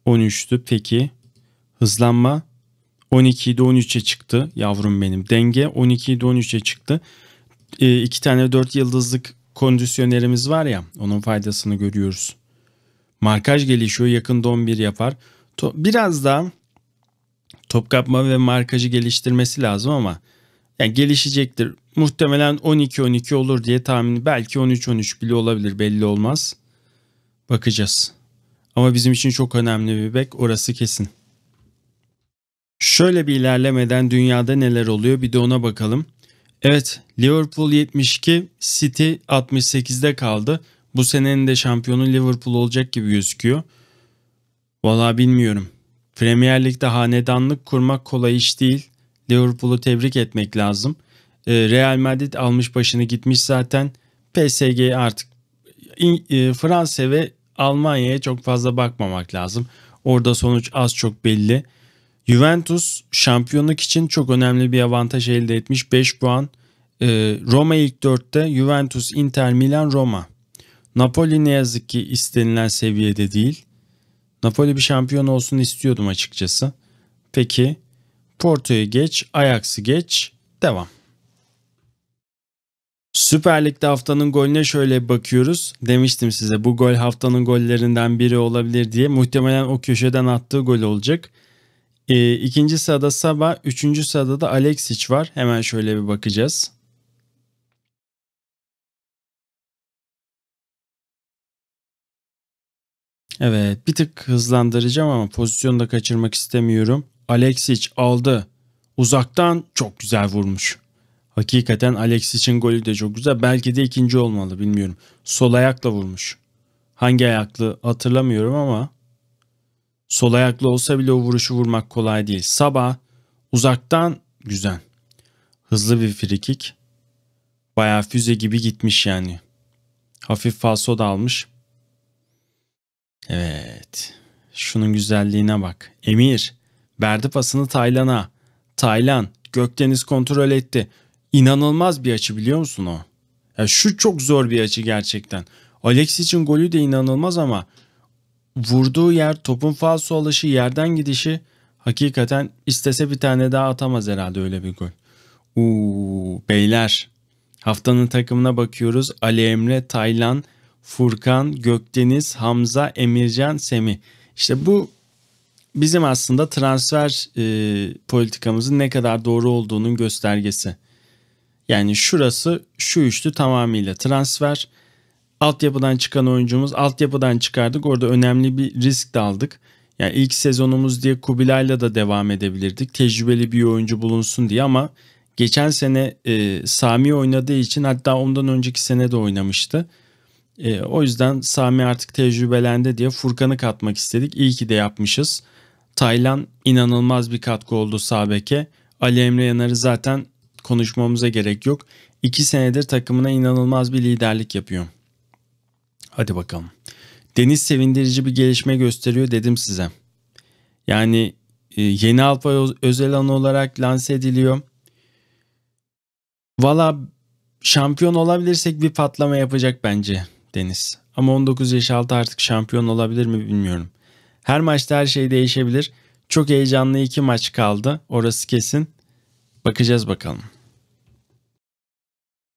13'tü. Peki hızlanma 12'de 13'e çıktı yavrum benim. Denge 12'de 13'e çıktı. E, iki tane 4 yıldızlık kondisyonerimiz var ya onun faydasını görüyoruz. Markaj gelişiyor yakında 11 yapar. To- biraz da top kapma ve markajı geliştirmesi lazım ama yani gelişecektir. Muhtemelen 12-12 olur diye tahmin belki 13-13 bile olabilir belli olmaz. Bakacağız. Ama bizim için çok önemli bir bek orası kesin. Şöyle bir ilerlemeden dünyada neler oluyor bir de ona bakalım. Evet Liverpool 72, City 68'de kaldı. Bu senenin de şampiyonu Liverpool olacak gibi gözüküyor. Valla bilmiyorum. Premier Lig'de hanedanlık kurmak kolay iş değil. Liverpool'u tebrik etmek lazım. Ee, Real Madrid almış başını gitmiş zaten. PSG artık e, Fransa ve Almanya'ya çok fazla bakmamak lazım. Orada sonuç az çok belli. Juventus şampiyonluk için çok önemli bir avantaj elde etmiş. 5 puan. Ee, Roma ilk 4'te Juventus, Inter, Milan, Roma. Napoli ne yazık ki istenilen seviyede değil. Napoli bir şampiyon olsun istiyordum açıkçası. Peki Porto'yu geç, Ajax'ı geç, devam. Süper Lig'de haftanın golüne şöyle bakıyoruz. Demiştim size bu gol haftanın gollerinden biri olabilir diye. Muhtemelen o köşeden attığı gol olacak. E, ikinci sırada Saba, üçüncü sırada da Alexic var. Hemen şöyle bir bakacağız. Evet bir tık hızlandıracağım ama pozisyonu da kaçırmak istemiyorum. Alexic aldı. Uzaktan çok güzel vurmuş. Hakikaten Alex için golü de çok güzel. Belki de ikinci olmalı bilmiyorum. Sol ayakla vurmuş. Hangi ayaklı hatırlamıyorum ama sol ayaklı olsa bile o vuruşu vurmak kolay değil. Sabah uzaktan güzel. Hızlı bir frikik. Bayağı füze gibi gitmiş yani. Hafif falso da almış. Evet. Şunun güzelliğine bak. Emir verdi pasını Taylan'a. Taylan gökdeniz kontrol etti inanılmaz bir açı biliyor musun o? Yani şu çok zor bir açı gerçekten. Alex için golü de inanılmaz ama vurduğu yer, topun falso alışı, yerden gidişi hakikaten istese bir tane daha atamaz herhalde öyle bir gol. Uuu beyler haftanın takımına bakıyoruz. Ali Emre, Taylan, Furkan, Gökdeniz, Hamza, Emircan, Semi. İşte bu bizim aslında transfer e, politikamızın ne kadar doğru olduğunun göstergesi. Yani şurası şu üçlü tamamıyla transfer. Altyapıdan çıkan oyuncumuz altyapıdan çıkardık. Orada önemli bir risk de aldık. Yani ilk sezonumuz diye Kubilay'la da devam edebilirdik. Tecrübeli bir oyuncu bulunsun diye ama geçen sene e, Sami oynadığı için hatta ondan önceki sene de oynamıştı. E, o yüzden Sami artık tecrübelendi diye Furkan'ı katmak istedik. İyi ki de yapmışız. Taylan inanılmaz bir katkı oldu Sabek'e. Ali Emre Yanar'ı zaten konuşmamıza gerek yok. İki senedir takımına inanılmaz bir liderlik yapıyor. Hadi bakalım. Deniz sevindirici bir gelişme gösteriyor dedim size. Yani e, yeni Alfa özel Özelan olarak lanse ediliyor. Valla şampiyon olabilirsek bir patlama yapacak bence Deniz. Ama 19 yaş altı artık şampiyon olabilir mi bilmiyorum. Her maçta her şey değişebilir. Çok heyecanlı iki maç kaldı. Orası kesin. Bakacağız bakalım.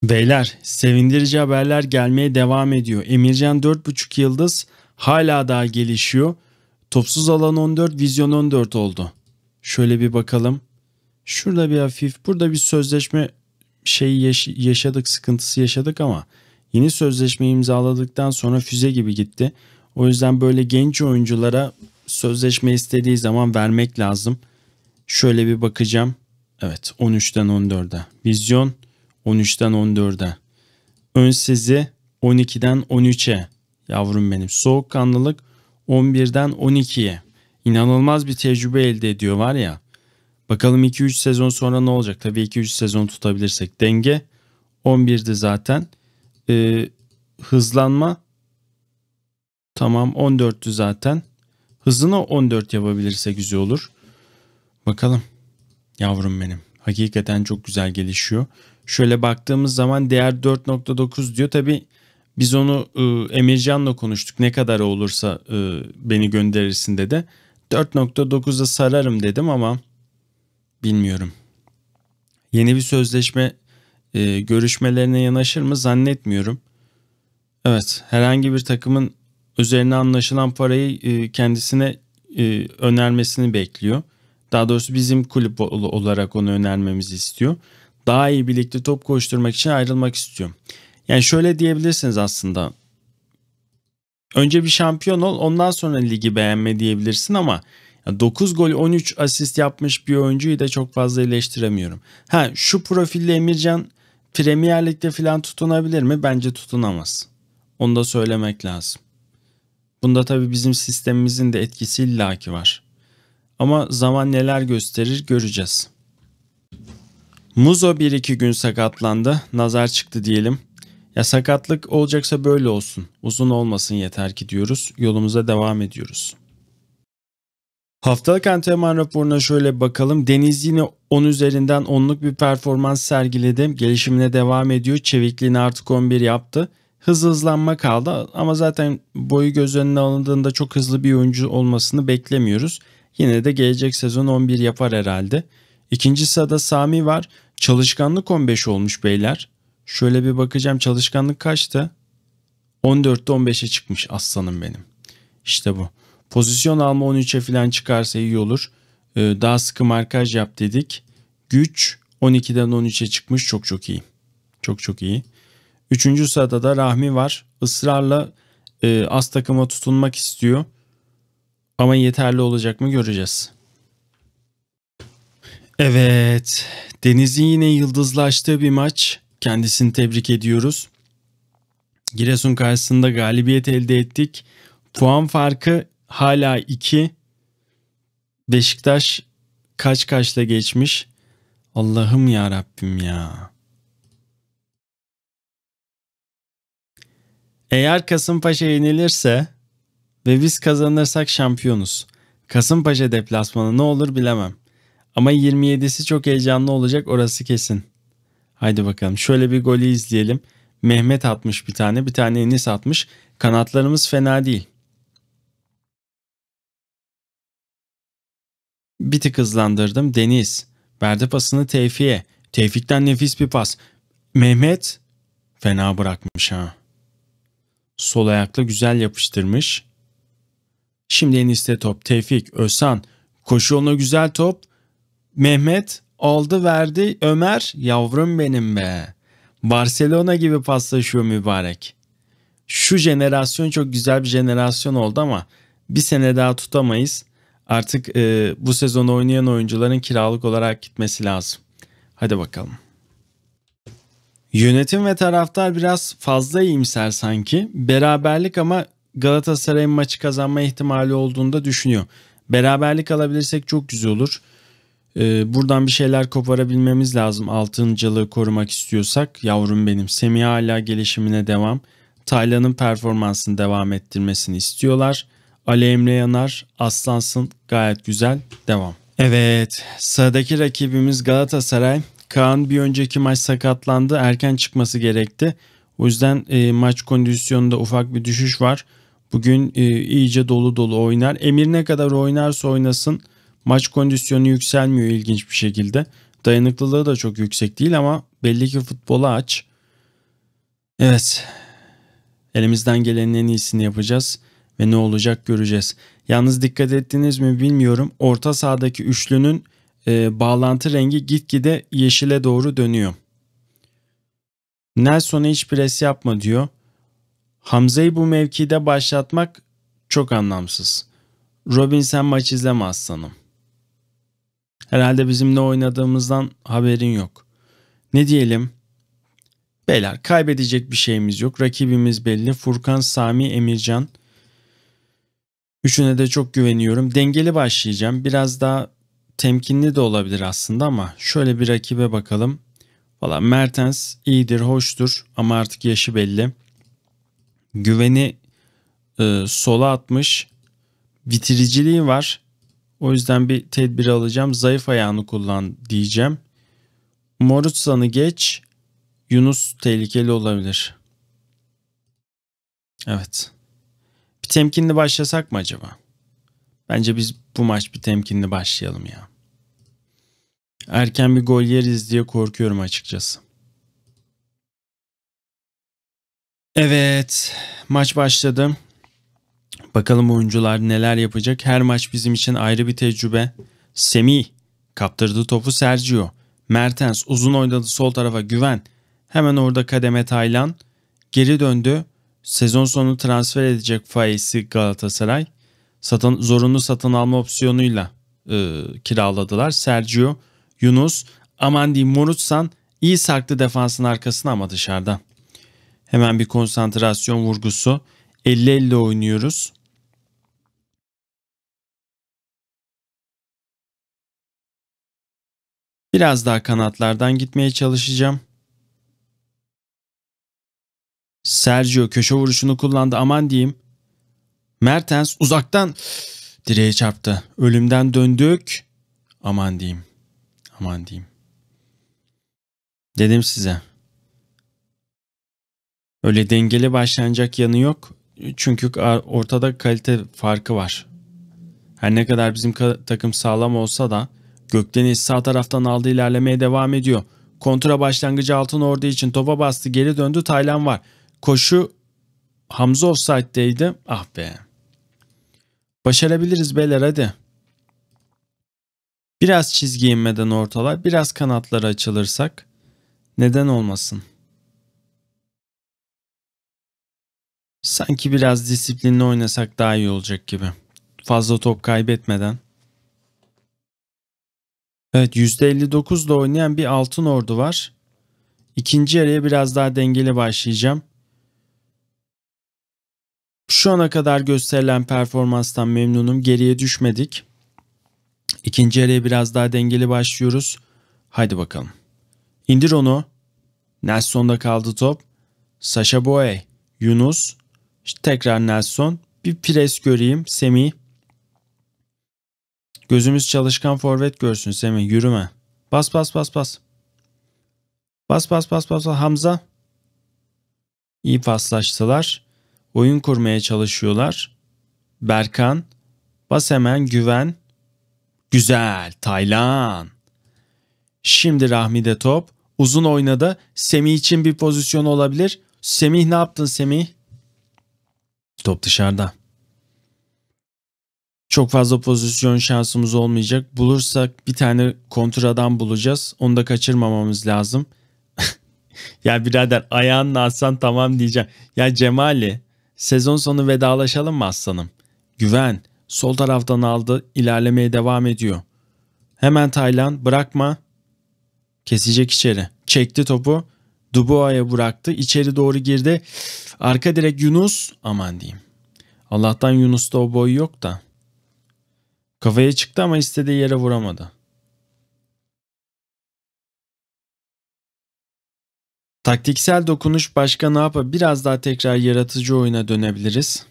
Beyler sevindirici haberler gelmeye devam ediyor. Emircan 4.5 yıldız hala daha gelişiyor. Topsuz alan 14, vizyon 14 oldu. Şöyle bir bakalım. Şurada bir hafif, burada bir sözleşme şeyi yaş- yaşadık, sıkıntısı yaşadık ama yeni sözleşme imzaladıktan sonra füze gibi gitti. O yüzden böyle genç oyunculara sözleşme istediği zaman vermek lazım. Şöyle bir bakacağım. Evet 13'ten 14'e. Vizyon 13'ten 14'e. Ön sezi 12'den 13'e. Yavrum benim soğukkanlılık 11'den 12'ye. İnanılmaz bir tecrübe elde ediyor var ya. Bakalım 2-3 sezon sonra ne olacak? Tabii 2-3 sezon tutabilirsek. Denge 11'di zaten. Ee, hızlanma tamam 14'tü zaten. Hızını 14 yapabilirse güzel olur. Bakalım. Yavrum benim. Hakikaten çok güzel gelişiyor. Şöyle baktığımız zaman değer 4.9 diyor. Tabi biz onu e, Emircan'la konuştuk. Ne kadar olursa e, beni gönderirsin dedi. 4.9'a sararım dedim ama bilmiyorum. Yeni bir sözleşme e, görüşmelerine yanaşır mı zannetmiyorum. Evet herhangi bir takımın üzerine anlaşılan parayı e, kendisine e, önermesini bekliyor. Daha doğrusu bizim kulüp olarak onu önermemizi istiyor daha iyi birlikte top koşturmak için ayrılmak istiyorum. Yani şöyle diyebilirsiniz aslında. Önce bir şampiyon ol ondan sonra ligi beğenme diyebilirsin ama 9 gol 13 asist yapmış bir oyuncuyu da çok fazla eleştiremiyorum. Ha şu profilli Emircan Premier Lig'de falan tutunabilir mi? Bence tutunamaz. Onu da söylemek lazım. Bunda tabii bizim sistemimizin de etkisi illaki var. Ama zaman neler gösterir göreceğiz. Muzo 1-2 gün sakatlandı. Nazar çıktı diyelim. Ya sakatlık olacaksa böyle olsun. Uzun olmasın yeter ki diyoruz. Yolumuza devam ediyoruz. Haftalık antrenman raporuna şöyle bakalım. Deniz yine 10 üzerinden 10'luk bir performans sergiledi. Gelişimine devam ediyor. Çevikliğini artık 11 yaptı. Hız hızlanma kaldı ama zaten boyu göz önüne alındığında çok hızlı bir oyuncu olmasını beklemiyoruz. Yine de gelecek sezon 11 yapar herhalde. İkinci sırada Sami var. Çalışkanlık 15 olmuş beyler. Şöyle bir bakacağım çalışkanlık kaçtı? 14'te 15'e çıkmış aslanım benim. İşte bu. Pozisyon alma 13'e falan çıkarsa iyi olur. Ee, daha sıkı markaj yap dedik. Güç 12'den 13'e çıkmış çok çok iyi. Çok çok iyi. Üçüncü sırada da Rahmi var. Israrla e, az takıma tutunmak istiyor. Ama yeterli olacak mı göreceğiz. Evet, Deniz'in yine yıldızlaştığı bir maç. Kendisini tebrik ediyoruz. Giresun karşısında galibiyet elde ettik. Puan farkı hala 2. Beşiktaş kaç kaçla geçmiş? Allah'ım ya Rabbim ya. Eğer Kasımpaşa yenilirse ve biz kazanırsak şampiyonuz. Kasımpaşa deplasmanı ne olur bilemem. Ama 27'si çok heyecanlı olacak orası kesin. Haydi bakalım şöyle bir golü izleyelim. Mehmet atmış bir tane bir tane Enis atmış. Kanatlarımız fena değil. Bir tık hızlandırdım. Deniz. Verdi pasını Tevfik'e. Tevfik'ten nefis bir pas. Mehmet fena bırakmış ha. Sol ayakla güzel yapıştırmış. Şimdi Enis'te top. Tevfik, Özhan. Koşu ona güzel top. Mehmet aldı verdi Ömer yavrum benim be. Barcelona gibi paslaşıyor mübarek. Şu jenerasyon çok güzel bir jenerasyon oldu ama bir sene daha tutamayız. Artık e, bu sezon oynayan oyuncuların kiralık olarak gitmesi lazım. Hadi bakalım. Yönetim ve taraftar biraz fazla iyimser sanki. Beraberlik ama Galatasaray'ın maçı kazanma ihtimali olduğunda düşünüyor. Beraberlik alabilirsek çok güzel olur. Ee, buradan bir şeyler koparabilmemiz lazım altıncılığı korumak istiyorsak. Yavrum benim Semih hala gelişimine devam. Taylan'ın performansını devam ettirmesini istiyorlar. Ali Emre Yanar aslansın gayet güzel devam. Evet sıradaki rakibimiz Galatasaray. Kaan bir önceki maç sakatlandı erken çıkması gerekti. O yüzden e, maç kondisyonunda ufak bir düşüş var. Bugün e, iyice dolu dolu oynar. Emir ne kadar oynarsa oynasın Maç kondisyonu yükselmiyor ilginç bir şekilde. Dayanıklılığı da çok yüksek değil ama belli ki futbola aç. Evet. Elimizden gelenin en iyisini yapacağız ve ne olacak göreceğiz. Yalnız dikkat ettiniz mi bilmiyorum. Orta sahadaki üçlünün e, bağlantı rengi gitgide yeşile doğru dönüyor. Nelson'a hiç pres yapma diyor. Hamza'yı bu mevkide başlatmak çok anlamsız. Robin sen maç izleme aslanım. Herhalde bizim ne oynadığımızdan haberin yok. Ne diyelim? Beyler kaybedecek bir şeyimiz yok. Rakibimiz belli. Furkan, Sami, Emircan. Üçüne de çok güveniyorum. Dengeli başlayacağım. Biraz daha temkinli de olabilir aslında ama şöyle bir rakibe bakalım. Valla Mertens iyidir, hoştur ama artık yaşı belli. Güveni e, sola atmış. Bitiriciliği var. O yüzden bir tedbir alacağım. Zayıf ayağını kullan diyeceğim. Morutsa'nı geç. Yunus tehlikeli olabilir. Evet. Bir temkinli başlasak mı acaba? Bence biz bu maç bir temkinli başlayalım ya. Erken bir gol yeriz diye korkuyorum açıkçası. Evet, maç başladı. Bakalım oyuncular neler yapacak. Her maç bizim için ayrı bir tecrübe. Semih kaptırdı topu Sergio. Mertens uzun oynadı sol tarafa güven. Hemen orada kademe Taylan. Geri döndü. Sezon sonu transfer edecek faizsi Galatasaray. Satın, zorunlu satın alma opsiyonuyla e, kiraladılar. Sergio, Yunus, Amandi, Morutsan iyi sarktı defansın arkasına ama dışarıda. Hemen bir konsantrasyon vurgusu. 50-50 oynuyoruz. Biraz daha kanatlardan gitmeye çalışacağım. Sergio köşe vuruşunu kullandı aman diyeyim. Mertens uzaktan direğe çarptı. Ölümden döndük. Aman diyeyim. Aman diyeyim. Dedim size. Öyle dengeli başlanacak yanı yok. Çünkü ortada kalite farkı var. Her ne kadar bizim takım sağlam olsa da Gökdeniz sağ taraftan aldı ilerlemeye devam ediyor. Kontra başlangıcı Altın Ordu için topa bastı geri döndü Taylan var. Koşu Hamza offside'deydi. Ah be. Başarabiliriz beyler hadi. Biraz çizgi inmeden ortalar, biraz kanatları açılırsak neden olmasın? Sanki biraz disiplinli oynasak daha iyi olacak gibi. Fazla top kaybetmeden. Evet 59 %59'da oynayan bir altın ordu var. İkinci yarıya biraz daha dengeli başlayacağım. Şu ana kadar gösterilen performanstan memnunum. Geriye düşmedik. İkinci yarıya biraz daha dengeli başlıyoruz. Haydi bakalım. İndir onu. Nelson'da kaldı top. Sasha Boye. Yunus. İşte tekrar Nelson. Bir pres göreyim. Semih. Gözümüz çalışkan forvet görsün Semih yürüme. Bas bas bas bas. Bas bas bas bas Hamza. İyi paslaştılar. Oyun kurmaya çalışıyorlar. Berkan. Bas hemen güven. Güzel Taylan. Şimdi Rahmi'de top. Uzun oynadı. Semih için bir pozisyon olabilir. Semih ne yaptın Semih? Top dışarıda. Çok fazla pozisyon şansımız olmayacak. Bulursak bir tane kontradan bulacağız. Onu da kaçırmamamız lazım. ya birader ayağınla atsan tamam diyeceğim. Ya Cemali sezon sonu vedalaşalım mı aslanım? Güven sol taraftan aldı ilerlemeye devam ediyor. Hemen Taylan bırakma. Kesecek içeri. Çekti topu. Dubois'a bıraktı. İçeri doğru girdi. Arka direk Yunus. Aman diyeyim. Allah'tan Yunus'ta o boy yok da. Kafaya çıktı ama istediği yere vuramadı. Taktiksel dokunuş başka ne yapar? Biraz daha tekrar yaratıcı oyuna dönebiliriz.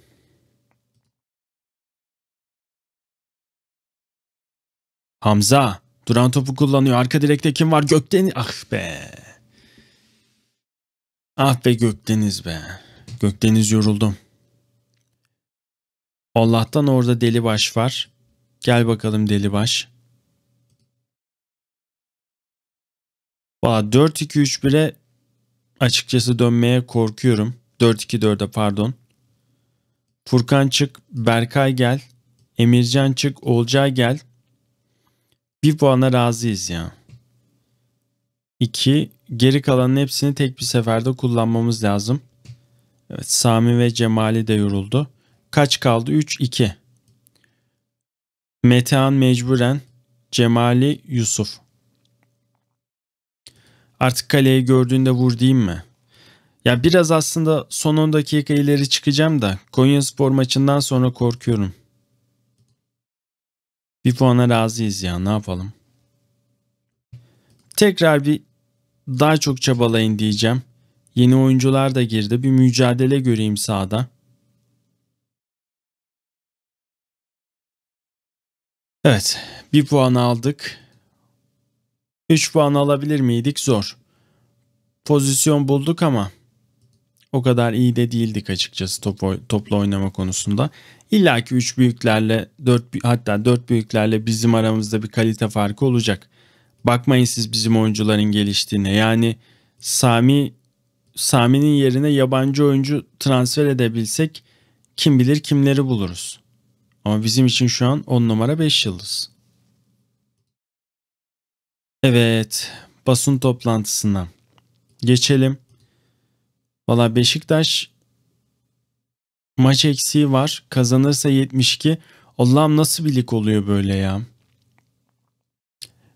Hamza. Duran topu kullanıyor. Arka direkte kim var? Gökdeniz. Ah be. Ah be Gökdeniz be. Gökdeniz yoruldum. Allah'tan orada deli baş var. Gel bakalım deli baş. Valla 4-2-3-1'e açıkçası dönmeye korkuyorum. 4-2-4'e pardon. Furkan çık, Berkay gel. Emircan çık, Olcay gel. Bir puana razıyız ya. 2. Geri kalanın hepsini tek bir seferde kullanmamız lazım. Evet, Sami ve Cemali de yoruldu. Kaç kaldı? 3-2. Metehan mecburen Cemali Yusuf. Artık kaleyi gördüğünde vur diyeyim mi? Ya biraz aslında son 10 dakika ileri çıkacağım da Konya Spor maçından sonra korkuyorum. Bir puana razıyız ya ne yapalım. Tekrar bir daha çok çabalayın diyeceğim. Yeni oyuncular da girdi. Bir mücadele göreyim sağda. Evet bir puan aldık. 3 puan alabilir miydik? Zor. Pozisyon bulduk ama o kadar iyi de değildik açıkçası top, topla oynama konusunda. İlla ki 3 büyüklerle 4 hatta 4 büyüklerle bizim aramızda bir kalite farkı olacak. Bakmayın siz bizim oyuncuların geliştiğine. Yani Sami Sami'nin yerine yabancı oyuncu transfer edebilsek kim bilir kimleri buluruz. Ama bizim için şu an 10 numara 5 yıldız. Evet, basın toplantısına geçelim. Valla Beşiktaş maç eksiği var. Kazanırsa 72. Allah'ım nasıl bir lig oluyor böyle ya?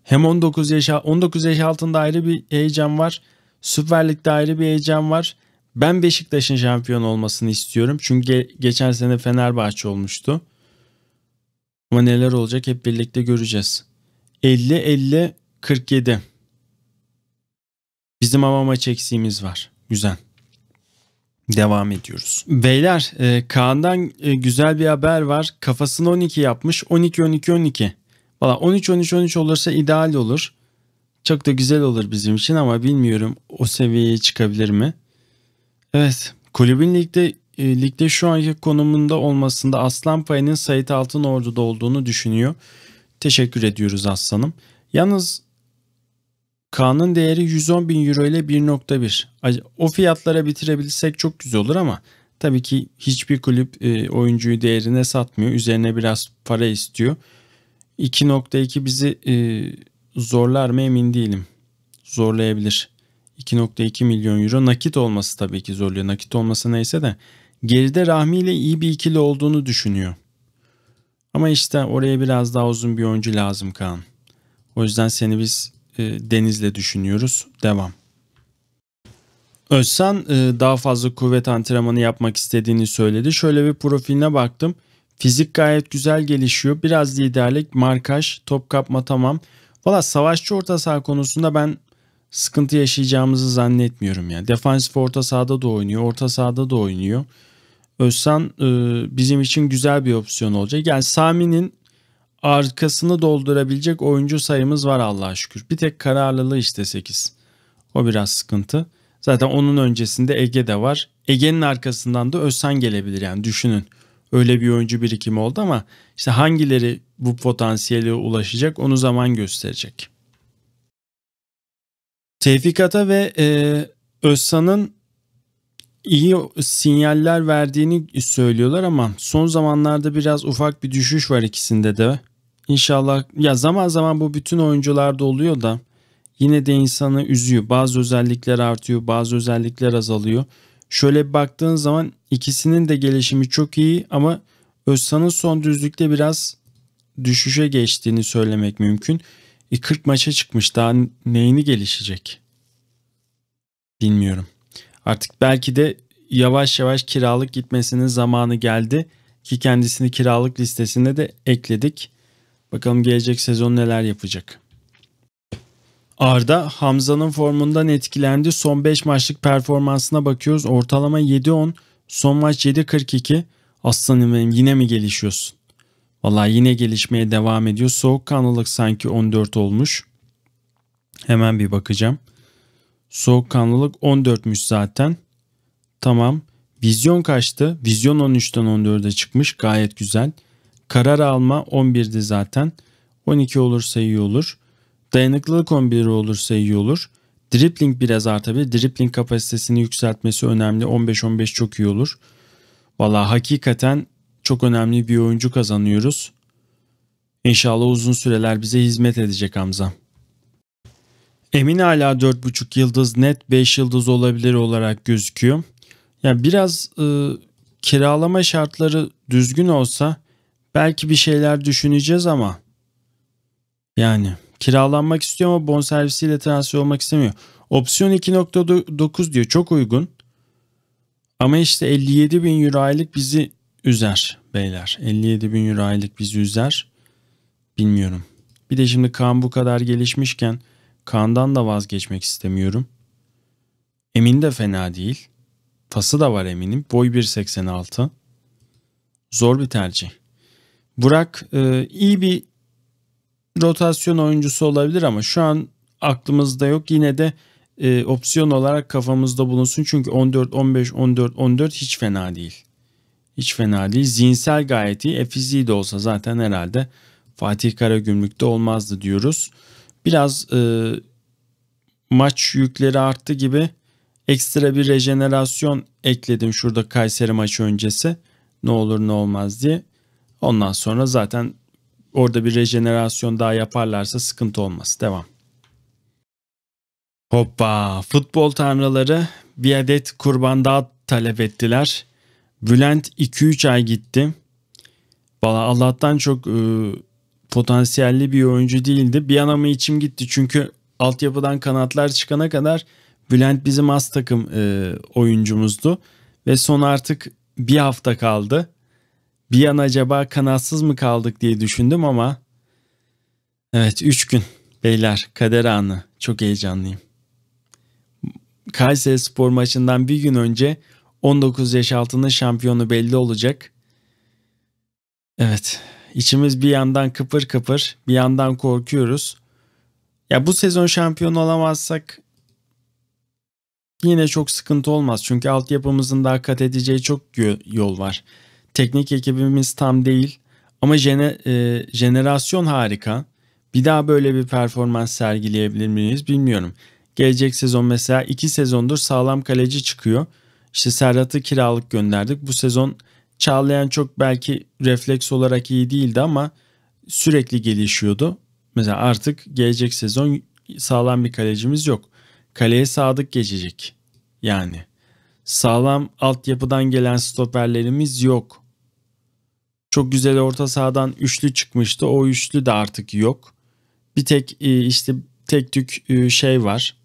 Hem 19 yaş 19 yaş altında ayrı bir heyecan var. Süper Lig'de ayrı bir heyecan var. Ben Beşiktaş'ın şampiyon olmasını istiyorum. Çünkü geçen sene Fenerbahçe olmuştu. Ama neler olacak hep birlikte göreceğiz. 50-50-47. Bizim ama maç var. Güzel. Devam ediyoruz. Beyler e, Kaan'dan e, güzel bir haber var. Kafasını 12 yapmış. 12-12-12. Valla 13-13-13 olursa ideal olur. Çok da güzel olur bizim için ama bilmiyorum o seviyeye çıkabilir mi? Evet kulübün ligde e, ligde şu anki konumunda olmasında aslan payının Sait Altın Ordu'da olduğunu düşünüyor. Teşekkür ediyoruz aslanım. Yalnız Kaan'ın değeri 110 bin euro ile 1.1. O fiyatlara bitirebilsek çok güzel olur ama tabii ki hiçbir kulüp e, oyuncuyu değerine satmıyor. Üzerine biraz para istiyor. 2.2 bizi e, zorlar mı emin değilim. Zorlayabilir. 2.2 milyon euro nakit olması tabii ki zorluyor. Nakit olması neyse de geride Rahmi ile iyi bir ikili olduğunu düşünüyor. Ama işte oraya biraz daha uzun bir oyuncu lazım Kaan. O yüzden seni biz e, Deniz'le düşünüyoruz. Devam. Özcan e, daha fazla kuvvet antrenmanı yapmak istediğini söyledi. Şöyle bir profiline baktım. Fizik gayet güzel gelişiyor. Biraz liderlik, markaj, top kapma tamam. Valla savaşçı orta saha konusunda ben sıkıntı yaşayacağımızı zannetmiyorum ya. Defansif orta sahada da oynuyor, orta sahada da oynuyor. Özsan e, bizim için güzel bir opsiyon olacak. Yani Sami'nin arkasını doldurabilecek oyuncu sayımız var Allah'a şükür. Bir tek kararlılığı işte 8. O biraz sıkıntı. Zaten onun öncesinde Ege de var. Ege'nin arkasından da Özsan gelebilir yani düşünün. Öyle bir oyuncu birikimi oldu ama işte hangileri bu potansiyeli ulaşacak onu zaman gösterecek. Tevfikat'a ve e, Özsan'ın iyi sinyaller verdiğini söylüyorlar ama son zamanlarda biraz ufak bir düşüş var ikisinde de. İnşallah ya zaman zaman bu bütün oyuncularda oluyor da yine de insanı üzüyor. Bazı özellikler artıyor, bazı özellikler azalıyor. Şöyle baktığın zaman ikisinin de gelişimi çok iyi ama Özsan'ın son düzlükte biraz düşüşe geçtiğini söylemek mümkün. E 40 maça çıkmış daha neyini gelişecek? Bilmiyorum. Artık belki de yavaş yavaş kiralık gitmesinin zamanı geldi ki kendisini kiralık listesine de ekledik. Bakalım gelecek sezon neler yapacak. Arda Hamza'nın formundan etkilendi. Son 5 maçlık performansına bakıyoruz. Ortalama 7-10, son maç 7-42. Aslanım benim yine mi gelişiyorsun? Vallahi yine gelişmeye devam ediyor. Soğuk Soğukkanlılık sanki 14 olmuş. Hemen bir bakacağım. Soğukkanlılık 14'müş zaten. Tamam. Vizyon kaçtı? Vizyon 13'ten 14'e çıkmış. Gayet güzel. Karar alma 11'di zaten. 12 olursa iyi olur. Dayanıklılık 11 olursa iyi olur. Dripling biraz artabilir. dripling kapasitesini yükseltmesi önemli. 15-15 çok iyi olur. Valla hakikaten çok önemli bir oyuncu kazanıyoruz. İnşallah uzun süreler bize hizmet edecek Hamza. Emin hala 4.5 yıldız net 5 yıldız olabilir olarak gözüküyor. Yani biraz e, kiralama şartları düzgün olsa belki bir şeyler düşüneceğiz ama yani kiralanmak istiyor ama bonservisiyle transfer olmak istemiyor. Opsiyon 2.9 diyor çok uygun. Ama işte 57 bin euro aylık bizi üzer beyler. 57 bin euro aylık bizi üzer. Bilmiyorum. Bir de şimdi Kaan bu kadar gelişmişken Kaan'dan da vazgeçmek istemiyorum. Emin de fena değil. Pası da var Emin'in. Boy 1.86. Zor bir tercih. Burak e, iyi bir rotasyon oyuncusu olabilir ama şu an aklımızda yok. Yine de e, opsiyon olarak kafamızda bulunsun. Çünkü 14, 15, 14, 14 hiç fena değil. Hiç fena değil. Zinsel gayet iyi. E, fiziği de olsa zaten herhalde Fatih Karagümrük'te olmazdı diyoruz biraz e, maç yükleri arttı gibi ekstra bir rejenerasyon ekledim şurada Kayseri maçı öncesi. Ne olur ne olmaz diye. Ondan sonra zaten orada bir rejenerasyon daha yaparlarsa sıkıntı olmaz. Devam. Hoppa futbol tanrıları bir adet kurban daha talep ettiler. Bülent 2-3 ay gitti. Valla Allah'tan çok e, potansiyelli bir oyuncu değildi. Bir an ama içim gitti çünkü altyapıdan kanatlar çıkana kadar Bülent bizim az takım e, oyuncumuzdu. Ve son artık bir hafta kaldı. Bir an acaba kanatsız mı kaldık diye düşündüm ama evet 3 gün beyler kader anı çok heyecanlıyım. Kayseri spor maçından bir gün önce 19 yaş altında şampiyonu belli olacak. Evet İçimiz bir yandan kıpır kıpır, bir yandan korkuyoruz. Ya bu sezon şampiyon olamazsak yine çok sıkıntı olmaz. Çünkü altyapımızın daha kat edeceği çok yol var. Teknik ekibimiz tam değil ama jene, e, jenerasyon harika. Bir daha böyle bir performans sergileyebilir miyiz bilmiyorum. Gelecek sezon mesela iki sezondur sağlam kaleci çıkıyor. İşte Serhat'ı kiralık gönderdik. Bu sezon Çağlayan çok belki refleks olarak iyi değildi ama sürekli gelişiyordu. Mesela artık gelecek sezon sağlam bir kalecimiz yok. Kaleye sadık geçecek yani. Sağlam altyapıdan gelen stoperlerimiz yok. Çok güzel orta sahadan üçlü çıkmıştı. O üçlü de artık yok. Bir tek e, işte tek tük e, şey var.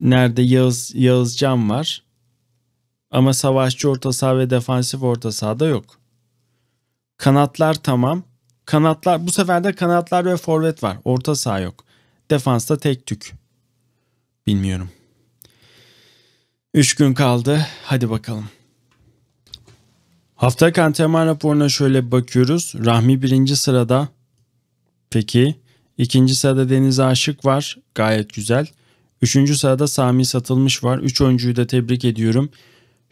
Nerede Yağız, Yağızcan var. Ama savaşçı orta saha ve defansif orta sahada yok. Kanatlar tamam. Kanatlar bu sefer de kanatlar ve forvet var. Orta saha yok. Defansta tek tük. Bilmiyorum. Üç gün kaldı. Hadi bakalım. Hafta antrenman raporuna şöyle bakıyoruz. Rahmi birinci sırada. Peki. ikinci sırada Deniz Aşık var. Gayet güzel. Üçüncü sırada Sami Satılmış var. Üç oyuncuyu da tebrik ediyorum.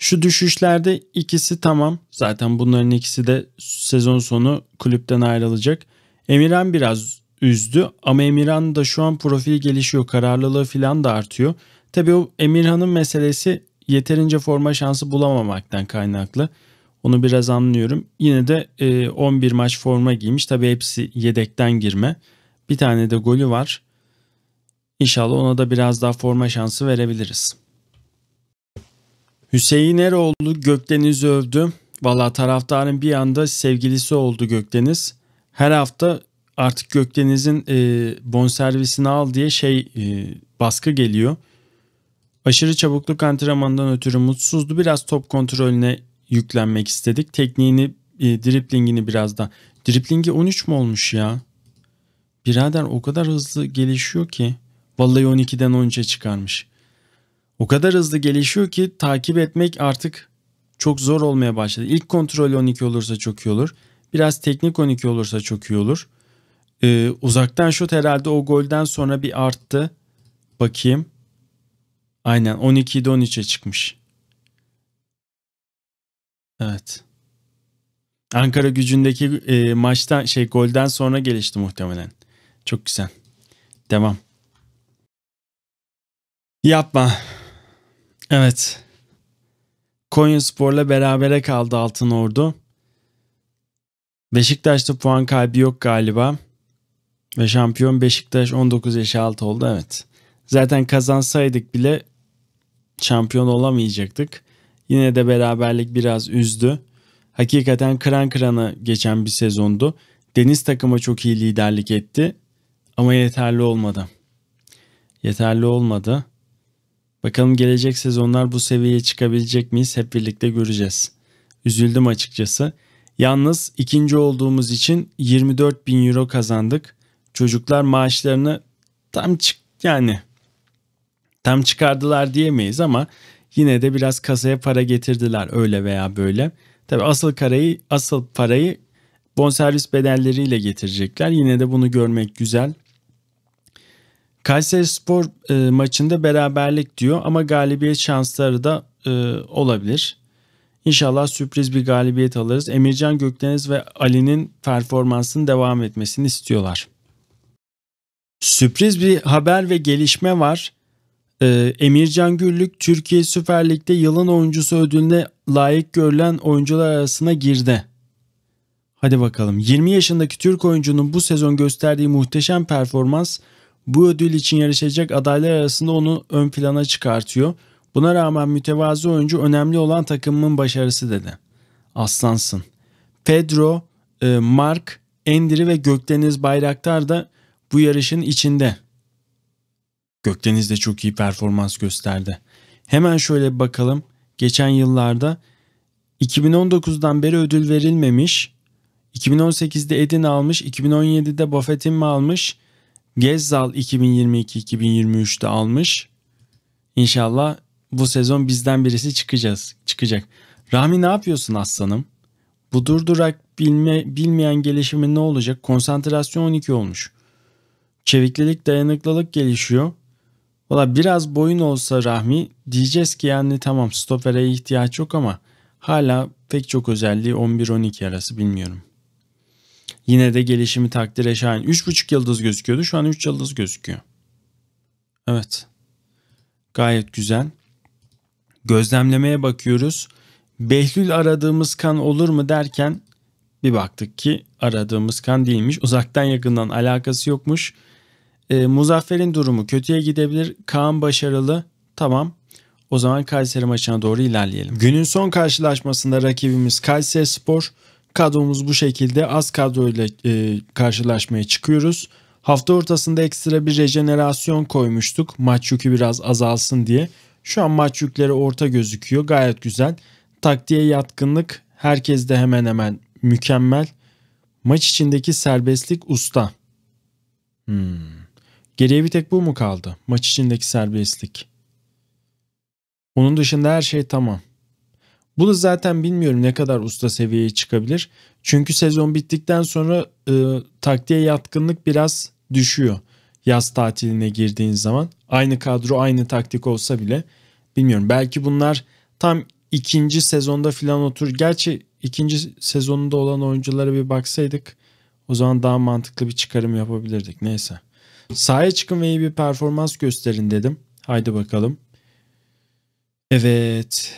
Şu düşüşlerde ikisi tamam. Zaten bunların ikisi de sezon sonu kulüpten ayrılacak. Emirhan biraz üzdü ama Emirhan da şu an profil gelişiyor. Kararlılığı falan da artıyor. Tabii o Emirhan'ın meselesi yeterince forma şansı bulamamaktan kaynaklı. Onu biraz anlıyorum. Yine de 11 e, maç forma giymiş. Tabii hepsi yedekten girme. Bir tane de golü var. İnşallah ona da biraz daha forma şansı verebiliriz. Hüseyin Eroğlu Gökdeniz'i övdü. Valla taraftarın bir anda sevgilisi oldu Gökdeniz. Her hafta artık Gökdeniz'in e, bonservisini al diye şey e, baskı geliyor. Aşırı çabukluk antrenmandan ötürü mutsuzdu. Biraz top kontrolüne yüklenmek istedik. Tekniğini, e, driplingini biraz da. Driplingi 13 mu olmuş ya? Birader o kadar hızlı gelişiyor ki. Vallahi 12'den 13'e çıkarmış. O kadar hızlı gelişiyor ki takip etmek artık çok zor olmaya başladı. İlk kontrol 12 olursa çok iyi olur. Biraz teknik 12 olursa çok iyi olur. Ee, uzaktan şut herhalde o golden sonra bir arttı. Bakayım. Aynen 12'de 13'e çıkmış. Evet. Ankara gücündeki e, maçtan şey golden sonra gelişti muhtemelen. Çok güzel. Devam. Yapma. Evet. Konya Spor'la berabere kaldı Altın Ordu. Beşiktaş'ta puan kaybı yok galiba. Ve şampiyon Beşiktaş 19 yaşı altı oldu evet. Zaten kazansaydık bile şampiyon olamayacaktık. Yine de beraberlik biraz üzdü. Hakikaten kıran kırana geçen bir sezondu. Deniz takımı çok iyi liderlik etti ama yeterli olmadı. Yeterli olmadı. Bakalım gelecek sezonlar bu seviyeye çıkabilecek miyiz hep birlikte göreceğiz. Üzüldüm açıkçası. Yalnız ikinci olduğumuz için 24 bin euro kazandık. Çocuklar maaşlarını tam çık yani tam çıkardılar diyemeyiz ama yine de biraz kasaya para getirdiler öyle veya böyle. Tabi asıl karayı, asıl parayı bonservis bedelleriyle getirecekler. Yine de bunu görmek güzel. Kayseri Spor e, maçında beraberlik diyor ama galibiyet şansları da e, olabilir. İnşallah sürpriz bir galibiyet alırız. Emircan Gökdeniz ve Ali'nin performansının devam etmesini istiyorlar. Sürpriz bir haber ve gelişme var. Ee, Emircan Güllük Türkiye Süper Lig'de yılın oyuncusu ödülüne layık görülen oyuncular arasına girdi. Hadi bakalım. 20 yaşındaki Türk oyuncunun bu sezon gösterdiği muhteşem performans bu ödül için yarışacak adaylar arasında onu ön plana çıkartıyor. Buna rağmen mütevazi oyuncu önemli olan takımın başarısı dedi. Aslansın. Pedro, e, Mark, Endri ve Gökdeniz Bayraktar da bu yarışın içinde. Gökdeniz de çok iyi performans gösterdi. Hemen şöyle bakalım. Geçen yıllarda 2019'dan beri ödül verilmemiş. 2018'de Edin almış, 2017'de Buffett'in mi almış, Gezzal 2022-2023'te almış. İnşallah bu sezon bizden birisi çıkacağız. Çıkacak. Rahmi ne yapıyorsun aslanım? Bu durdurak bilme, bilmeyen gelişimi ne olacak? Konsantrasyon 12 olmuş. Çeviklilik, dayanıklılık gelişiyor. Valla biraz boyun olsa Rahmi diyeceğiz ki yani tamam stopere ihtiyaç yok ama hala pek çok özelliği 11-12 arası bilmiyorum. Yine de gelişimi takdire şayan. 3,5 yıldız gözüküyordu. Şu an 3 yıldız gözüküyor. Evet. Gayet güzel. Gözlemlemeye bakıyoruz. Behlül aradığımız kan olur mu derken bir baktık ki aradığımız kan değilmiş. Uzaktan yakından alakası yokmuş. E, Muzaffer'in durumu kötüye gidebilir. Kaan başarılı. Tamam. O zaman Kayseri maçına doğru ilerleyelim. Günün son karşılaşmasında rakibimiz Kayseri Spor. Kadromuz bu şekilde az kadroyla e, karşılaşmaya çıkıyoruz. Hafta ortasında ekstra bir rejenerasyon koymuştuk maç yükü biraz azalsın diye. Şu an maç yükleri orta gözüküyor gayet güzel. Taktiğe yatkınlık herkes de hemen hemen mükemmel. Maç içindeki serbestlik usta. Hmm. Geriye bir tek bu mu kaldı? Maç içindeki serbestlik. Onun dışında her şey tamam. Bunu zaten bilmiyorum ne kadar usta seviyeye çıkabilir. Çünkü sezon bittikten sonra e, taktiğe yatkınlık biraz düşüyor. Yaz tatiline girdiğin zaman aynı kadro aynı taktik olsa bile bilmiyorum. Belki bunlar tam ikinci sezonda filan otur. Gerçi ikinci sezonunda olan oyunculara bir baksaydık o zaman daha mantıklı bir çıkarım yapabilirdik. Neyse. Sahaya çıkın ve iyi bir performans gösterin dedim. Haydi bakalım. Evet.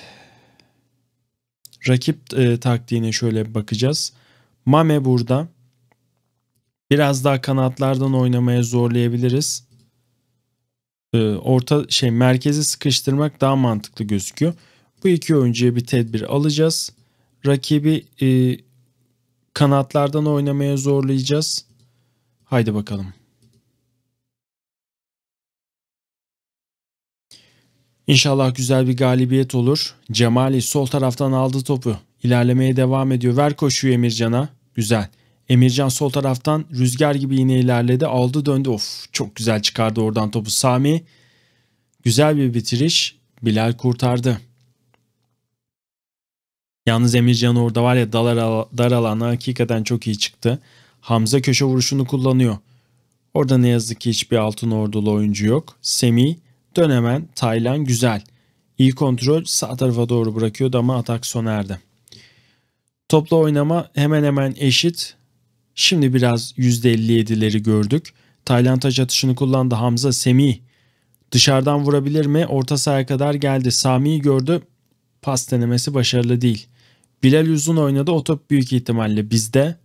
Rakip e, taktiğine şöyle bakacağız. Mame burada. Biraz daha kanatlardan oynamaya zorlayabiliriz. E, orta şey merkezi sıkıştırmak daha mantıklı gözüküyor. Bu iki oyuncuya bir tedbir alacağız. Rakibi e, kanatlardan oynamaya zorlayacağız. Haydi bakalım. İnşallah güzel bir galibiyet olur. Cemali sol taraftan aldı topu. İlerlemeye devam ediyor. Ver koşuyu Emircan'a. Güzel. Emircan sol taraftan rüzgar gibi yine ilerledi. Aldı döndü. Of çok güzel çıkardı oradan topu Sami. Güzel bir bitiriş. Bilal kurtardı. Yalnız Emircan orada var ya dalar, dar alana hakikaten çok iyi çıktı. Hamza köşe vuruşunu kullanıyor. Orada ne yazık ki hiçbir altın ordulu oyuncu yok. Semih Dönemen Taylan güzel. İyi kontrol sağ tarafa doğru bırakıyordu ama atak sona erdi. Topla oynama hemen hemen eşit. Şimdi biraz %57'leri gördük. Taylan taç atışını kullandı Hamza Semih. Dışarıdan vurabilir mi? Orta sahaya kadar geldi. Sami'yi gördü. Pas denemesi başarılı değil. Bilal uzun oynadı. O top büyük ihtimalle bizde.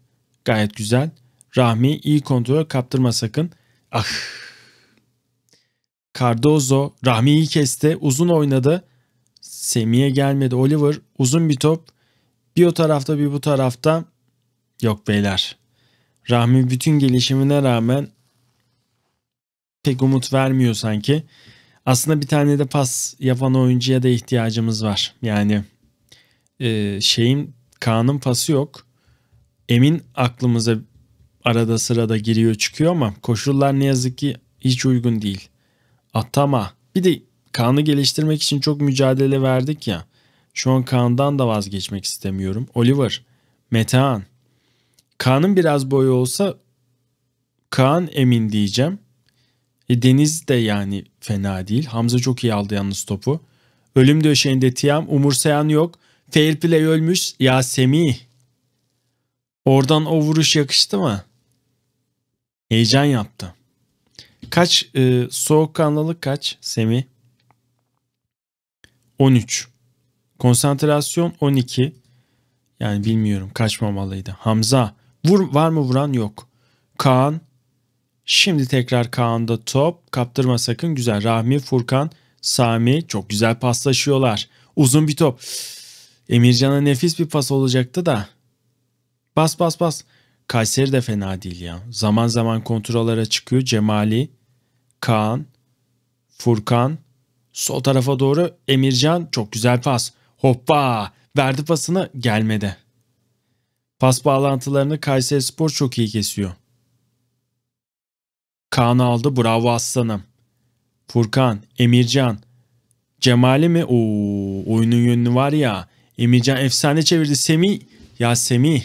Gayet güzel. Rahmi iyi kontrol kaptırma sakın. Ah Cardozo Rahmi'yi kesti. Uzun oynadı. Semih'e gelmedi. Oliver uzun bir top. Bir o tarafta bir bu tarafta. Yok beyler. Rahmi bütün gelişimine rağmen pek umut vermiyor sanki. Aslında bir tane de pas yapan oyuncuya da ihtiyacımız var. Yani e, şeyin Kaan'ın pası yok. Emin aklımıza arada sırada giriyor çıkıyor ama koşullar ne yazık ki hiç uygun değil atama. Bir de Kaan'ı geliştirmek için çok mücadele verdik ya. Şu an Kaan'dan da vazgeçmek istemiyorum. Oliver, Metehan. Kaan'ın biraz boyu olsa Kaan emin diyeceğim. E, Deniz de yani fena değil. Hamza çok iyi aldı yalnız topu. Ölüm döşeğinde Tiam umursayan yok. Fair play ölmüş. Ya Semih. Oradan o vuruş yakıştı mı? Heyecan yaptı. Kaç e, soğukkanlılık kaç Semi? 13. Konsantrasyon 12. Yani bilmiyorum kaçmamalıydı. Hamza vur, var mı vuran yok. Kaan şimdi tekrar Kaan'da top kaptırma sakın güzel. Rahmi, Furkan, Sami çok güzel paslaşıyorlar. Uzun bir top. Emircan'a nefis bir pas olacaktı da. Bas bas bas. Kayseri de fena değil ya. Zaman zaman kontralara çıkıyor. Cemali, Kaan, Furkan. Sol tarafa doğru Emircan. Çok güzel pas. Hoppa! Verdi pasını gelmedi. Pas bağlantılarını Kayseri Spor çok iyi kesiyor. Kaan'ı aldı. Bravo aslanım. Furkan, Emircan. Cemali mi? Oo, oyunun yönünü var ya. Emircan efsane çevirdi. Semih. Ya Semih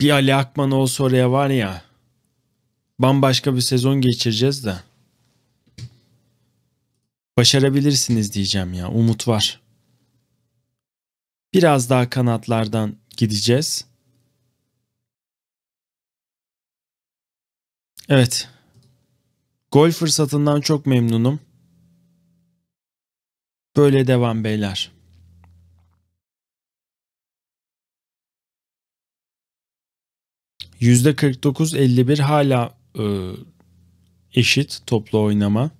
bir Ali Akman olsa oraya var ya bambaşka bir sezon geçireceğiz de. Başarabilirsiniz diyeceğim ya. Umut var. Biraz daha kanatlardan gideceğiz. Evet. Gol fırsatından çok memnunum. Böyle devam beyler. %49-51 hala e, eşit toplu oynama.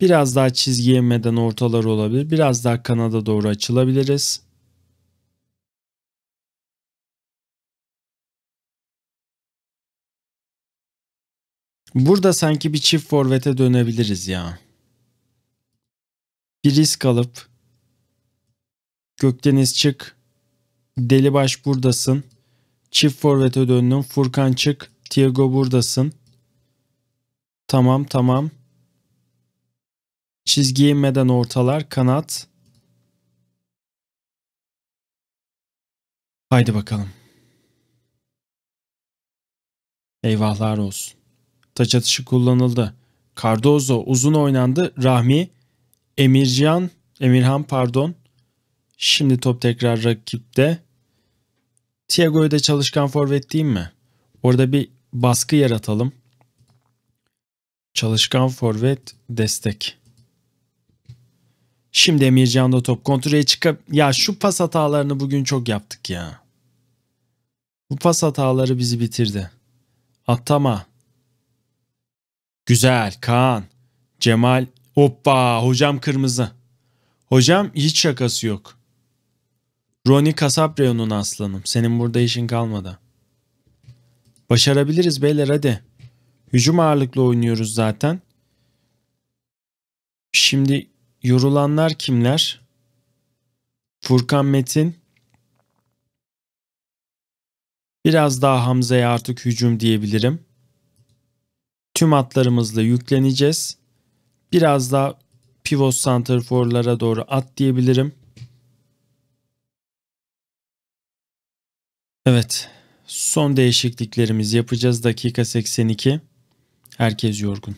Biraz daha çizgi yemeden ortalar olabilir. Biraz daha kanada doğru açılabiliriz. Burada sanki bir çift forvete dönebiliriz ya. Bir risk alıp Gökdeniz çık. Delibaş buradasın. Çift forvete döndüm. Furkan çık. Tiago buradasın. Tamam tamam. Çizgi inmeden ortalar. Kanat. Haydi bakalım. Eyvahlar olsun. Taç atışı kullanıldı. Cardozo uzun oynandı. Rahmi, Emircan, Emirhan pardon. Şimdi top tekrar rakipte. Thiago'yu da çalışkan forvet diyeyim mi? Orada bir baskı yaratalım. Çalışkan forvet destek. Şimdi Emircan da top kontrole çıkıp ya şu pas hatalarını bugün çok yaptık ya. Bu pas hataları bizi bitirdi. Atama. Güzel Kaan. Cemal. Hoppa hocam kırmızı. Hocam hiç şakası yok. Roni Kasaprion'un aslanım. Senin burada işin kalmadı. Başarabiliriz beyler hadi. Hücum ağırlıklı oynuyoruz zaten. Şimdi yorulanlar kimler? Furkan Metin. Biraz daha Hamza'ya artık hücum diyebilirim. Tüm atlarımızla yükleneceğiz. Biraz daha pivot center forlara doğru at diyebilirim. Evet. Son değişikliklerimiz yapacağız. Dakika 82. Herkes yorgun.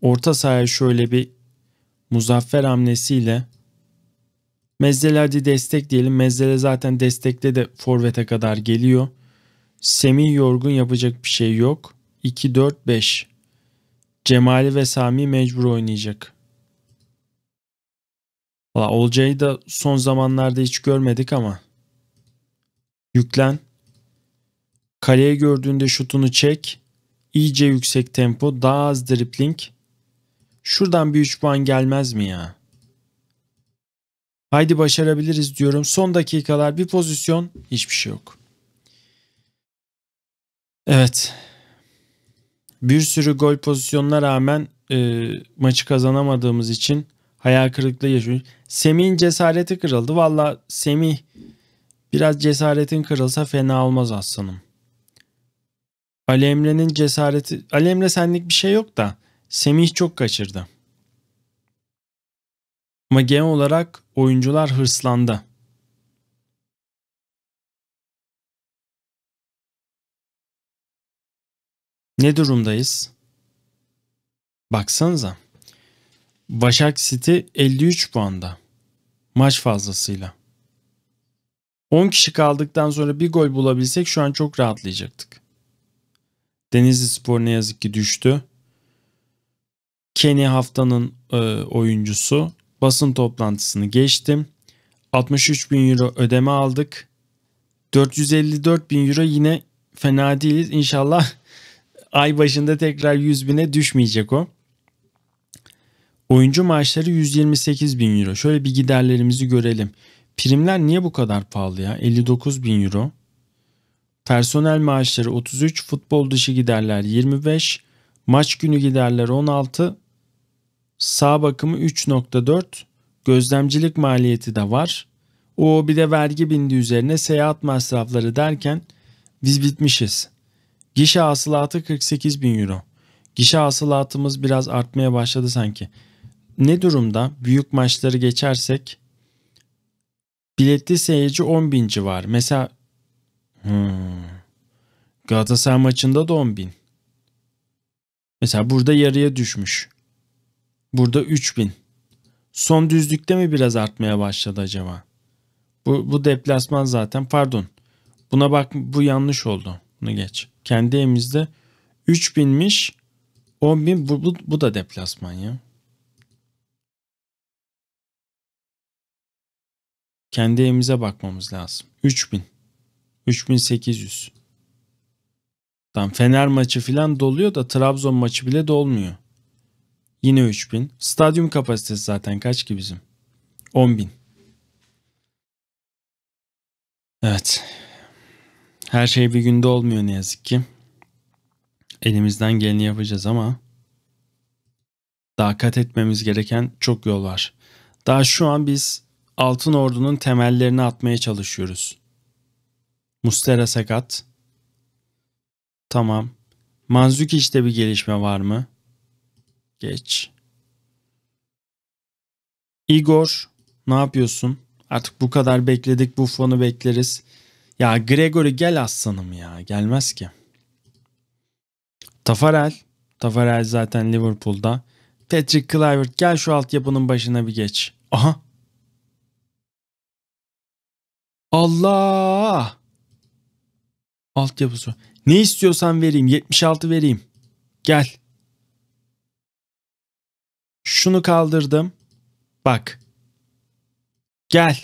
Orta sahaya şöyle bir muzaffer hamlesiyle Mezzelerdi destek diyelim. Mezzele zaten destekte de forvete kadar geliyor. Semi yorgun yapacak bir şey yok. 2-4-5. Cemali ve Sami mecbur oynayacak. Valla Olcay'ı da son zamanlarda hiç görmedik ama Yüklen. Kaleye gördüğünde şutunu çek. İyice yüksek tempo. Daha az dripling. Şuradan bir 3 puan gelmez mi ya? Haydi başarabiliriz diyorum. Son dakikalar bir pozisyon. Hiçbir şey yok. Evet. Bir sürü gol pozisyonuna rağmen e, maçı kazanamadığımız için hayal kırıklığı yaşıyoruz. Semih'in cesareti kırıldı. Valla Semih Biraz cesaretin kırılsa fena olmaz aslanım. Ali Emre'nin cesareti... Ali Emre senlik bir şey yok da Semih çok kaçırdı. Ama genel olarak oyuncular hırslandı. Ne durumdayız? Baksanıza. Başak City 53 puanda. Maç fazlasıyla. 10 kişi kaldıktan sonra bir gol bulabilsek şu an çok rahatlayacaktık. Denizli Spor ne yazık ki düştü. Kenny haftanın e, oyuncusu. Basın toplantısını geçtim. 63 bin euro ödeme aldık. 454 bin euro yine fena değiliz. İnşallah ay başında tekrar 100 bine düşmeyecek o. Oyuncu maaşları 128 bin euro. Şöyle bir giderlerimizi görelim. Primler niye bu kadar pahalı ya? 59 bin euro. Personel maaşları 33, futbol dışı giderler 25, maç günü giderler 16, sağ bakımı 3.4, gözlemcilik maliyeti de var. O bir de vergi bindi üzerine seyahat masrafları derken biz bitmişiz. Gişe hasılatı 48 bin euro. Gişe hasılatımız biraz artmaya başladı sanki. Ne durumda? Büyük maçları geçersek Biletli seyirci 10 bin civar. Mesela hmm, Galatasaray maçında da 10 bin. Mesela burada yarıya düşmüş. Burada 3 bin. Son düzlükte mi biraz artmaya başladı acaba? Bu, bu deplasman zaten pardon. Buna bak bu yanlış oldu. Bunu geç. Kendi evimizde 3 binmiş 10 bin bu, bu, bu da deplasman ya. Kendi evimize bakmamız lazım. 3000. 3800. Tam Fener maçı filan doluyor da Trabzon maçı bile dolmuyor. Yine 3000. Stadyum kapasitesi zaten kaç ki bizim? 10.000. Evet. Her şey bir günde olmuyor ne yazık ki. Elimizden geleni yapacağız ama daha kat etmemiz gereken çok yol var. Daha şu an biz Altın Ordu'nun temellerini atmaya çalışıyoruz. Mustera Sekat. Tamam. Manzukiç'te bir gelişme var mı? Geç. Igor ne yapıyorsun? Artık bu kadar bekledik bu fonu bekleriz. Ya Gregory gel aslanım ya gelmez ki. Tafarel. Tafarel zaten Liverpool'da. Patrick Kluivert gel şu altyapının başına bir geç. Aha Allah! Altyapısı. Ne istiyorsan vereyim. 76 vereyim. Gel. Şunu kaldırdım. Bak. Gel.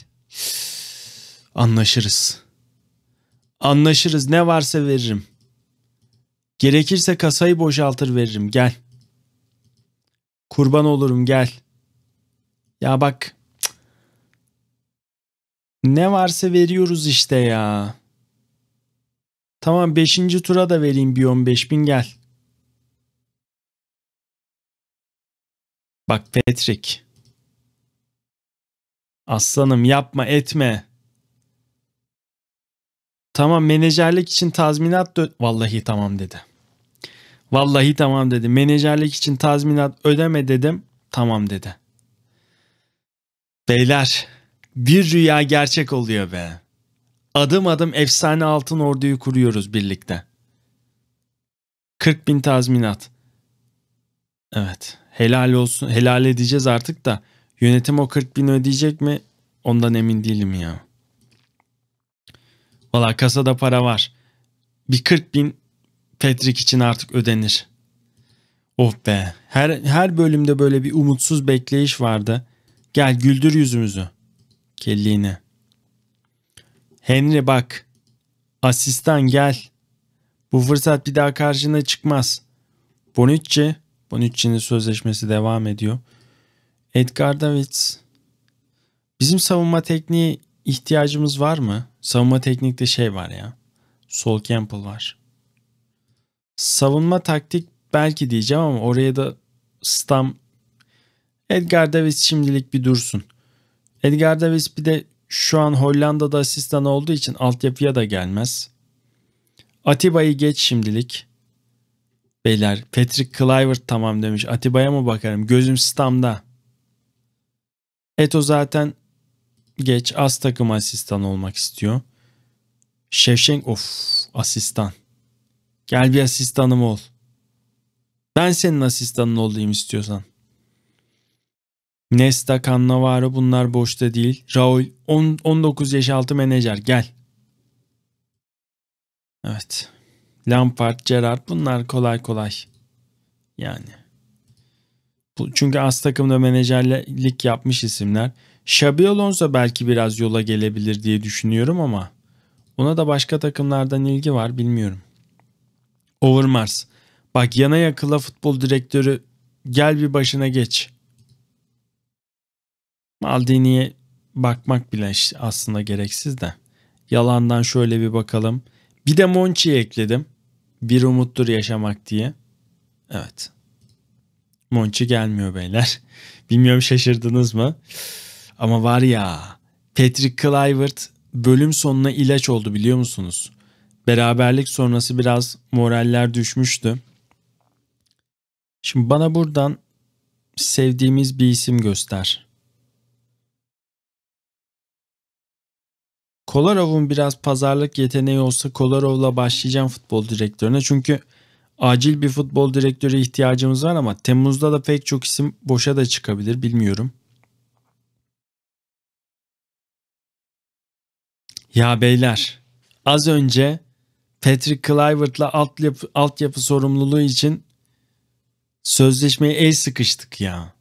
Anlaşırız. Anlaşırız. Ne varsa veririm. Gerekirse kasayı boşaltır veririm. Gel. Kurban olurum gel. Ya bak ne varsa veriyoruz işte ya. Tamam 5. tura da vereyim bir 15 bin gel. Bak Patrick. Aslanım yapma etme. Tamam menajerlik için tazminat Vallahi tamam dedi. Vallahi tamam dedi. Menajerlik için tazminat ödeme dedim. Tamam dedi. Beyler bir rüya gerçek oluyor be. Adım adım efsane altın orduyu kuruyoruz birlikte. 40 bin tazminat. Evet. Helal olsun. Helal edeceğiz artık da. Yönetim o 40 bin ödeyecek mi? Ondan emin değilim ya. Valla kasada para var. Bir 40 bin Petrik için artık ödenir. Oh be. Her, her bölümde böyle bir umutsuz bekleyiş vardı. Gel güldür yüzümüzü kelliğine. Henry bak. Asistan gel. Bu fırsat bir daha karşına çıkmaz. Bonucci. Bonucci'nin sözleşmesi devam ediyor. Edgar Davids. Bizim savunma tekniği ihtiyacımız var mı? Savunma teknikte şey var ya. Sol Campbell var. Savunma taktik belki diyeceğim ama oraya da Stam Edgar Davids şimdilik bir dursun. Edgar Davis bir de şu an Hollanda'da asistan olduğu için altyapıya da gelmez. Atiba'yı geç şimdilik. Beyler Patrick Kluivert tamam demiş. Atiba'ya mı bakarım? Gözüm Stam'da. Eto zaten geç az takım asistan olmak istiyor. Şevşenk of asistan. Gel bir asistanım ol. Ben senin asistanın olayım istiyorsan. Nesta, Cannavaro bunlar boşta değil. Raul 10, 19 yaş altı menajer gel. Evet. Lampard, Gerrard bunlar kolay kolay. Yani. Bu, çünkü az takımda menajerlik yapmış isimler. Xabi Alonso belki biraz yola gelebilir diye düşünüyorum ama ona da başka takımlardan ilgi var bilmiyorum. Overmars. Bak yana yakıla futbol direktörü gel bir başına geç. Maldini'ye bakmak bile aslında gereksiz de. Yalandan şöyle bir bakalım. Bir de Monchi'yi ekledim. Bir umuttur yaşamak diye. Evet. Monchi gelmiyor beyler. Bilmiyorum şaşırdınız mı? Ama var ya Patrick Kluivert bölüm sonuna ilaç oldu biliyor musunuz? Beraberlik sonrası biraz moraller düşmüştü. Şimdi bana buradan sevdiğimiz bir isim göster. Kolarov'un biraz pazarlık yeteneği olsa Kolarov'la başlayacağım futbol direktörüne. Çünkü acil bir futbol direktörü ihtiyacımız var ama Temmuz'da da pek çok isim boşa da çıkabilir bilmiyorum. Ya beyler az önce Patrick Kluivert'la altyapı, altyapı sorumluluğu için sözleşmeye el sıkıştık ya.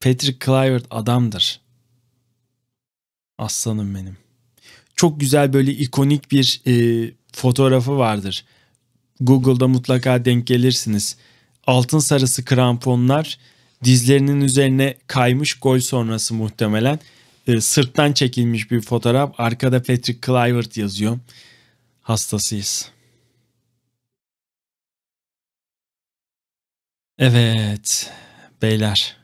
Patrick Kluivert adamdır. Aslanım benim çok güzel böyle ikonik bir e, fotoğrafı vardır. Google'da mutlaka denk gelirsiniz. Altın sarısı kramponlar dizlerinin üzerine kaymış gol sonrası muhtemelen. E, sırttan çekilmiş bir fotoğraf. Arkada Patrick Kluivert yazıyor. Hastasıyız. Evet beyler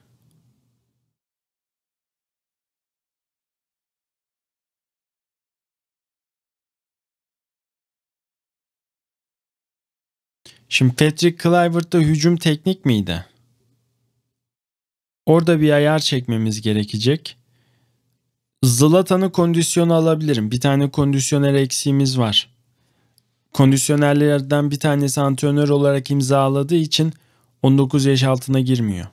Şimdi Patrick Kluivert'ta hücum teknik miydi? Orada bir ayar çekmemiz gerekecek. Zlatan'ı kondisyona alabilirim. Bir tane kondisyoner eksiğimiz var. Kondisyonerlerden bir tanesi antrenör olarak imzaladığı için 19 yaş altına girmiyor.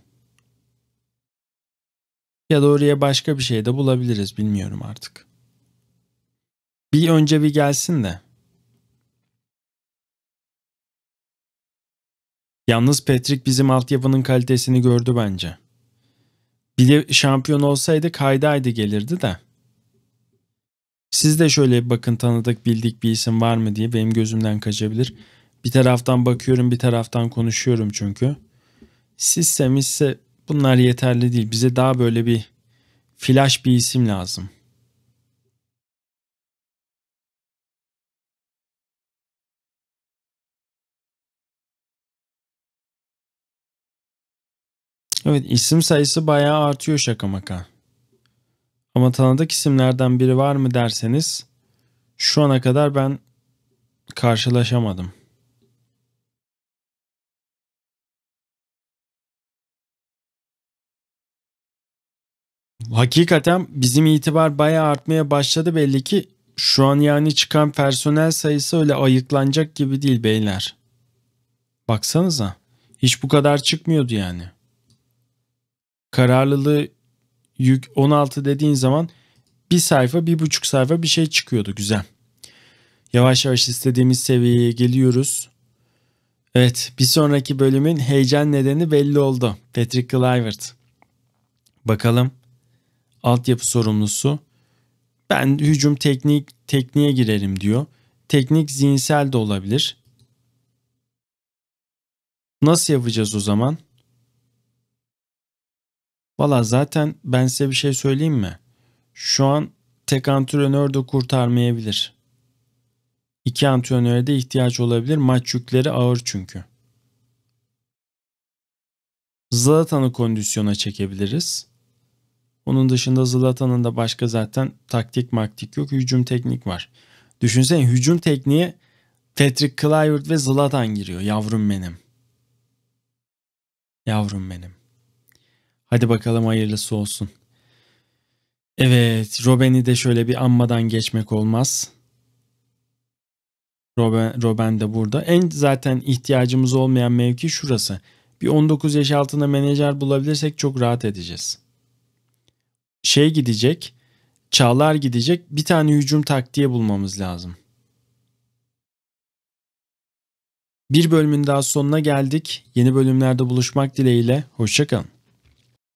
Ya da oraya başka bir şey de bulabiliriz bilmiyorum artık. Bir önce bir gelsin de. Yalnız Patrick bizim altyapının kalitesini gördü bence. Bir de şampiyon olsaydı kaydaydı gelirdi de. Siz de şöyle bir bakın tanıdık bildik bir isim var mı diye benim gözümden kaçabilir. Bir taraftan bakıyorum bir taraftan konuşuyorum çünkü. Sizse misse bunlar yeterli değil. Bize daha böyle bir flash bir isim lazım. Evet isim sayısı bayağı artıyor şaka maka. Ama tanıdık isimlerden biri var mı derseniz şu ana kadar ben karşılaşamadım. Hakikaten bizim itibar bayağı artmaya başladı belli ki şu an yani çıkan personel sayısı öyle ayıklanacak gibi değil beyler. Baksanıza hiç bu kadar çıkmıyordu yani kararlılığı yük 16 dediğin zaman bir sayfa bir buçuk sayfa bir şey çıkıyordu güzel. Yavaş yavaş istediğimiz seviyeye geliyoruz. Evet bir sonraki bölümün heyecan nedeni belli oldu. Patrick Clivert. Bakalım altyapı sorumlusu ben hücum teknik tekniğe girerim diyor. Teknik zihinsel de olabilir. Nasıl yapacağız o zaman? Valla zaten ben size bir şey söyleyeyim mi? Şu an tek antrenör de kurtarmayabilir. İki antrenöre de ihtiyaç olabilir. Maç yükleri ağır çünkü. Zlatan'ı kondisyona çekebiliriz. Onun dışında Zlatan'ın da başka zaten taktik maktik yok. Hücum teknik var. Düşünsene hücum tekniği Patrick Kluivert ve Zlatan giriyor. Yavrum benim. Yavrum benim. Hadi bakalım hayırlısı olsun. Evet, Robben'i de şöyle bir anmadan geçmek olmaz. Robben, Robben de burada. En zaten ihtiyacımız olmayan mevki şurası. Bir 19 yaş altında menajer bulabilirsek çok rahat edeceğiz. Şey gidecek, Çağlar gidecek. Bir tane hücum taktiği bulmamız lazım. Bir bölümün daha sonuna geldik. Yeni bölümlerde buluşmak dileğiyle. Hoşçakalın.